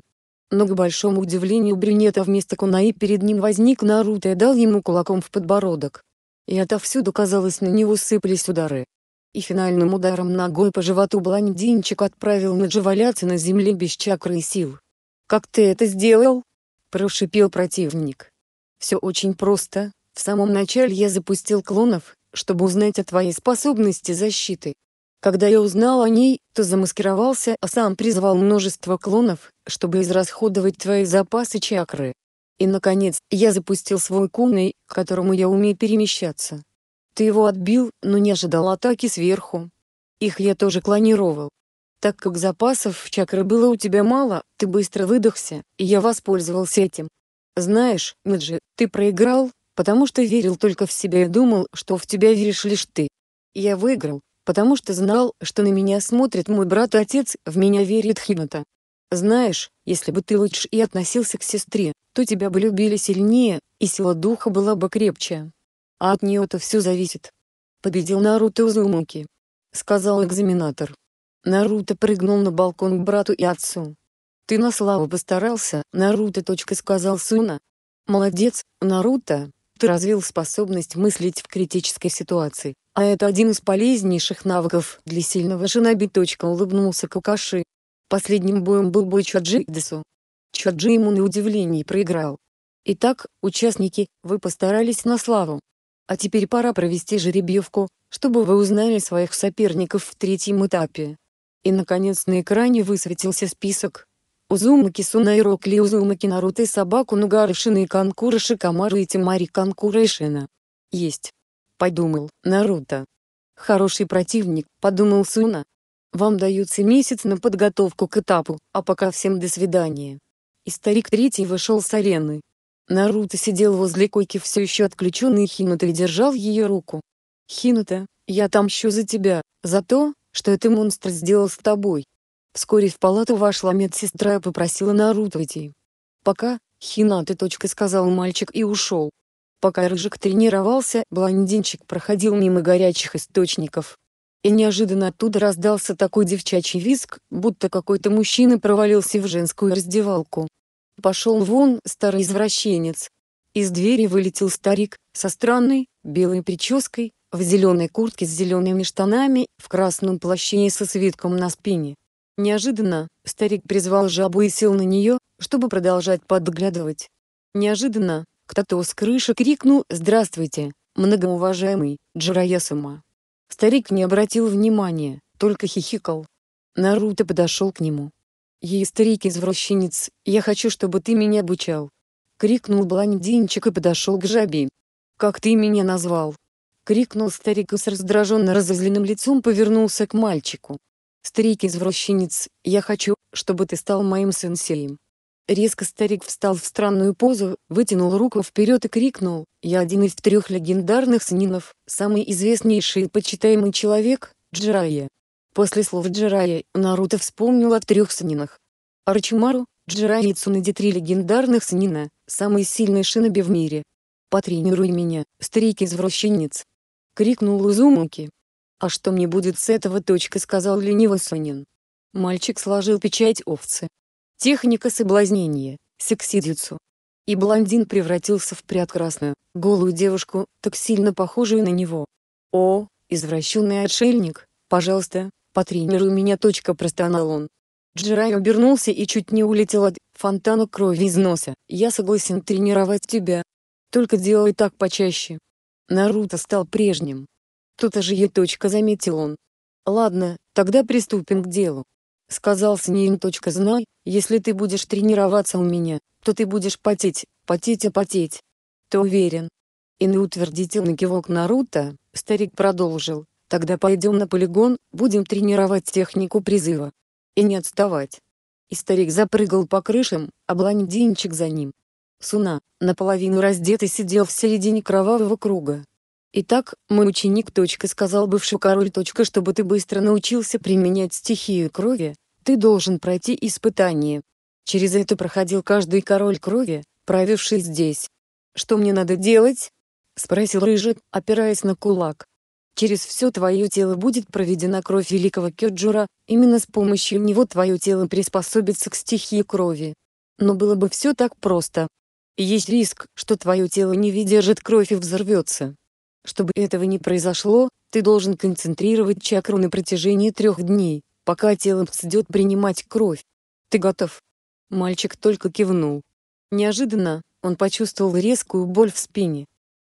Но к большому удивлению брюнета вместо Кунаи перед ним возник Наруто и дал ему кулаком в подбородок. И отовсюду, казалось, на него сыпались удары. И финальным ударом ногой по животу блондинчик отправил Наджи валяться на земле без чакры и сил. «Как ты это сделал?» – прошипел противник. «Все очень просто. В самом начале я запустил клонов, чтобы узнать о твоей способности защиты. Когда я узнал о ней, то замаскировался, а сам призвал множество клонов, чтобы израсходовать твои запасы чакры. И наконец, я запустил свой кумный, к которому я умею перемещаться. Ты его отбил, но не ожидал атаки сверху. Их я тоже клонировал. Так как запасов чакры было у тебя мало, ты быстро выдохся, и я воспользовался этим. Знаешь, Миджи, ты проиграл, потому что верил только в себя и думал, что в тебя веришь лишь ты. Я выиграл, потому что знал, что на меня смотрит мой брат и отец, в меня верит Хината. Знаешь, если бы ты лучше и относился к сестре, то тебя бы любили сильнее, и сила духа была бы крепче. А от нее-то все зависит. Победил Наруто Узумаки. Сказал экзаменатор. Наруто прыгнул на балкон к брату и отцу. «Ты на славу постарался, Наруто. Точка сказал Суна. «Молодец, Наруто, ты развил способность мыслить в критической ситуации. А это один из полезнейших навыков для сильного шиноби. Улыбнулся Какаши. Последним боем был бой Чаджи Десу. Чаджи ему на удивление проиграл. Итак, участники, вы постарались на славу. А теперь пора провести жеребьевку, чтобы вы узнали своих соперников в третьем этапе. И наконец на экране высветился список. Узумаки Сунайро Кли Узумаки Наруто и Собаку Нугары и Канкура Шикамару и Тимари Канкура Есть подумал Наруто. Хороший противник, подумал Суна. Вам даются месяц на подготовку к этапу, а пока всем до свидания. И старик третий вышел с арены. Наруто сидел возле койки все еще отключенный Хинута и держал ее руку. «Хинута, я тамщу за тебя, за то, что это монстр сделал с тобой». Вскоре в палату вошла медсестра и попросила Наруто идти. «Пока, Хината. — сказал мальчик и ушел. Пока Рыжик тренировался, блондинчик проходил мимо горячих источников. И неожиданно оттуда раздался такой девчачий визг, будто какой-то мужчина провалился в женскую раздевалку. Пошел вон, старый извращенец. Из двери вылетел старик, со странной, белой прической, в зеленой куртке с зелеными штанами, в красном плаще и со свитком на спине. Неожиданно, старик призвал жабу и сел на нее, чтобы продолжать подглядывать. Неожиданно, кто-то с крыши крикнул «Здравствуйте, многоуважаемый Джираясама!». Старик не обратил внимания, только хихикал. Наруто подошел к нему. «Ей, старик-извращенец, я хочу, чтобы ты меня обучал!» — крикнул блондинчик и подошел к жабе. «Как ты меня назвал?» — крикнул старик и с раздраженно разозленным лицом повернулся к мальчику. «Старик-извращенец, я хочу, чтобы ты стал моим сенсеем!» Резко старик встал в странную позу, вытянул руку вперед и крикнул, «Я один из трех легендарных снинов, самый известнейший и почитаемый человек, Джирайя». После слов Джирайя, Наруто вспомнил о трех снинах. Арчимару, Джирайя и Цунади три легендарных снина, самый сильный шиноби в мире. «Потренируй меня, старик-извращенец!» — крикнул Узумуки. «А что мне будет с этого точка?» — сказал лениво Сонин. Мальчик сложил печать овцы, Техника соблазнения, сексидицу. И блондин превратился в прекрасную, голую девушку, так сильно похожую на него. «О, извращенный отшельник, пожалуйста, потренируй меня!» — простонал он. Джирай обернулся и чуть не улетел от фонтана крови из носа. «Я согласен тренировать тебя. Только делай так почаще». Наруто стал прежним. Тут то же е точка», — заметил он. «Ладно, тогда приступим к делу». — сказал Снейн. «Ну, «Знай, если ты будешь тренироваться у меня, то ты будешь потеть, потеть и потеть. Ты уверен?» И на утвердительный кивок Наруто, старик продолжил, «Тогда пойдем на полигон, будем тренировать технику призыва. И не отставать». И старик запрыгал по крышам, а блондинчик за ним. Суна, наполовину раздетый, сидел в середине кровавого круга, Итак, мой ученик. сказал бывший король. Чтобы ты быстро научился применять стихию крови, ты должен пройти испытание. Через это проходил каждый король крови, правивший здесь. Что мне надо делать? спросил рыжик, опираясь на кулак. Через все твое тело будет проведена кровь великого Кёджура, именно с помощью него твое тело приспособится к стихии крови. Но было бы все так просто. Есть риск, что твое тело не выдержит кровь и взорвется. Чтобы этого не произошло, ты должен концентрировать чакру на протяжении трех дней, пока тело идет принимать кровь. Ты готов? Мальчик только кивнул. Неожиданно, он почувствовал резкую боль в спине.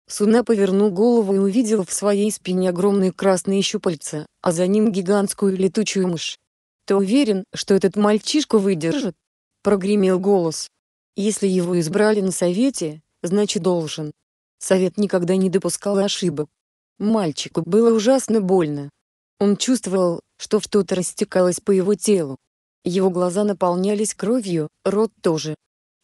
Суна повернул голову и увидел в своей спине огромные красные щупальца, а за ним гигантскую летучую мышь. «Ты уверен, что этот мальчишка выдержит?» — прогремел голос. «Если его избрали на совете, значит должен. Совет никогда не допускал ошибок. Мальчику было ужасно больно. Он чувствовал, что что-то растекалось по его телу. Его глаза наполнялись кровью, рот тоже.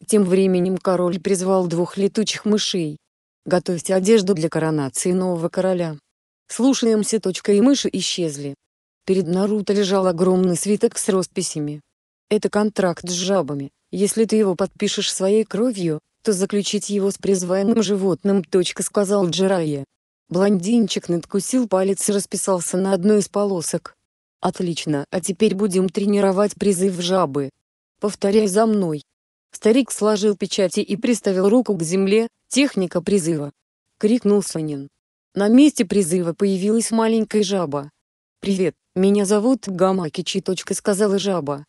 Тем временем король призвал двух летучих мышей. «Готовьте одежду для коронации нового короля». Слушаемся. Точка и мыши исчезли. Перед Наруто лежал огромный свиток с росписями. Это контракт с жабами. Если ты его подпишешь своей кровью, то заключить его с призванным животным. сказал Джирайя. Блондинчик надкусил палец и расписался на одной из полосок. Отлично, а теперь будем тренировать призыв жабы. Повторяй за мной. Старик сложил печати и приставил руку к земле, техника призыва. Крикнул Сонин. На месте призыва появилась маленькая жаба. «Привет, меня зовут Гамакичи», — сказала жаба.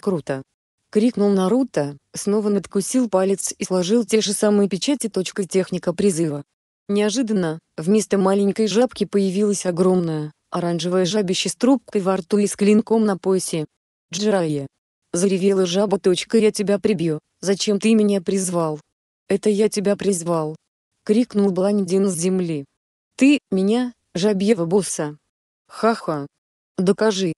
«Круто, — крикнул Наруто, снова надкусил палец и сложил те же самые печати. Точка Техника призыва. Неожиданно, вместо маленькой жабки появилась огромная, оранжевая жабище с трубкой во рту и с клинком на поясе. «Джирайя!» Заревела жаба. Точка «Я тебя прибью! Зачем ты меня призвал?» «Это я тебя призвал!» Крикнул блондин с земли. «Ты, меня, жабьего босса!» «Ха-ха! Докажи!»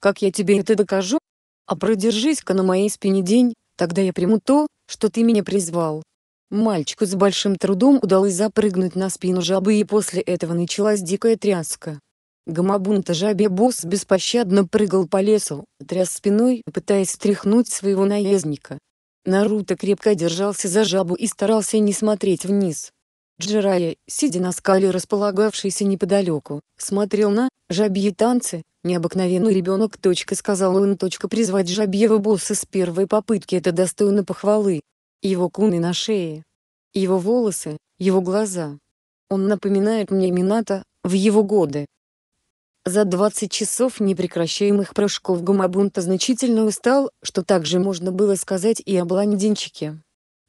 «Как я тебе это докажу?» А продержись-ка на моей спине день, тогда я приму то, что ты меня призвал. Мальчику с большим трудом удалось запрыгнуть на спину жабы и после этого началась дикая тряска. Гамабунта жабе босс беспощадно прыгал по лесу, тряс спиной, пытаясь стряхнуть своего наездника. Наруто крепко держался за жабу и старался не смотреть вниз. Джирая, сидя на скале, располагавшейся неподалеку, смотрел на жабьи танцы, Необыкновенный ребенок. Точка, сказал он. Точка, призвать жабьего босса с первой попытки это достойно похвалы. Его куны на шее. Его волосы, его глаза. Он напоминает мне Мината, в его годы. За 20 часов непрекращаемых прыжков Гумабунта значительно устал, что также можно было сказать и о блондинчике.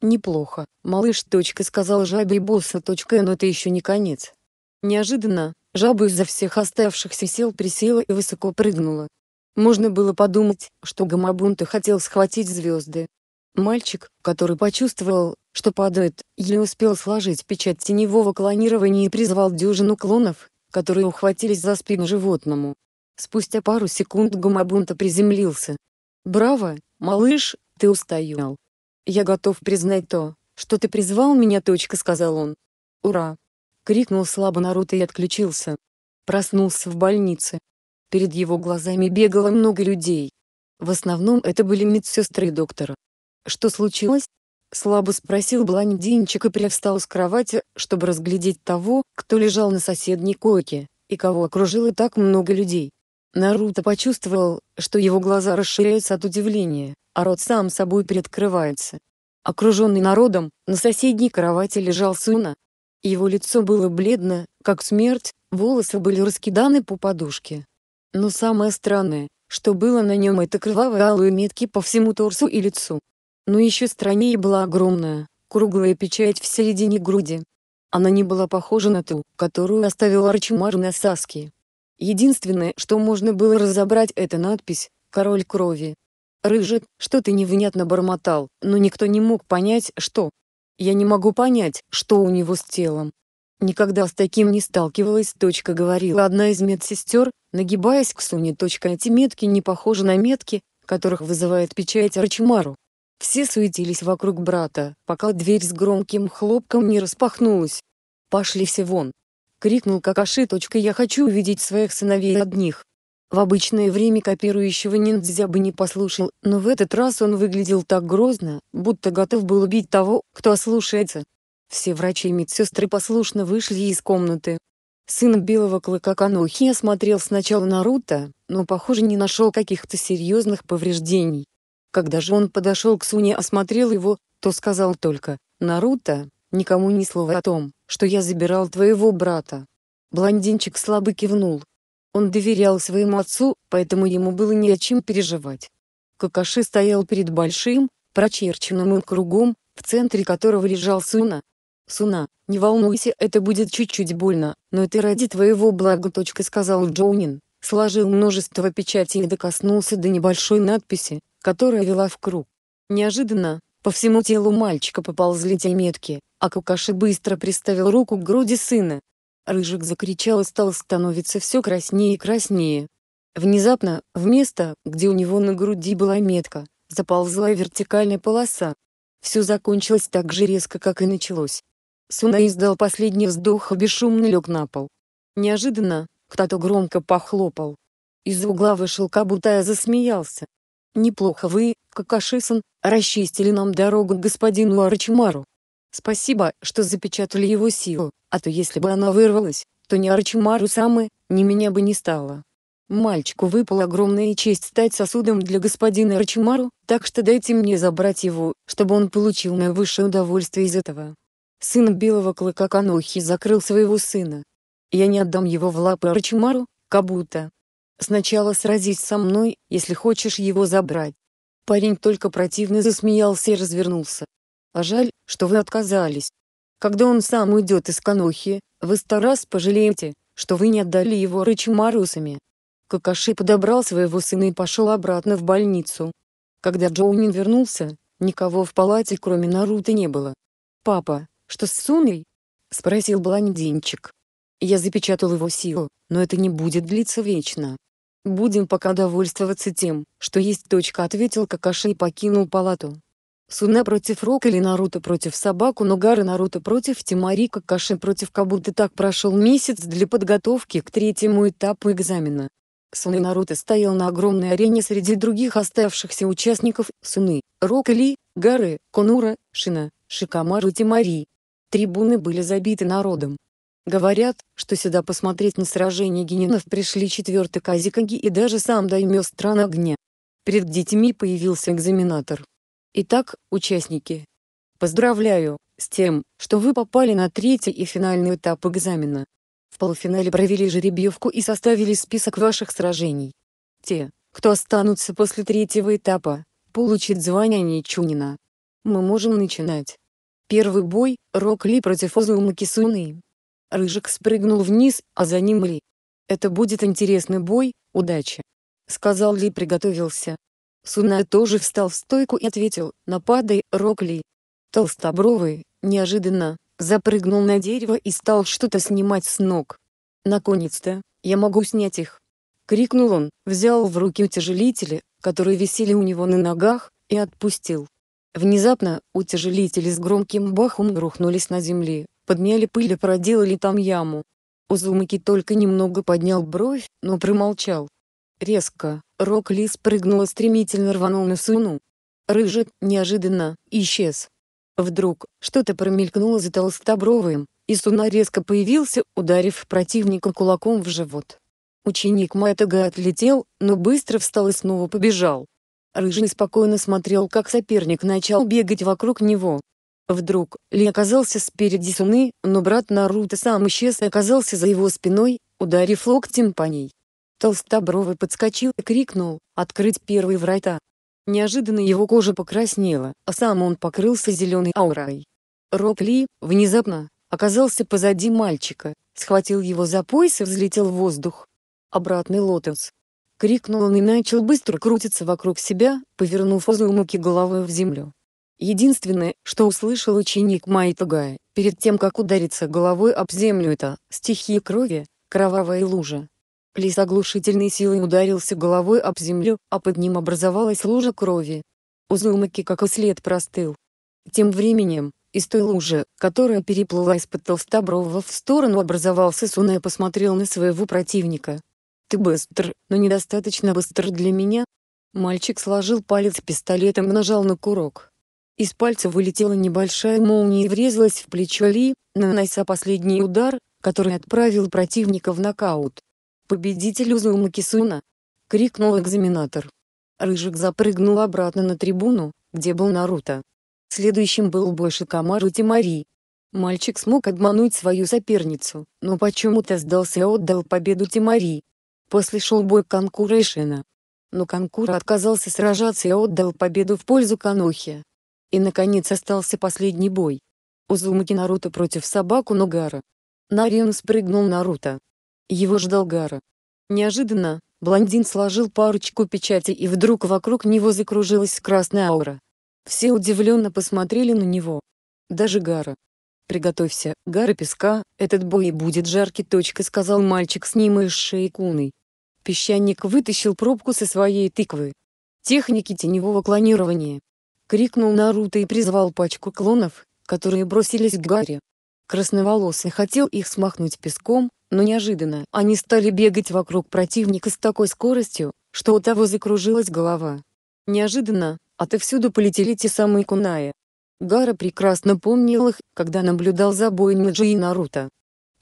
«Неплохо, малыш. Точка сказал жабе босса. Точка, но это еще не конец. Неожиданно, Жаба изо всех оставшихся сил присела и высоко прыгнула. Можно было подумать, что Гамабунта хотел схватить звезды. Мальчик, который почувствовал, что падает, еле успел сложить печать теневого клонирования и призвал дюжину клонов, которые ухватились за спину животному. Спустя пару секунд Гамабунта приземлился. «Браво, малыш, ты устоял. Я готов признать то, что ты призвал меня», — сказал он. «Ура!» крикнул слабо Наруто и отключился. Проснулся в больнице. Перед его глазами бегало много людей. В основном это были медсестры и доктора. «Что случилось?» Слабо спросил блондинчик и привстал с кровати, чтобы разглядеть того, кто лежал на соседней койке, и кого окружило так много людей. Наруто почувствовал, что его глаза расширяются от удивления, а рот сам собой приоткрывается. Окруженный народом, на соседней кровати лежал Суна, его лицо было бледно, как смерть, волосы были раскиданы по подушке. Но самое странное, что было на нем это кровавые алые метки по всему торсу и лицу. Но еще страннее была огромная, круглая печать в середине груди. Она не была похожа на ту, которую оставил Арчимар на Саске. Единственное, что можно было разобрать, это надпись «Король крови». Рыжик что-то невнятно бормотал, но никто не мог понять, что. Я не могу понять, что у него с телом. Никогда с таким не сталкивалась. Точка говорила одна из медсестер, нагибаясь к Суне. Точка эти метки не похожи на метки, которых вызывает печать Рачимару. Все суетились вокруг брата, пока дверь с громким хлопком не распахнулась. «Пошли все вон!» — крикнул Какаши. «Я хочу увидеть своих сыновей одних!» В обычное время копирующего ниндзя бы не послушал, но в этот раз он выглядел так грозно, будто готов был убить того, кто ослушается. Все врачи и медсестры послушно вышли из комнаты. Сын белого клыка Канохи осмотрел сначала Наруто, но похоже не нашел каких-то серьезных повреждений. Когда же он подошел к Суне и осмотрел его, то сказал только «Наруто, никому ни слова о том, что я забирал твоего брата». Блондинчик слабо кивнул, он доверял своему отцу, поэтому ему было не о чем переживать. Какаши стоял перед большим, прочерченным им кругом, в центре которого лежал Суна. «Суна, не волнуйся, это будет чуть-чуть больно, но это ради твоего блага», — сказал Джоунин, сложил множество печатей и докоснулся до небольшой надписи, которая вела в круг. Неожиданно, по всему телу мальчика поползли те метки, а Кукаши быстро приставил руку к груди сына, Рыжик закричал и стал становиться все краснее и краснее. Внезапно, в место, где у него на груди была метка, заползла вертикальная полоса. Все закончилось так же резко, как и началось. Суна издал последний вздох и бесшумно лег на пол. Неожиданно, кто-то громко похлопал. Из угла вышел Кабутая засмеялся. «Неплохо вы, Какашисан, расчистили нам дорогу к господину Арачимару. Спасибо, что запечатали его силу, а то если бы она вырвалась, то ни Арчимару Самы, ни меня бы не стало. Мальчику выпала огромная честь стать сосудом для господина Арчимару, так что дайте мне забрать его, чтобы он получил наивысшее удовольствие из этого. Сын белого клыка Канохи закрыл своего сына. Я не отдам его в лапы Арчимару, Кабута. Сначала сразись со мной, если хочешь его забрать. Парень только противно засмеялся и развернулся. А жаль, что вы отказались. Когда он сам уйдет из Канохи, вы сто раз пожалеете, что вы не отдали его рычмарусами. Какаши подобрал своего сына и пошел обратно в больницу. Когда Джоунин вернулся, никого в палате кроме Наруто не было. «Папа, что с Суной?» — спросил блондинчик. «Я запечатал его силу, но это не будет длиться вечно. Будем пока довольствоваться тем, что есть точка», — ответил Какаши и покинул палату. Суне против Рока или Наруто против собаку, но Гары Наруто против Тимарика, Каши против Кабуты так прошел месяц для подготовки к третьему этапу экзамена. Суны Наруто стоял на огромной арене среди других оставшихся участников Суны, Рок Ли, Гары, Конура, Шина, Шикамару Тимари. Трибуны были забиты народом. Говорят, что сюда посмотреть на сражение генинов пришли четвертый Казикаги и даже сам Даймё Стран Огня. Перед детьми появился экзаменатор. Итак, участники, поздравляю с тем, что вы попали на третий и финальный этап экзамена. В полуфинале провели жеребьевку и составили список ваших сражений. Те, кто останутся после третьего этапа, получат звание Ничунина. Мы можем начинать. Первый бой – Рок Ли против Озума Кисуны. Рыжик спрыгнул вниз, а за ним Ли. «Это будет интересный бой, удачи!» Сказал Ли приготовился, Сумна тоже встал в стойку и ответил «Нападай, Рокли». Толстобровый, неожиданно, запрыгнул на дерево и стал что-то снимать с ног. «Наконец-то, я могу снять их!» — крикнул он, взял в руки утяжелители, которые висели у него на ногах, и отпустил. Внезапно, утяжелители с громким бахом рухнулись на земле, подняли пыль и проделали там яму. Узумаки только немного поднял бровь, но промолчал. Резко, Рокли спрыгнул и стремительно рванул на Суну. Рыжик неожиданно, исчез. Вдруг, что-то промелькнуло за толстобровым, и Суна резко появился, ударив противника кулаком в живот. Ученик Майтага отлетел, но быстро встал и снова побежал. Рыжий спокойно смотрел, как соперник начал бегать вокруг него. Вдруг, Ли оказался спереди Суны, но брат Наруто сам исчез и оказался за его спиной, ударив локтем по ней. Толстобровый подскочил и крикнул «Открыть первые врата!». Неожиданно его кожа покраснела, а сам он покрылся зеленой аурой. Рок Ли, внезапно, оказался позади мальчика, схватил его за пояс и взлетел в воздух. «Обратный лотос!» — крикнул он и начал быстро крутиться вокруг себя, повернув Озумаки головой в землю. Единственное, что услышал ученик Майтагая, перед тем как удариться головой об землю это стихии крови, кровавая лужа». Плис оглушительной силой ударился головой об землю, а под ним образовалась лужа крови. Узумаки как и след простыл. Тем временем, из той лужи, которая переплыла из-под толстобрового в сторону образовался Суна и посмотрел на своего противника. «Ты быстр, но недостаточно быстр для меня». Мальчик сложил палец пистолетом и нажал на курок. Из пальца вылетела небольшая молния и врезалась в плечо Ли, нанося последний удар, который отправил противника в нокаут. «Победитель Узума Кисуна!» — крикнул экзаменатор. Рыжик запрыгнул обратно на трибуну, где был Наруто. Следующим был больше Камару Тимари. Мальчик смог обмануть свою соперницу, но почему-то сдался и отдал победу Тимари. После шел бой Канкура и Шина. Но Канкура отказался сражаться и отдал победу в пользу Канохи. И наконец остался последний бой. Узумаки Наруто против собаку Ногара. Нарион спрыгнул Наруто. Его ждал Гара. Неожиданно, блондин сложил парочку печати и вдруг вокруг него закружилась красная аура. Все удивленно посмотрели на него. Даже Гара. «Приготовься, Гара Песка, этот бой будет жаркий точка», — сказал мальчик с ним и шеи куной. Песчаник вытащил пробку со своей тыквы. «Техники теневого клонирования!» — крикнул Наруто и призвал пачку клонов, которые бросились к Гаре. Красноволосый хотел их смахнуть песком, но неожиданно они стали бегать вокруг противника с такой скоростью, что у того закружилась голова. Неожиданно, отовсюду полетели те самые кунаи. Гара прекрасно помнил их, когда наблюдал за боем Мэджи и Наруто.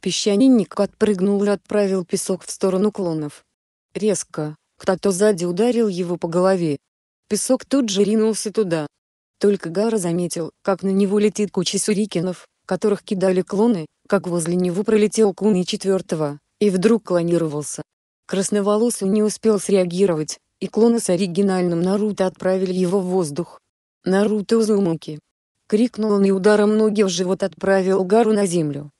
Песчанинник отпрыгнул и отправил песок в сторону клонов. Резко, кто-то сзади ударил его по голове. Песок тут же ринулся туда. Только Гара заметил, как на него летит куча сюрикинов, которых кидали клоны, как возле него пролетел кун четвертого, и вдруг клонировался. Красноволосый не успел среагировать, и клоны с оригинальным Наруто отправили его в воздух. «Наруто Узумаки!» — крикнул он и ударом ноги в живот отправил Гару на землю.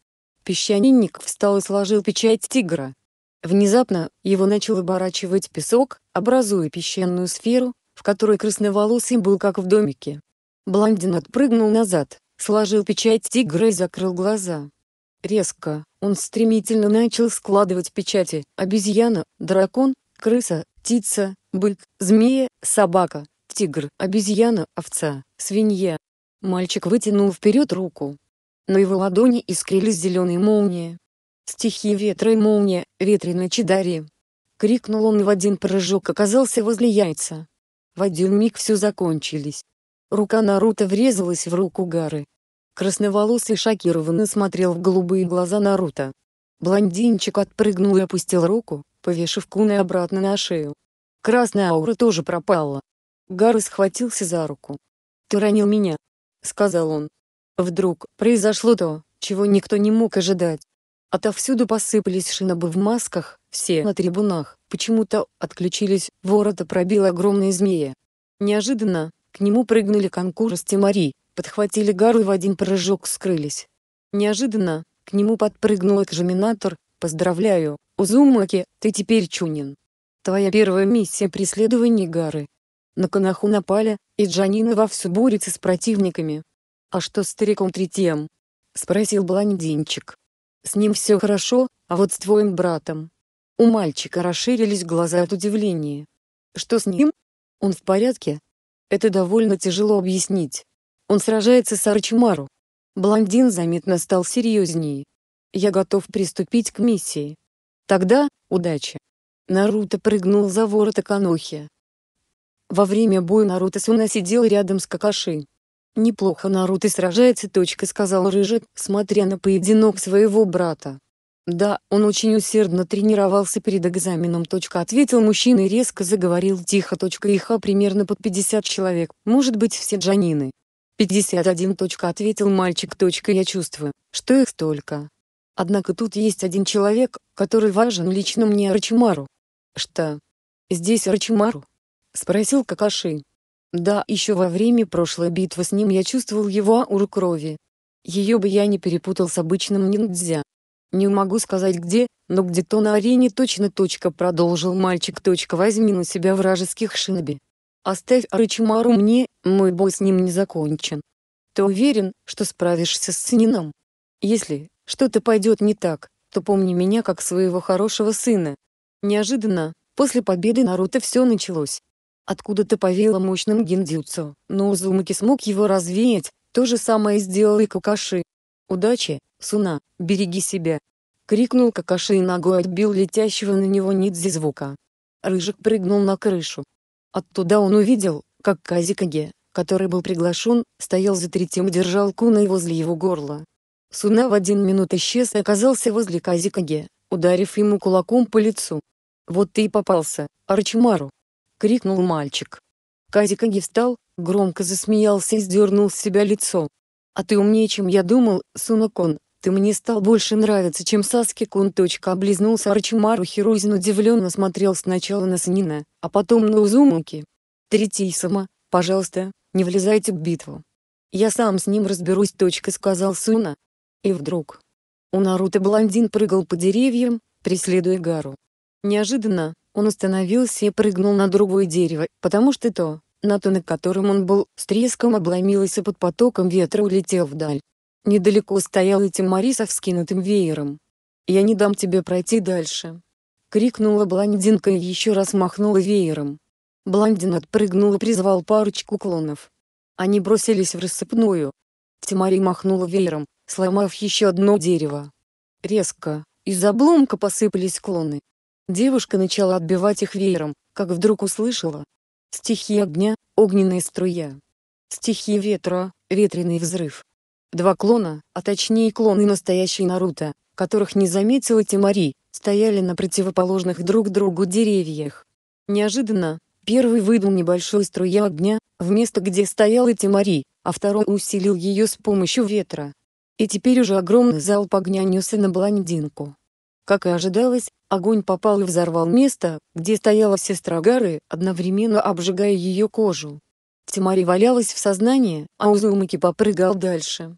Песчанинник встал и сложил печать тигра. Внезапно, его начал оборачивать песок, образуя песчаную сферу, в которой красноволосый был как в домике. Блондин отпрыгнул назад, сложил печать тигра и закрыл глаза резко, он стремительно начал складывать печати «обезьяна», «дракон», «крыса», «птица», «бык», «змея», «собака», «тигр», «обезьяна», «овца», «свинья». Мальчик вытянул вперед руку. На его ладони искрились зеленые молнии. «Стихи ветра и молния, ветреной чедари. Крикнул он и в один прыжок оказался возле яйца. В один миг все закончились. Рука Наруто врезалась в руку Гары. Красноволосый шокированно смотрел в голубые глаза Наруто. Блондинчик отпрыгнул и опустил руку, повешив Куна обратно на шею. Красная аура тоже пропала. Гары схватился за руку. «Ты ранил меня», — сказал он. Вдруг произошло то, чего никто не мог ожидать. Отовсюду посыпались шинобы в масках, все на трибунах, почему-то отключились, ворота пробила огромная змея. Неожиданно, к нему прыгнули конкурс Мари подхватили Гару и в один прыжок скрылись. Неожиданно, к нему подпрыгнул экзаменатор. «Поздравляю, Узумаки, ты теперь Чунин. Твоя первая миссия преследование Гары». На Канаху напали, и Джанина вовсю борется с противниками. «А что с стариком Третьем?» — спросил блондинчик. «С ним все хорошо, а вот с твоим братом». У мальчика расширились глаза от удивления. «Что с ним? Он в порядке?» «Это довольно тяжело объяснить. Он сражается с Арчмару. Блондин заметно стал серьезнее. Я готов приступить к миссии. Тогда, удачи. Наруто прыгнул за ворота Канохи. Во время боя Наруто Суна сидел рядом с Какаши. «Неплохо Наруто сражается», — сказал Рыжик, смотря на поединок своего брата. «Да, он очень усердно тренировался перед экзаменом», — ответил мужчина и резко заговорил тихо. «Их примерно под 50 человек, может быть все джанины. 51. Точка, ответил мальчик. Точка, я чувствую, что их столько. Однако тут есть один человек, который важен лично мне Рачимару. Что? Здесь Рачимару? Спросил Какаши. Да, еще во время прошлой битвы с ним я чувствовал его ауру крови. Ее бы я не перепутал с обычным ниндзя. Не могу сказать где, но где-то на арене точно. Точка, продолжил мальчик. Точка, возьми на себя вражеских шиноби. «Оставь Рычимару мне, мой бой с ним не закончен. Ты уверен, что справишься с Снином? Если что-то пойдет не так, то помни меня как своего хорошего сына». Неожиданно, после победы Наруто все началось. Откуда-то повеяло мощным гиндзюцу, но Узумаки смог его развеять, то же самое сделал и Кокаши. «Удачи, Суна, береги себя!» — крикнул Какаши и ногой отбил летящего на него Нидзи звука. Рыжик прыгнул на крышу, Оттуда он увидел, как Казикаге, который был приглашен, стоял за третьим и держал куной возле его горла. Суна в один минут исчез и оказался возле Казикаге, ударив ему кулаком по лицу. «Вот ты и попался, Арчимару!» — крикнул мальчик. Казикаги встал, громко засмеялся и сдернул с себя лицо. «А ты умнее, чем я думал, Сунакон!» «Ты мне стал больше нравиться, чем Саски Кун. Облизнулся Арчимару Хирузин удивленно смотрел сначала на Санина, а потом на Узумуки. сама, пожалуйста, не влезайте в битву. Я сам с ним разберусь. Точка, сказал Суна. И вдруг. У Наруто блондин прыгал по деревьям, преследуя Гару. Неожиданно, он остановился и прыгнул на другое дерево, потому что то, на то, на котором он был, с треском обломилось и под потоком ветра улетел вдаль. Недалеко стоял и Тимариса вскинутым веером. «Я не дам тебе пройти дальше!» Крикнула блондинка и еще раз махнула веером. Блондин отпрыгнул и призвал парочку клонов. Они бросились в рассыпную. Тимари махнула веером, сломав еще одно дерево. Резко, из обломка посыпались клоны. Девушка начала отбивать их веером, как вдруг услышала. Стихия огня, огненная струя. Стихия ветра, ветреный взрыв. Два клона, а точнее клоны настоящей Наруто, которых не заметила Тимари, стояли на противоположных друг другу деревьях. Неожиданно, первый выдал небольшую струю огня, в место где стояла Тимари, а второй усилил ее с помощью ветра. И теперь уже огромный залп огня несся на блондинку. Как и ожидалось, огонь попал и взорвал место, где стояла сестра Гары, одновременно обжигая ее кожу. Тимари валялась в сознании, а Узумаки попрыгал дальше.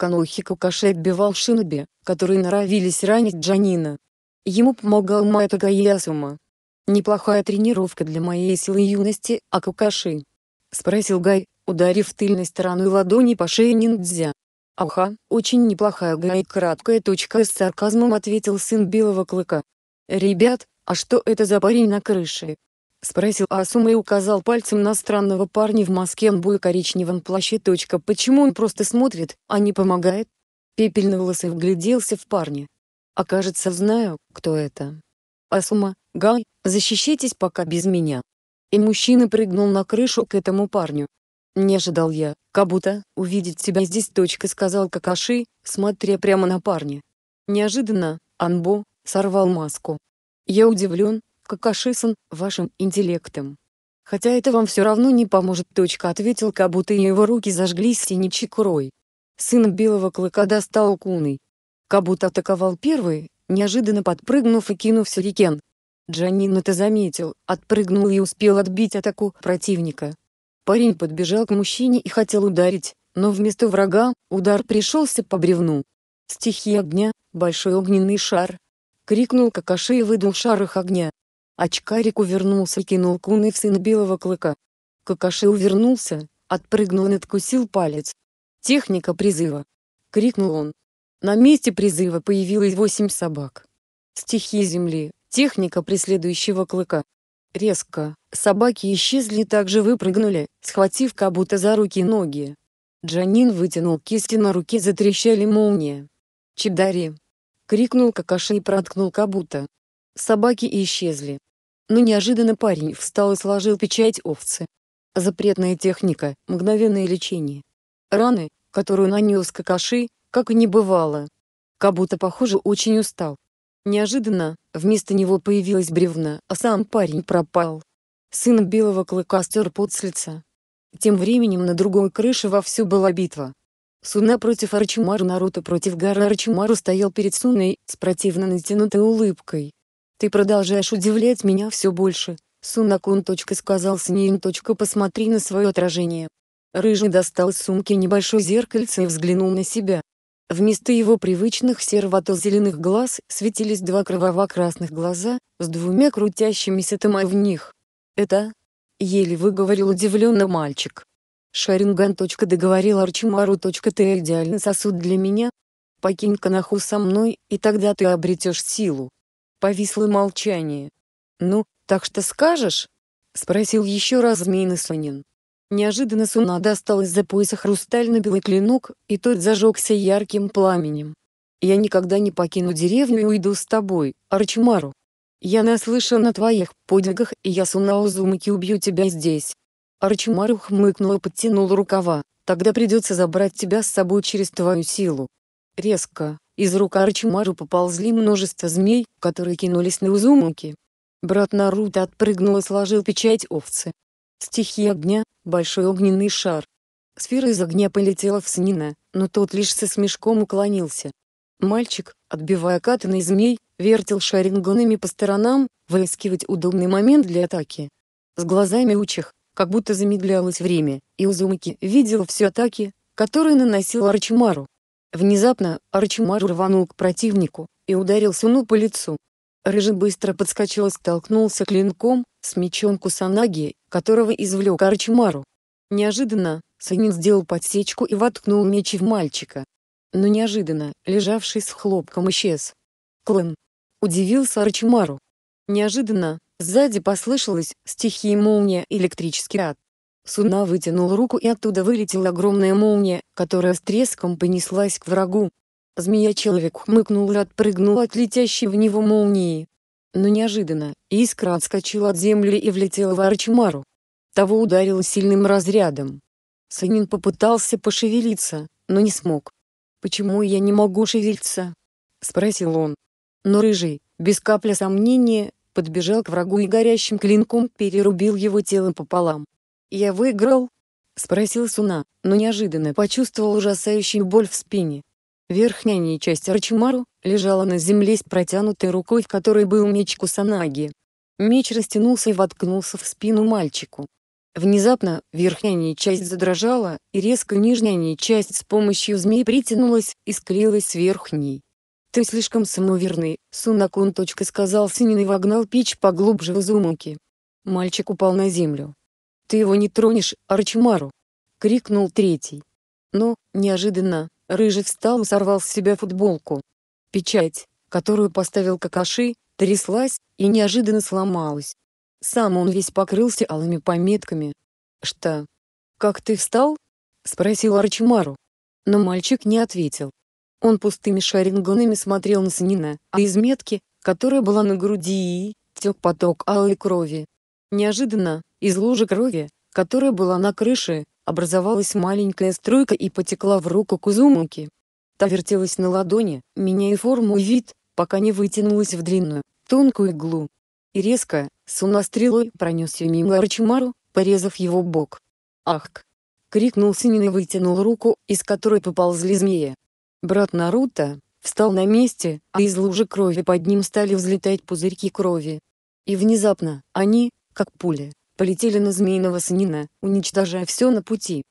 Канохи Кукаши отбивал шиноби, которые норовились ранить Джанина. Ему помогал Майта Гаясума. «Неплохая тренировка для моей силы юности, а Кукаши?» — спросил Гай, ударив тыльной стороной ладони по шее ниндзя. «Аха, очень неплохая Гай!» — краткая точка с сарказмом ответил сын Белого Клыка. «Ребят, а что это за парень на крыше?» — спросил Асума и указал пальцем на странного парня в маске маскенбу и коричневом плаще. Точка. «Почему он просто смотрит, а не помогает?» волосы вгляделся в парня. «Окажется, а знаю, кто это». «Асума, Гай, защищайтесь, пока без меня». И мужчина прыгнул на крышу к этому парню. «Не ожидал я, Кабута, увидеть тебя здесь. Точка», — сказал Какаши, смотря прямо на парня. Неожиданно, Анбо, сорвал маску. Я удивлен, Какашисан, вашим интеллектом. Хотя это вам все равно не поможет. Точка ответил, как будто его руки зажглись синей курой. Сын белого клыка достал куной. Кабут атаковал первый, неожиданно подпрыгнув и кинув сюрикен. Джанин ну, это заметил, отпрыгнул и успел отбить атаку противника. Парень подбежал к мужчине и хотел ударить, но вместо врага, удар пришелся по бревну. Стихия огня, большой огненный шар!» — крикнул Какаши и выдал шарах огня. Очкарик увернулся и кинул куны в сына белого клыка. Какаши увернулся, отпрыгнул и откусил палец. «Техника призыва!» — крикнул он. На месте призыва появилось восемь собак. Стихи земли, техника преследующего клыка. Резко, собаки исчезли и также выпрыгнули, схватив как будто за руки и ноги. Джанин вытянул кисти на руке затрещали молнии. «Чебдари!» — крикнул какаши и проткнул как Собаки исчезли. Но ну, неожиданно парень встал и сложил печать овцы. Запретная техника, мгновенное лечение. Раны, которую нанес Какаши, как и не бывало. Как будто, похоже, очень устал. Неожиданно, вместо него появилась бревна, а сам парень пропал. Сын белого клыка стер пот с лица. Тем временем на другой крыше вовсю была битва. Суна против Арчимару Наруто против Гара Арчимару стоял перед Суной с противно натянутой улыбкой. «Ты продолжаешь удивлять меня все больше», — Сунакун. сказал Сниин. «Посмотри на свое отражение». Рыжий достал из сумки небольшое зеркальце и взглянул на себя. Вместо его привычных серовато-зеленых глаз светились два кроваво-красных глаза, с двумя крутящимися тома в них. «Это?» — еле выговорил удивленно мальчик. «Шаринган. договорил Арчимару. Ты идеальный сосуд для меня. Покинь Канаху со мной, и тогда ты обретешь силу». Повисло молчание. «Ну, так что скажешь?» — спросил еще раз змеиный Сонин. Неожиданно Суна достал из-за пояса хрустально-белый клинок, и тот зажегся ярким пламенем. «Я никогда не покину деревню и уйду с тобой, Арчмару. Я наслышан о твоих подвигах, и я, Суна Узумаки, убью тебя здесь». Арчмару хмыкнул и подтянул рукава. «Тогда придется забрать тебя с собой через твою силу». Резко, из рук Арчимару поползли множество змей, которые кинулись на Узумаки. Брат Наруто отпрыгнул и сложил печать овцы. Стихия огня – большой огненный шар. Сфера из огня полетела в Снина, но тот лишь со смешком уклонился. Мальчик, отбивая катанный змей, вертел шаринганами по сторонам, выискивать удобный момент для атаки. С глазами учих, как будто замедлялось время, и Узумаки видел все атаки, которые наносил Арчимару. Внезапно Арчимар рванул к противнику и ударил Суну по лицу. Рыжий быстро подскочил и столкнулся клинком с мечом Кусанаги, которого извлек Арчимару. Неожиданно, Санин сделал подсечку и воткнул мечи в мальчика. Но неожиданно, лежавший с хлопком исчез. Клэн. Удивился Арчимару. Неожиданно, сзади послышалась стихия молния электрический ад. Суна вытянул руку и оттуда вылетела огромная молния, которая с треском понеслась к врагу. Змея-человек хмыкнул и отпрыгнул от летящей в него молнии. Но неожиданно, искра отскочила от земли и влетела в Арчмару. Того ударило сильным разрядом. Санин попытался пошевелиться, но не смог. «Почему я не могу шевелиться?» — спросил он. Но Рыжий, без капли сомнения, подбежал к врагу и горящим клинком перерубил его тело пополам. «Я выиграл?» — спросил Суна, но неожиданно почувствовал ужасающую боль в спине. Верхняя часть Арчимару лежала на земле с протянутой рукой, в которой был меч Кусанаги. Меч растянулся и воткнулся в спину мальчику. Внезапно верхняя часть задрожала, и резко нижняя часть с помощью змей притянулась и склеилась с верхней. «Ты слишком самоуверный, Сунакун. Точка сказал Синин и вогнал печь поглубже в изумуки. Мальчик упал на землю. «Ты его не тронешь, Арчимару!» — крикнул третий. Но, неожиданно, Рыжий встал и сорвал с себя футболку. Печать, которую поставил Какаши, тряслась и неожиданно сломалась. Сам он весь покрылся алыми пометками. «Что? Как ты встал?» — спросил Арчимару. Но мальчик не ответил. Он пустыми шарингонами смотрел на Санина, а из метки, которая была на груди, тек поток алой крови. Неожиданно, из лужи крови, которая была на крыше, образовалась маленькая струйка и потекла в руку Кузумуки. Та вертелась на ладони, меняя форму и вид, пока не вытянулась в длинную, тонкую иглу. И резко, суна стрелой пронесся мимо Арчимару, порезав его бок. «Ах!» — крикнул Синин и вытянул руку, из которой поползли змеи. Брат Наруто встал на месте, а из лужи крови под ним стали взлетать пузырьки крови. И внезапно, они, как пули, полетели на змеиного сынина, уничтожая все на пути.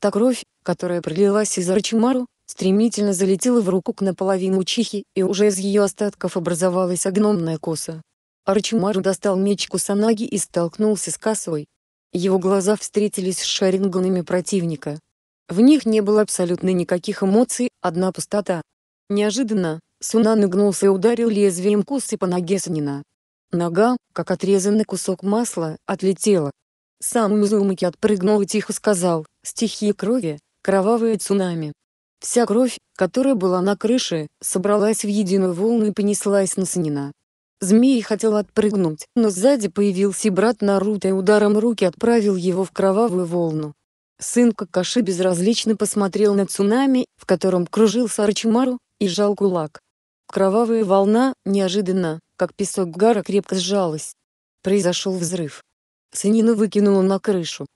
Та кровь, которая пролилась из Арчимару, стремительно залетела в руку к наполовину чихи и уже из ее остатков образовалась огромная коса. Арчимару достал меч Кусанаги и столкнулся с косой. Его глаза встретились с шаринганами противника. В них не было абсолютно никаких эмоций, одна пустота. Неожиданно, Сунан нагнулся и ударил лезвием косы по ноге Санина. Нога, как отрезанный кусок масла, отлетела. Сам Мизумаки отпрыгнул и тихо сказал, стихи крови, кровавые цунами. Вся кровь, которая была на крыше, собралась в единую волну и понеслась на Санина. Змей хотел отпрыгнуть, но сзади появился брат Наруто и ударом руки отправил его в кровавую волну. Сын Какаши безразлично посмотрел на цунами, в котором кружился Арчимару, и жал кулак. Кровавая волна, неожиданно, как песок гора крепко сжалась. Произошел взрыв. Санина выкинуло на крышу.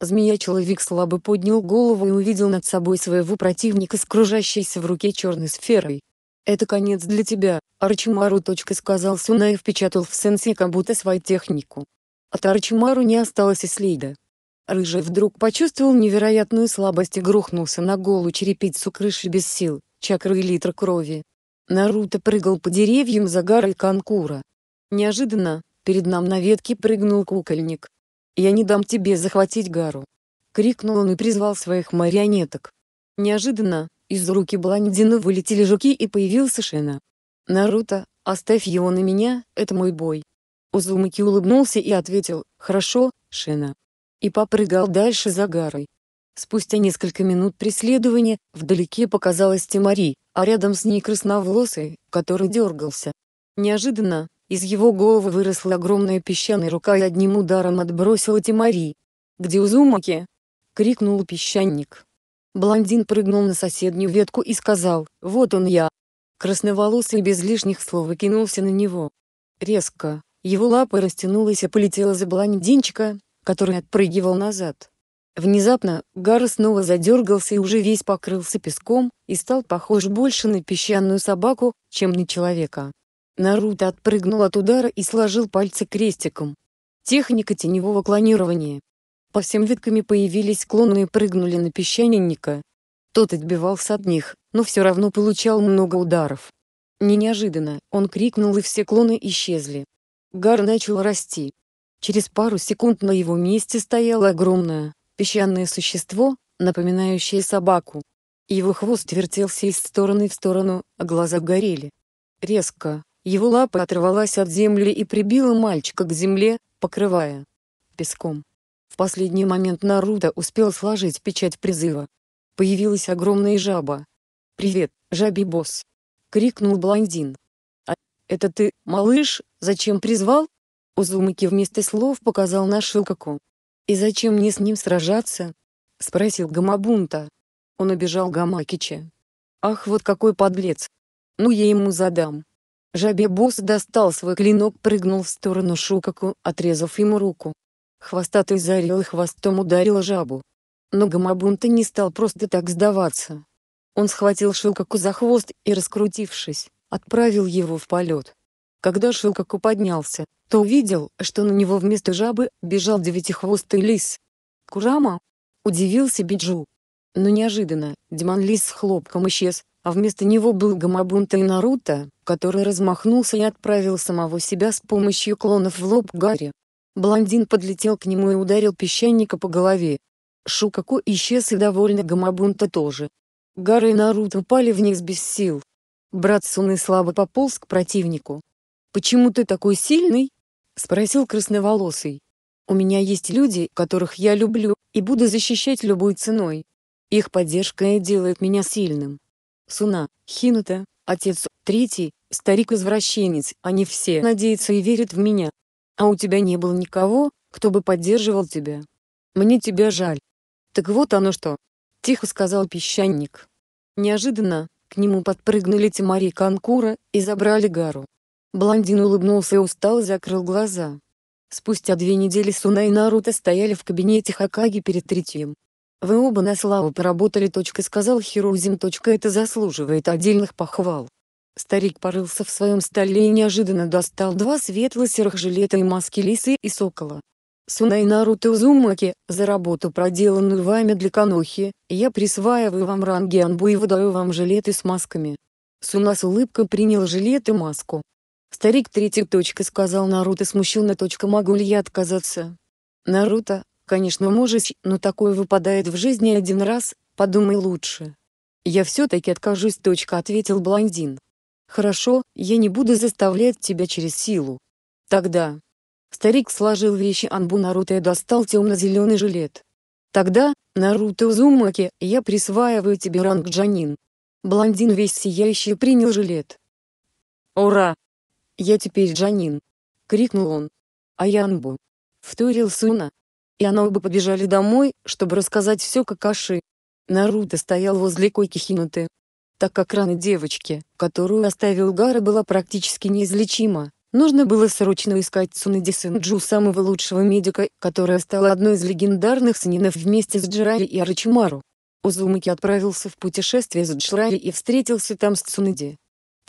Змея-человек слабо поднял голову и увидел над собой своего противника с кружащейся в руке черной сферой. «Это конец для тебя, Арчимару», — сказал Суна и впечатал в сенсей как будто свою технику. От Арчимару не осталось и следа. Рыжий вдруг почувствовал невероятную слабость и грохнулся на голую черепицу крыши без сил, чакры и литра крови. Наруто прыгал по деревьям за горой Конкура. Неожиданно, перед нам на ветке прыгнул кукольник. «Я не дам тебе захватить гору, крикнул он и призвал своих марионеток. Неожиданно, из руки блондина вылетели жуки и появился Шена. «Наруто, оставь его на меня, это мой бой!» Узумаки улыбнулся и ответил «Хорошо, Шена!» И попрыгал дальше за горой. Спустя несколько минут преследования, вдалеке показалась Тимари, а рядом с ней красноволосый, который дергался. Неожиданно, из его головы выросла огромная песчаная рука и одним ударом отбросила Тимари. «Где Узумаки?» — крикнул песчаник. Блондин прыгнул на соседнюю ветку и сказал «Вот он я». Красноволосый без лишних слов кинулся на него. Резко, его лапа растянулась и полетела за блондинчика, который отпрыгивал назад. Внезапно Гар снова задергался и уже весь покрылся песком и стал похож больше на песчаную собаку, чем на человека. Наруто отпрыгнул от удара и сложил пальцы крестиком. Техника теневого клонирования. По всем веткам появились клоны и прыгнули на песчаненника. Тот отбивался от них, но все равно получал много ударов. Не неожиданно, он крикнул и все клоны исчезли. Гар начал расти. Через пару секунд на его месте стояла огромная, песчаное существо, напоминающее собаку. Его хвост вертелся из стороны в сторону, а глаза горели. Резко, его лапа оторвалась от земли и прибила мальчика к земле, покрывая песком. В последний момент Наруто успел сложить печать призыва. Появилась огромная жаба. «Привет, жаби босс!» — крикнул блондин. «А это ты, малыш, зачем призвал?» Узумаки вместо слов показал на Шилкаку. «И зачем мне с ним сражаться?» — спросил Гамабунта. Он обижал Гамакича. «Ах, вот какой подлец! Ну я ему задам!» Жабе босс достал свой клинок, прыгнул в сторону Шукаку, отрезав ему руку. Хвостатый зарил и хвостом ударил жабу. Но Гамабунта не стал просто так сдаваться. Он схватил Шукаку за хвост и, раскрутившись, отправил его в полет. Когда Шилкаку поднялся, то увидел, что на него вместо жабы бежал девятихвостый лис. «Курама?» — удивился Биджу. Но неожиданно, Диман Лис с хлопком исчез, а вместо него был Гамабунта и Наруто, который размахнулся и отправил самого себя с помощью клонов в лоб Гарри. Блондин подлетел к нему и ударил песчаника по голове. Шукаку исчез и довольно Гамабунта тоже. Гарри и Наруто упали вниз без сил. Брат Суны слабо пополз к противнику, «Почему ты такой сильный?» — спросил красноволосый. «У меня есть люди, которых я люблю, и буду защищать любой ценой. Их поддержка и делает меня сильным. Суна, Хинута, отец, третий, старик-извращенец, они все надеются и верят в меня. А у тебя не было никого, кто бы поддерживал тебя. Мне тебя жаль». «Так вот оно что», — тихо сказал песчаник. Неожиданно, к нему подпрыгнули Тимари Канкура и забрали Гару. Блондин улыбнулся и устал закрыл глаза. Спустя две недели Суна и Наруто стояли в кабинете Хакаги перед третьим. «Вы оба на славу поработали», — сказал Хирузин. «Это заслуживает отдельных похвал». Старик порылся в своем столе и неожиданно достал два светло-серых жилета и маски лисы и сокола. Сунай Наруто Узумаки, за работу проделанную вами для Канохи, я присваиваю вам ранги Анбу и выдаю вам жилеты с масками. Суна с улыбкой принял жилет и маску. Старик третьей точкой сказал Наруто смущенно. Точка, могу ли я отказаться? Наруто, конечно можешь, но такое выпадает в жизни один раз, подумай лучше. Я все-таки откажусь. Точка, ответил блондин. Хорошо, я не буду заставлять тебя через силу. Тогда. Старик сложил вещи Анбу Наруто и достал темно-зеленый жилет. Тогда, Наруто Узумаки, я присваиваю тебе ранг Джанин. Блондин весь сияющий принял жилет. Ура! «Я теперь Джанин!» — крикнул он. «А я Анбу!» — вторил Суна. И она оба побежали домой, чтобы рассказать все Какаши. Наруто стоял возле койки Хинуты. Так как рана девочки, которую оставил Гара, была практически неизлечима, нужно было срочно искать Цунади Сэнджу самого лучшего медика, которая стала одной из легендарных сынинов вместе с Джирари и Арачимару. Узумаки отправился в путешествие за Джирари и встретился там с Цунади,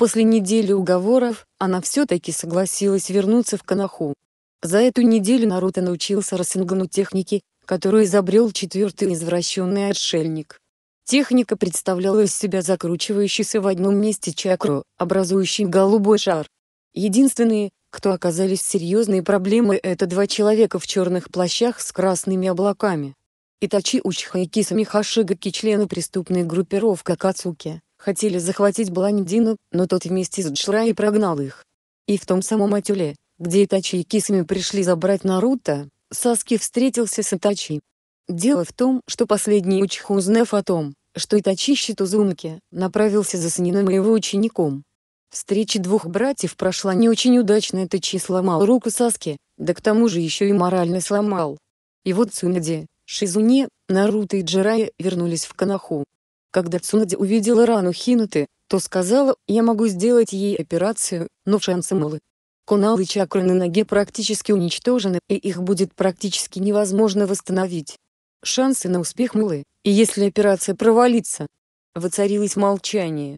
После недели уговоров, она все-таки согласилась вернуться в Канаху. За эту неделю Наруто научился Расенгану техники, которую изобрел четвертый извращенный отшельник. Техника представляла из себя закручивающийся в одном месте чакру, образующий голубой шар. Единственные, кто оказались в серьезной проблемой это два человека в черных плащах с красными облаками. Итачи Учха и Кисами Хашигаки члены преступной группировки Кацуки хотели захватить блондину, но тот вместе с Джрай прогнал их. И в том самом Атюле, где Итачи и Кисами пришли забрать Наруто, Саски встретился с Итачи. Дело в том, что последний Учиха узнав о том, что Итачи ищет Узумки, направился за Санином и его учеником. Встреча двух братьев прошла не очень удачно Итачи сломал руку Саски, да к тому же еще и морально сломал. И вот Цунаде, Шизуне, Наруто и Джирая вернулись в Канаху, когда Цунади увидела рану Хинаты, то сказала, я могу сделать ей операцию, но шансы малы. Коналы чакры на ноге практически уничтожены, и их будет практически невозможно восстановить. Шансы на успех малы, и если операция провалится. Воцарилось молчание.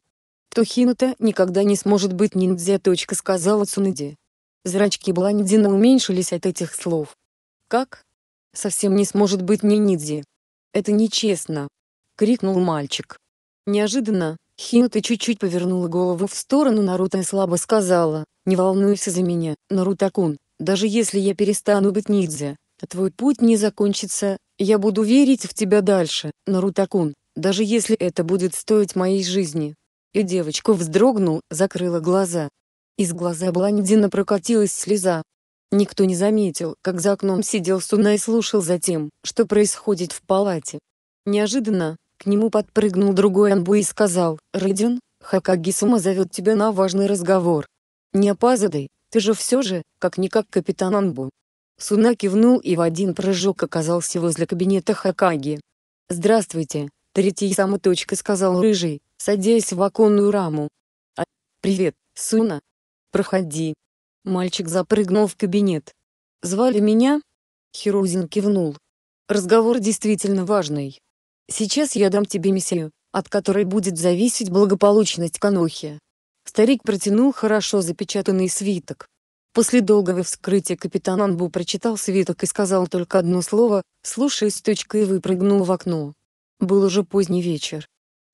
То Хинута никогда не сможет быть ниндзя. Точка сказала Цунади. Зрачки Бландина уменьшились от этих слов. Как? Совсем не сможет быть ни ниндзя. Это нечестно. — крикнул мальчик. Неожиданно, Хинута чуть-чуть повернула голову в сторону Наруто и слабо сказала, «Не волнуйся за меня, Наруто-кун, даже если я перестану быть Нидзе, твой путь не закончится, я буду верить в тебя дальше, Наруто-кун, даже если это будет стоить моей жизни». И девочка вздрогнул, закрыла глаза. Из глаза блондина прокатилась слеза. Никто не заметил, как за окном сидел Суна и слушал за тем, что происходит в палате. Неожиданно, к нему подпрыгнул другой анбу и сказал, «Рыдин, Хакагисума зовет тебя на важный разговор. Не опаздывай, ты же все же, как-никак капитан Анбу». Суна кивнул и в один прыжок оказался возле кабинета Хакаги. «Здравствуйте, третий сама сказал Рыжий, садясь в оконную раму. «А, привет, Суна. Проходи». Мальчик запрыгнул в кабинет. «Звали меня?» Хирузин кивнул. «Разговор действительно важный. Сейчас я дам тебе миссию, от которой будет зависеть благополучность Канохи. Старик протянул хорошо запечатанный свиток. После долгого вскрытия капитан Анбу прочитал свиток и сказал только одно слово слушаясь точка и выпрыгнул в окно. Был уже поздний вечер.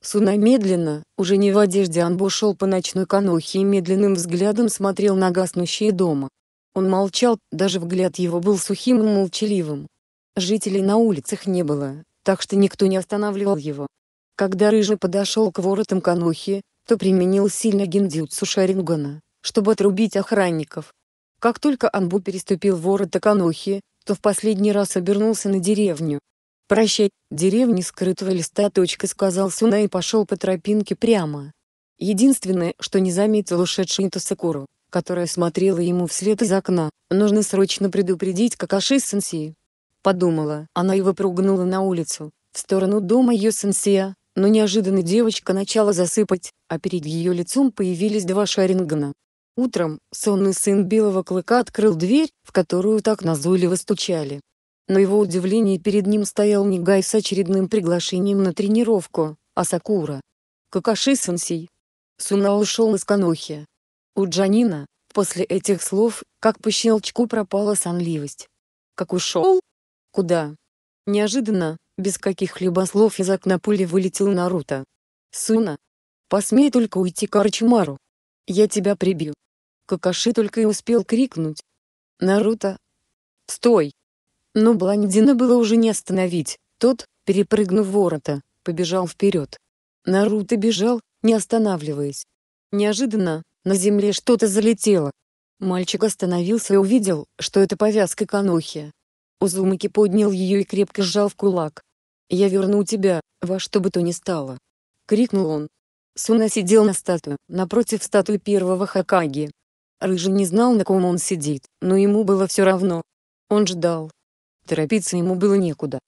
Суна медленно, уже не в одежде Анбу шел по ночной канохе и медленным взглядом смотрел на гаснущие дома. Он молчал, даже взгляд его был сухим и молчаливым. Жителей на улицах не было, так что никто не останавливал его. Когда Рыжий подошел к воротам Канухи, то применил сильно гендзюцу Шарингана, чтобы отрубить охранников. Как только Анбу переступил ворота Канухи, то в последний раз обернулся на деревню. «Прощай, деревни скрытого листа» точка сказал Суна и пошел по тропинке прямо. Единственное, что не заметил ушедший Тосакуру, которая смотрела ему вслед из окна, нужно срочно предупредить Какаши-сенсей подумала она и выпрыгнула на улицу, в сторону дома ее сенсея, но неожиданно девочка начала засыпать, а перед ее лицом появились два шарингана. Утром, сонный сын белого клыка открыл дверь, в которую так назойливо стучали. но его удивление перед ним стоял Нигай с очередным приглашением на тренировку, а Сакура. Какаши сенсей. Суна ушел из Канохи. У Джанина, после этих слов, как по щелчку пропала сонливость. Как ушел, Куда? Неожиданно, без каких-либо слов из окна пули вылетел Наруто. Суна, посмей только уйти к Арчимару. Я тебя прибью. Какаши только и успел крикнуть. Наруто. Стой. Но блондина было уже не остановить. Тот, перепрыгнув ворота, побежал вперед. Наруто бежал, не останавливаясь. Неожиданно, на земле что-то залетело. Мальчик остановился и увидел, что это повязка Канохи. Узумаки поднял ее и крепко сжал в кулак. «Я верну тебя, во что бы то ни стало!» — крикнул он. Суна сидел на статуе, напротив статуи первого Хакаги. Рыжий не знал, на ком он сидит, но ему было все равно. Он ждал. Торопиться ему было некуда.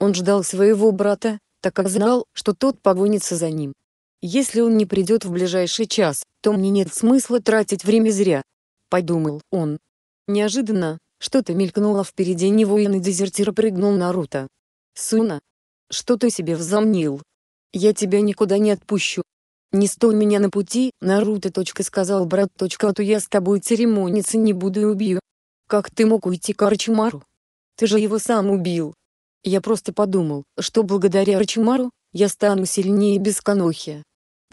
Он ждал своего брата, так как знал, что тот погонится за ним. Если он не придет в ближайший час, то мне нет смысла тратить время зря. Подумал он. Неожиданно, что-то мелькнуло впереди него и на дезертира прыгнул Наруто. «Суна! Что ты себе взомнил? Я тебя никуда не отпущу!» «Не стой меня на пути, Наруто. Точка, сказал брат. а то я с тобой церемониться не буду и убью. Как ты мог уйти к Арчимару? Ты же его сам убил. Я просто подумал, что благодаря Арчимару, я стану сильнее без Канохи.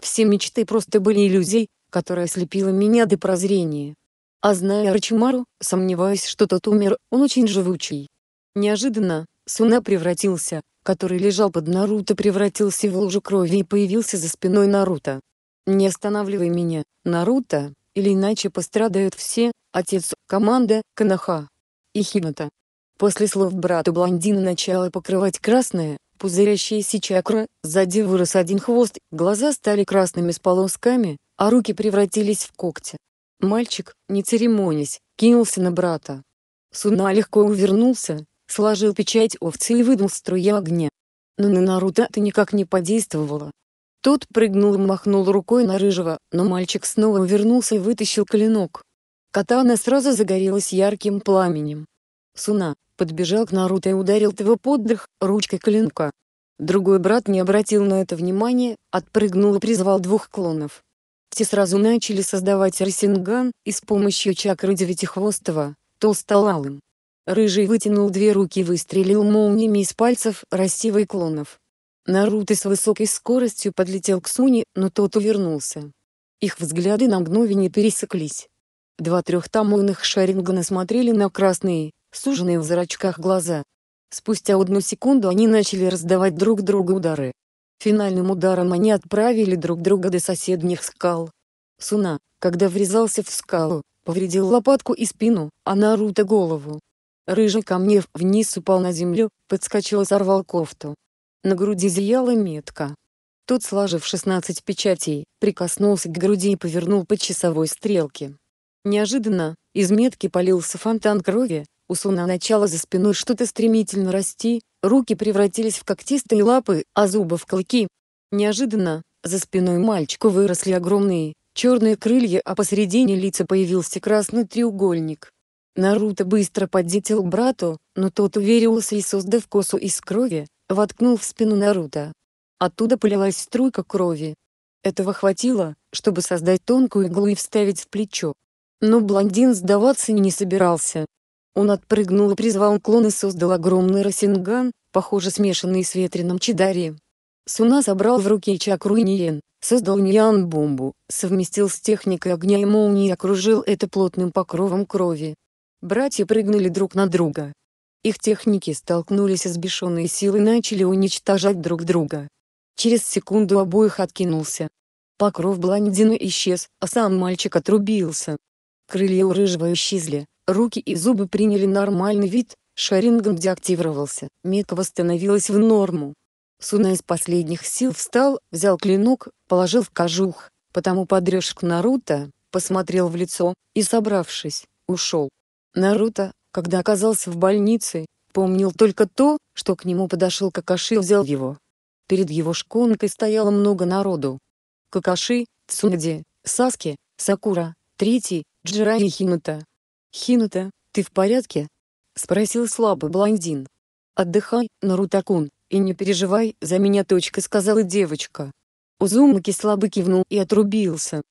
Все мечты просто были иллюзией, которая ослепила меня до прозрения. А зная Арчимару, сомневаюсь, что тот умер, он очень живучий. Неожиданно, Суна превратился, который лежал под Наруто превратился в лужу крови и появился за спиной Наруто. «Не останавливай меня, Наруто, или иначе пострадают все, отец, команда, Канаха и Хината». После слов брата блондина начала покрывать красное, пузырящаяся чакра, сзади вырос один хвост, глаза стали красными с полосками, а руки превратились в когти. Мальчик, не церемонясь, кинулся на брата. Суна легко увернулся, сложил печать овцы и выдал струю огня. Но на Наруто это никак не подействовало. Тот прыгнул и махнул рукой на рыжего, но мальчик снова увернулся и вытащил клинок. Катана сразу загорелась ярким пламенем. Суна подбежал к Наруто и ударил его поддых ручкой клинка. Другой брат не обратил на это внимания, отпрыгнул и призвал двух клонов. Те сразу начали создавать Рсинган, и с помощью чакры Девятихвостого, толстолалым. Рыжий вытянул две руки и выстрелил молниями из пальцев рассивой клонов. Наруто с высокой скоростью подлетел к Суни, но тот увернулся. Их взгляды на мгновение пересеклись. Два трехтомойных шарингана смотрели на красные, суженные в зрачках глаза. Спустя одну секунду они начали раздавать друг другу удары. Финальным ударом они отправили друг друга до соседних скал. Суна, когда врезался в скалу, повредил лопатку и спину, а Наруто голову. Рыжий камнев вниз упал на землю, подскочил и сорвал кофту. На груди зияла метка. Тот, сложив 16 печатей, прикоснулся к груди и повернул по часовой стрелке. Неожиданно, из метки полился фонтан крови, у Суна начало за спиной что-то стремительно расти, руки превратились в когтистые лапы, а зубы в клыки. Неожиданно, за спиной мальчика выросли огромные, черные крылья, а посередине лица появился красный треугольник. Наруто быстро поддетил брату, но тот уверился и создав косу из крови, воткнул в спину Наруто. Оттуда полилась струйка крови. Этого хватило, чтобы создать тонкую иглу и вставить в плечо. Но блондин сдаваться не собирался, он отпрыгнул и призвал клон и создал огромный росинган, похоже смешанный с ветреным чидарием. Суна забрал в руки чакру Ниен, создал Ньян-бомбу, совместил с техникой огня и молнии и окружил это плотным покровом крови. Братья прыгнули друг на друга. Их техники столкнулись с бешеной силой и начали уничтожать друг друга. Через секунду обоих откинулся. Покров блондина исчез, а сам мальчик отрубился. Крылья у рыжего исчезли, Руки и зубы приняли нормальный вид, Шаринган деактивировался. Метка восстановилась в норму. Суна из последних сил встал, взял клинок, положил в кожух, потому подрежь Наруто, посмотрел в лицо и, собравшись, ушел. Наруто, когда оказался в больнице, помнил только то, что к нему подошел Какаши и взял его. Перед его шконкой стояло много народу. Какаши, Цунади, Саски, Сакура, Третий, Джирай и Хинута. «Хинута, ты в порядке?» — спросил слабый блондин. «Отдыхай, Нарутакун, и не переживай за меня», — сказала девочка. Узумаки слабо кивнул и отрубился.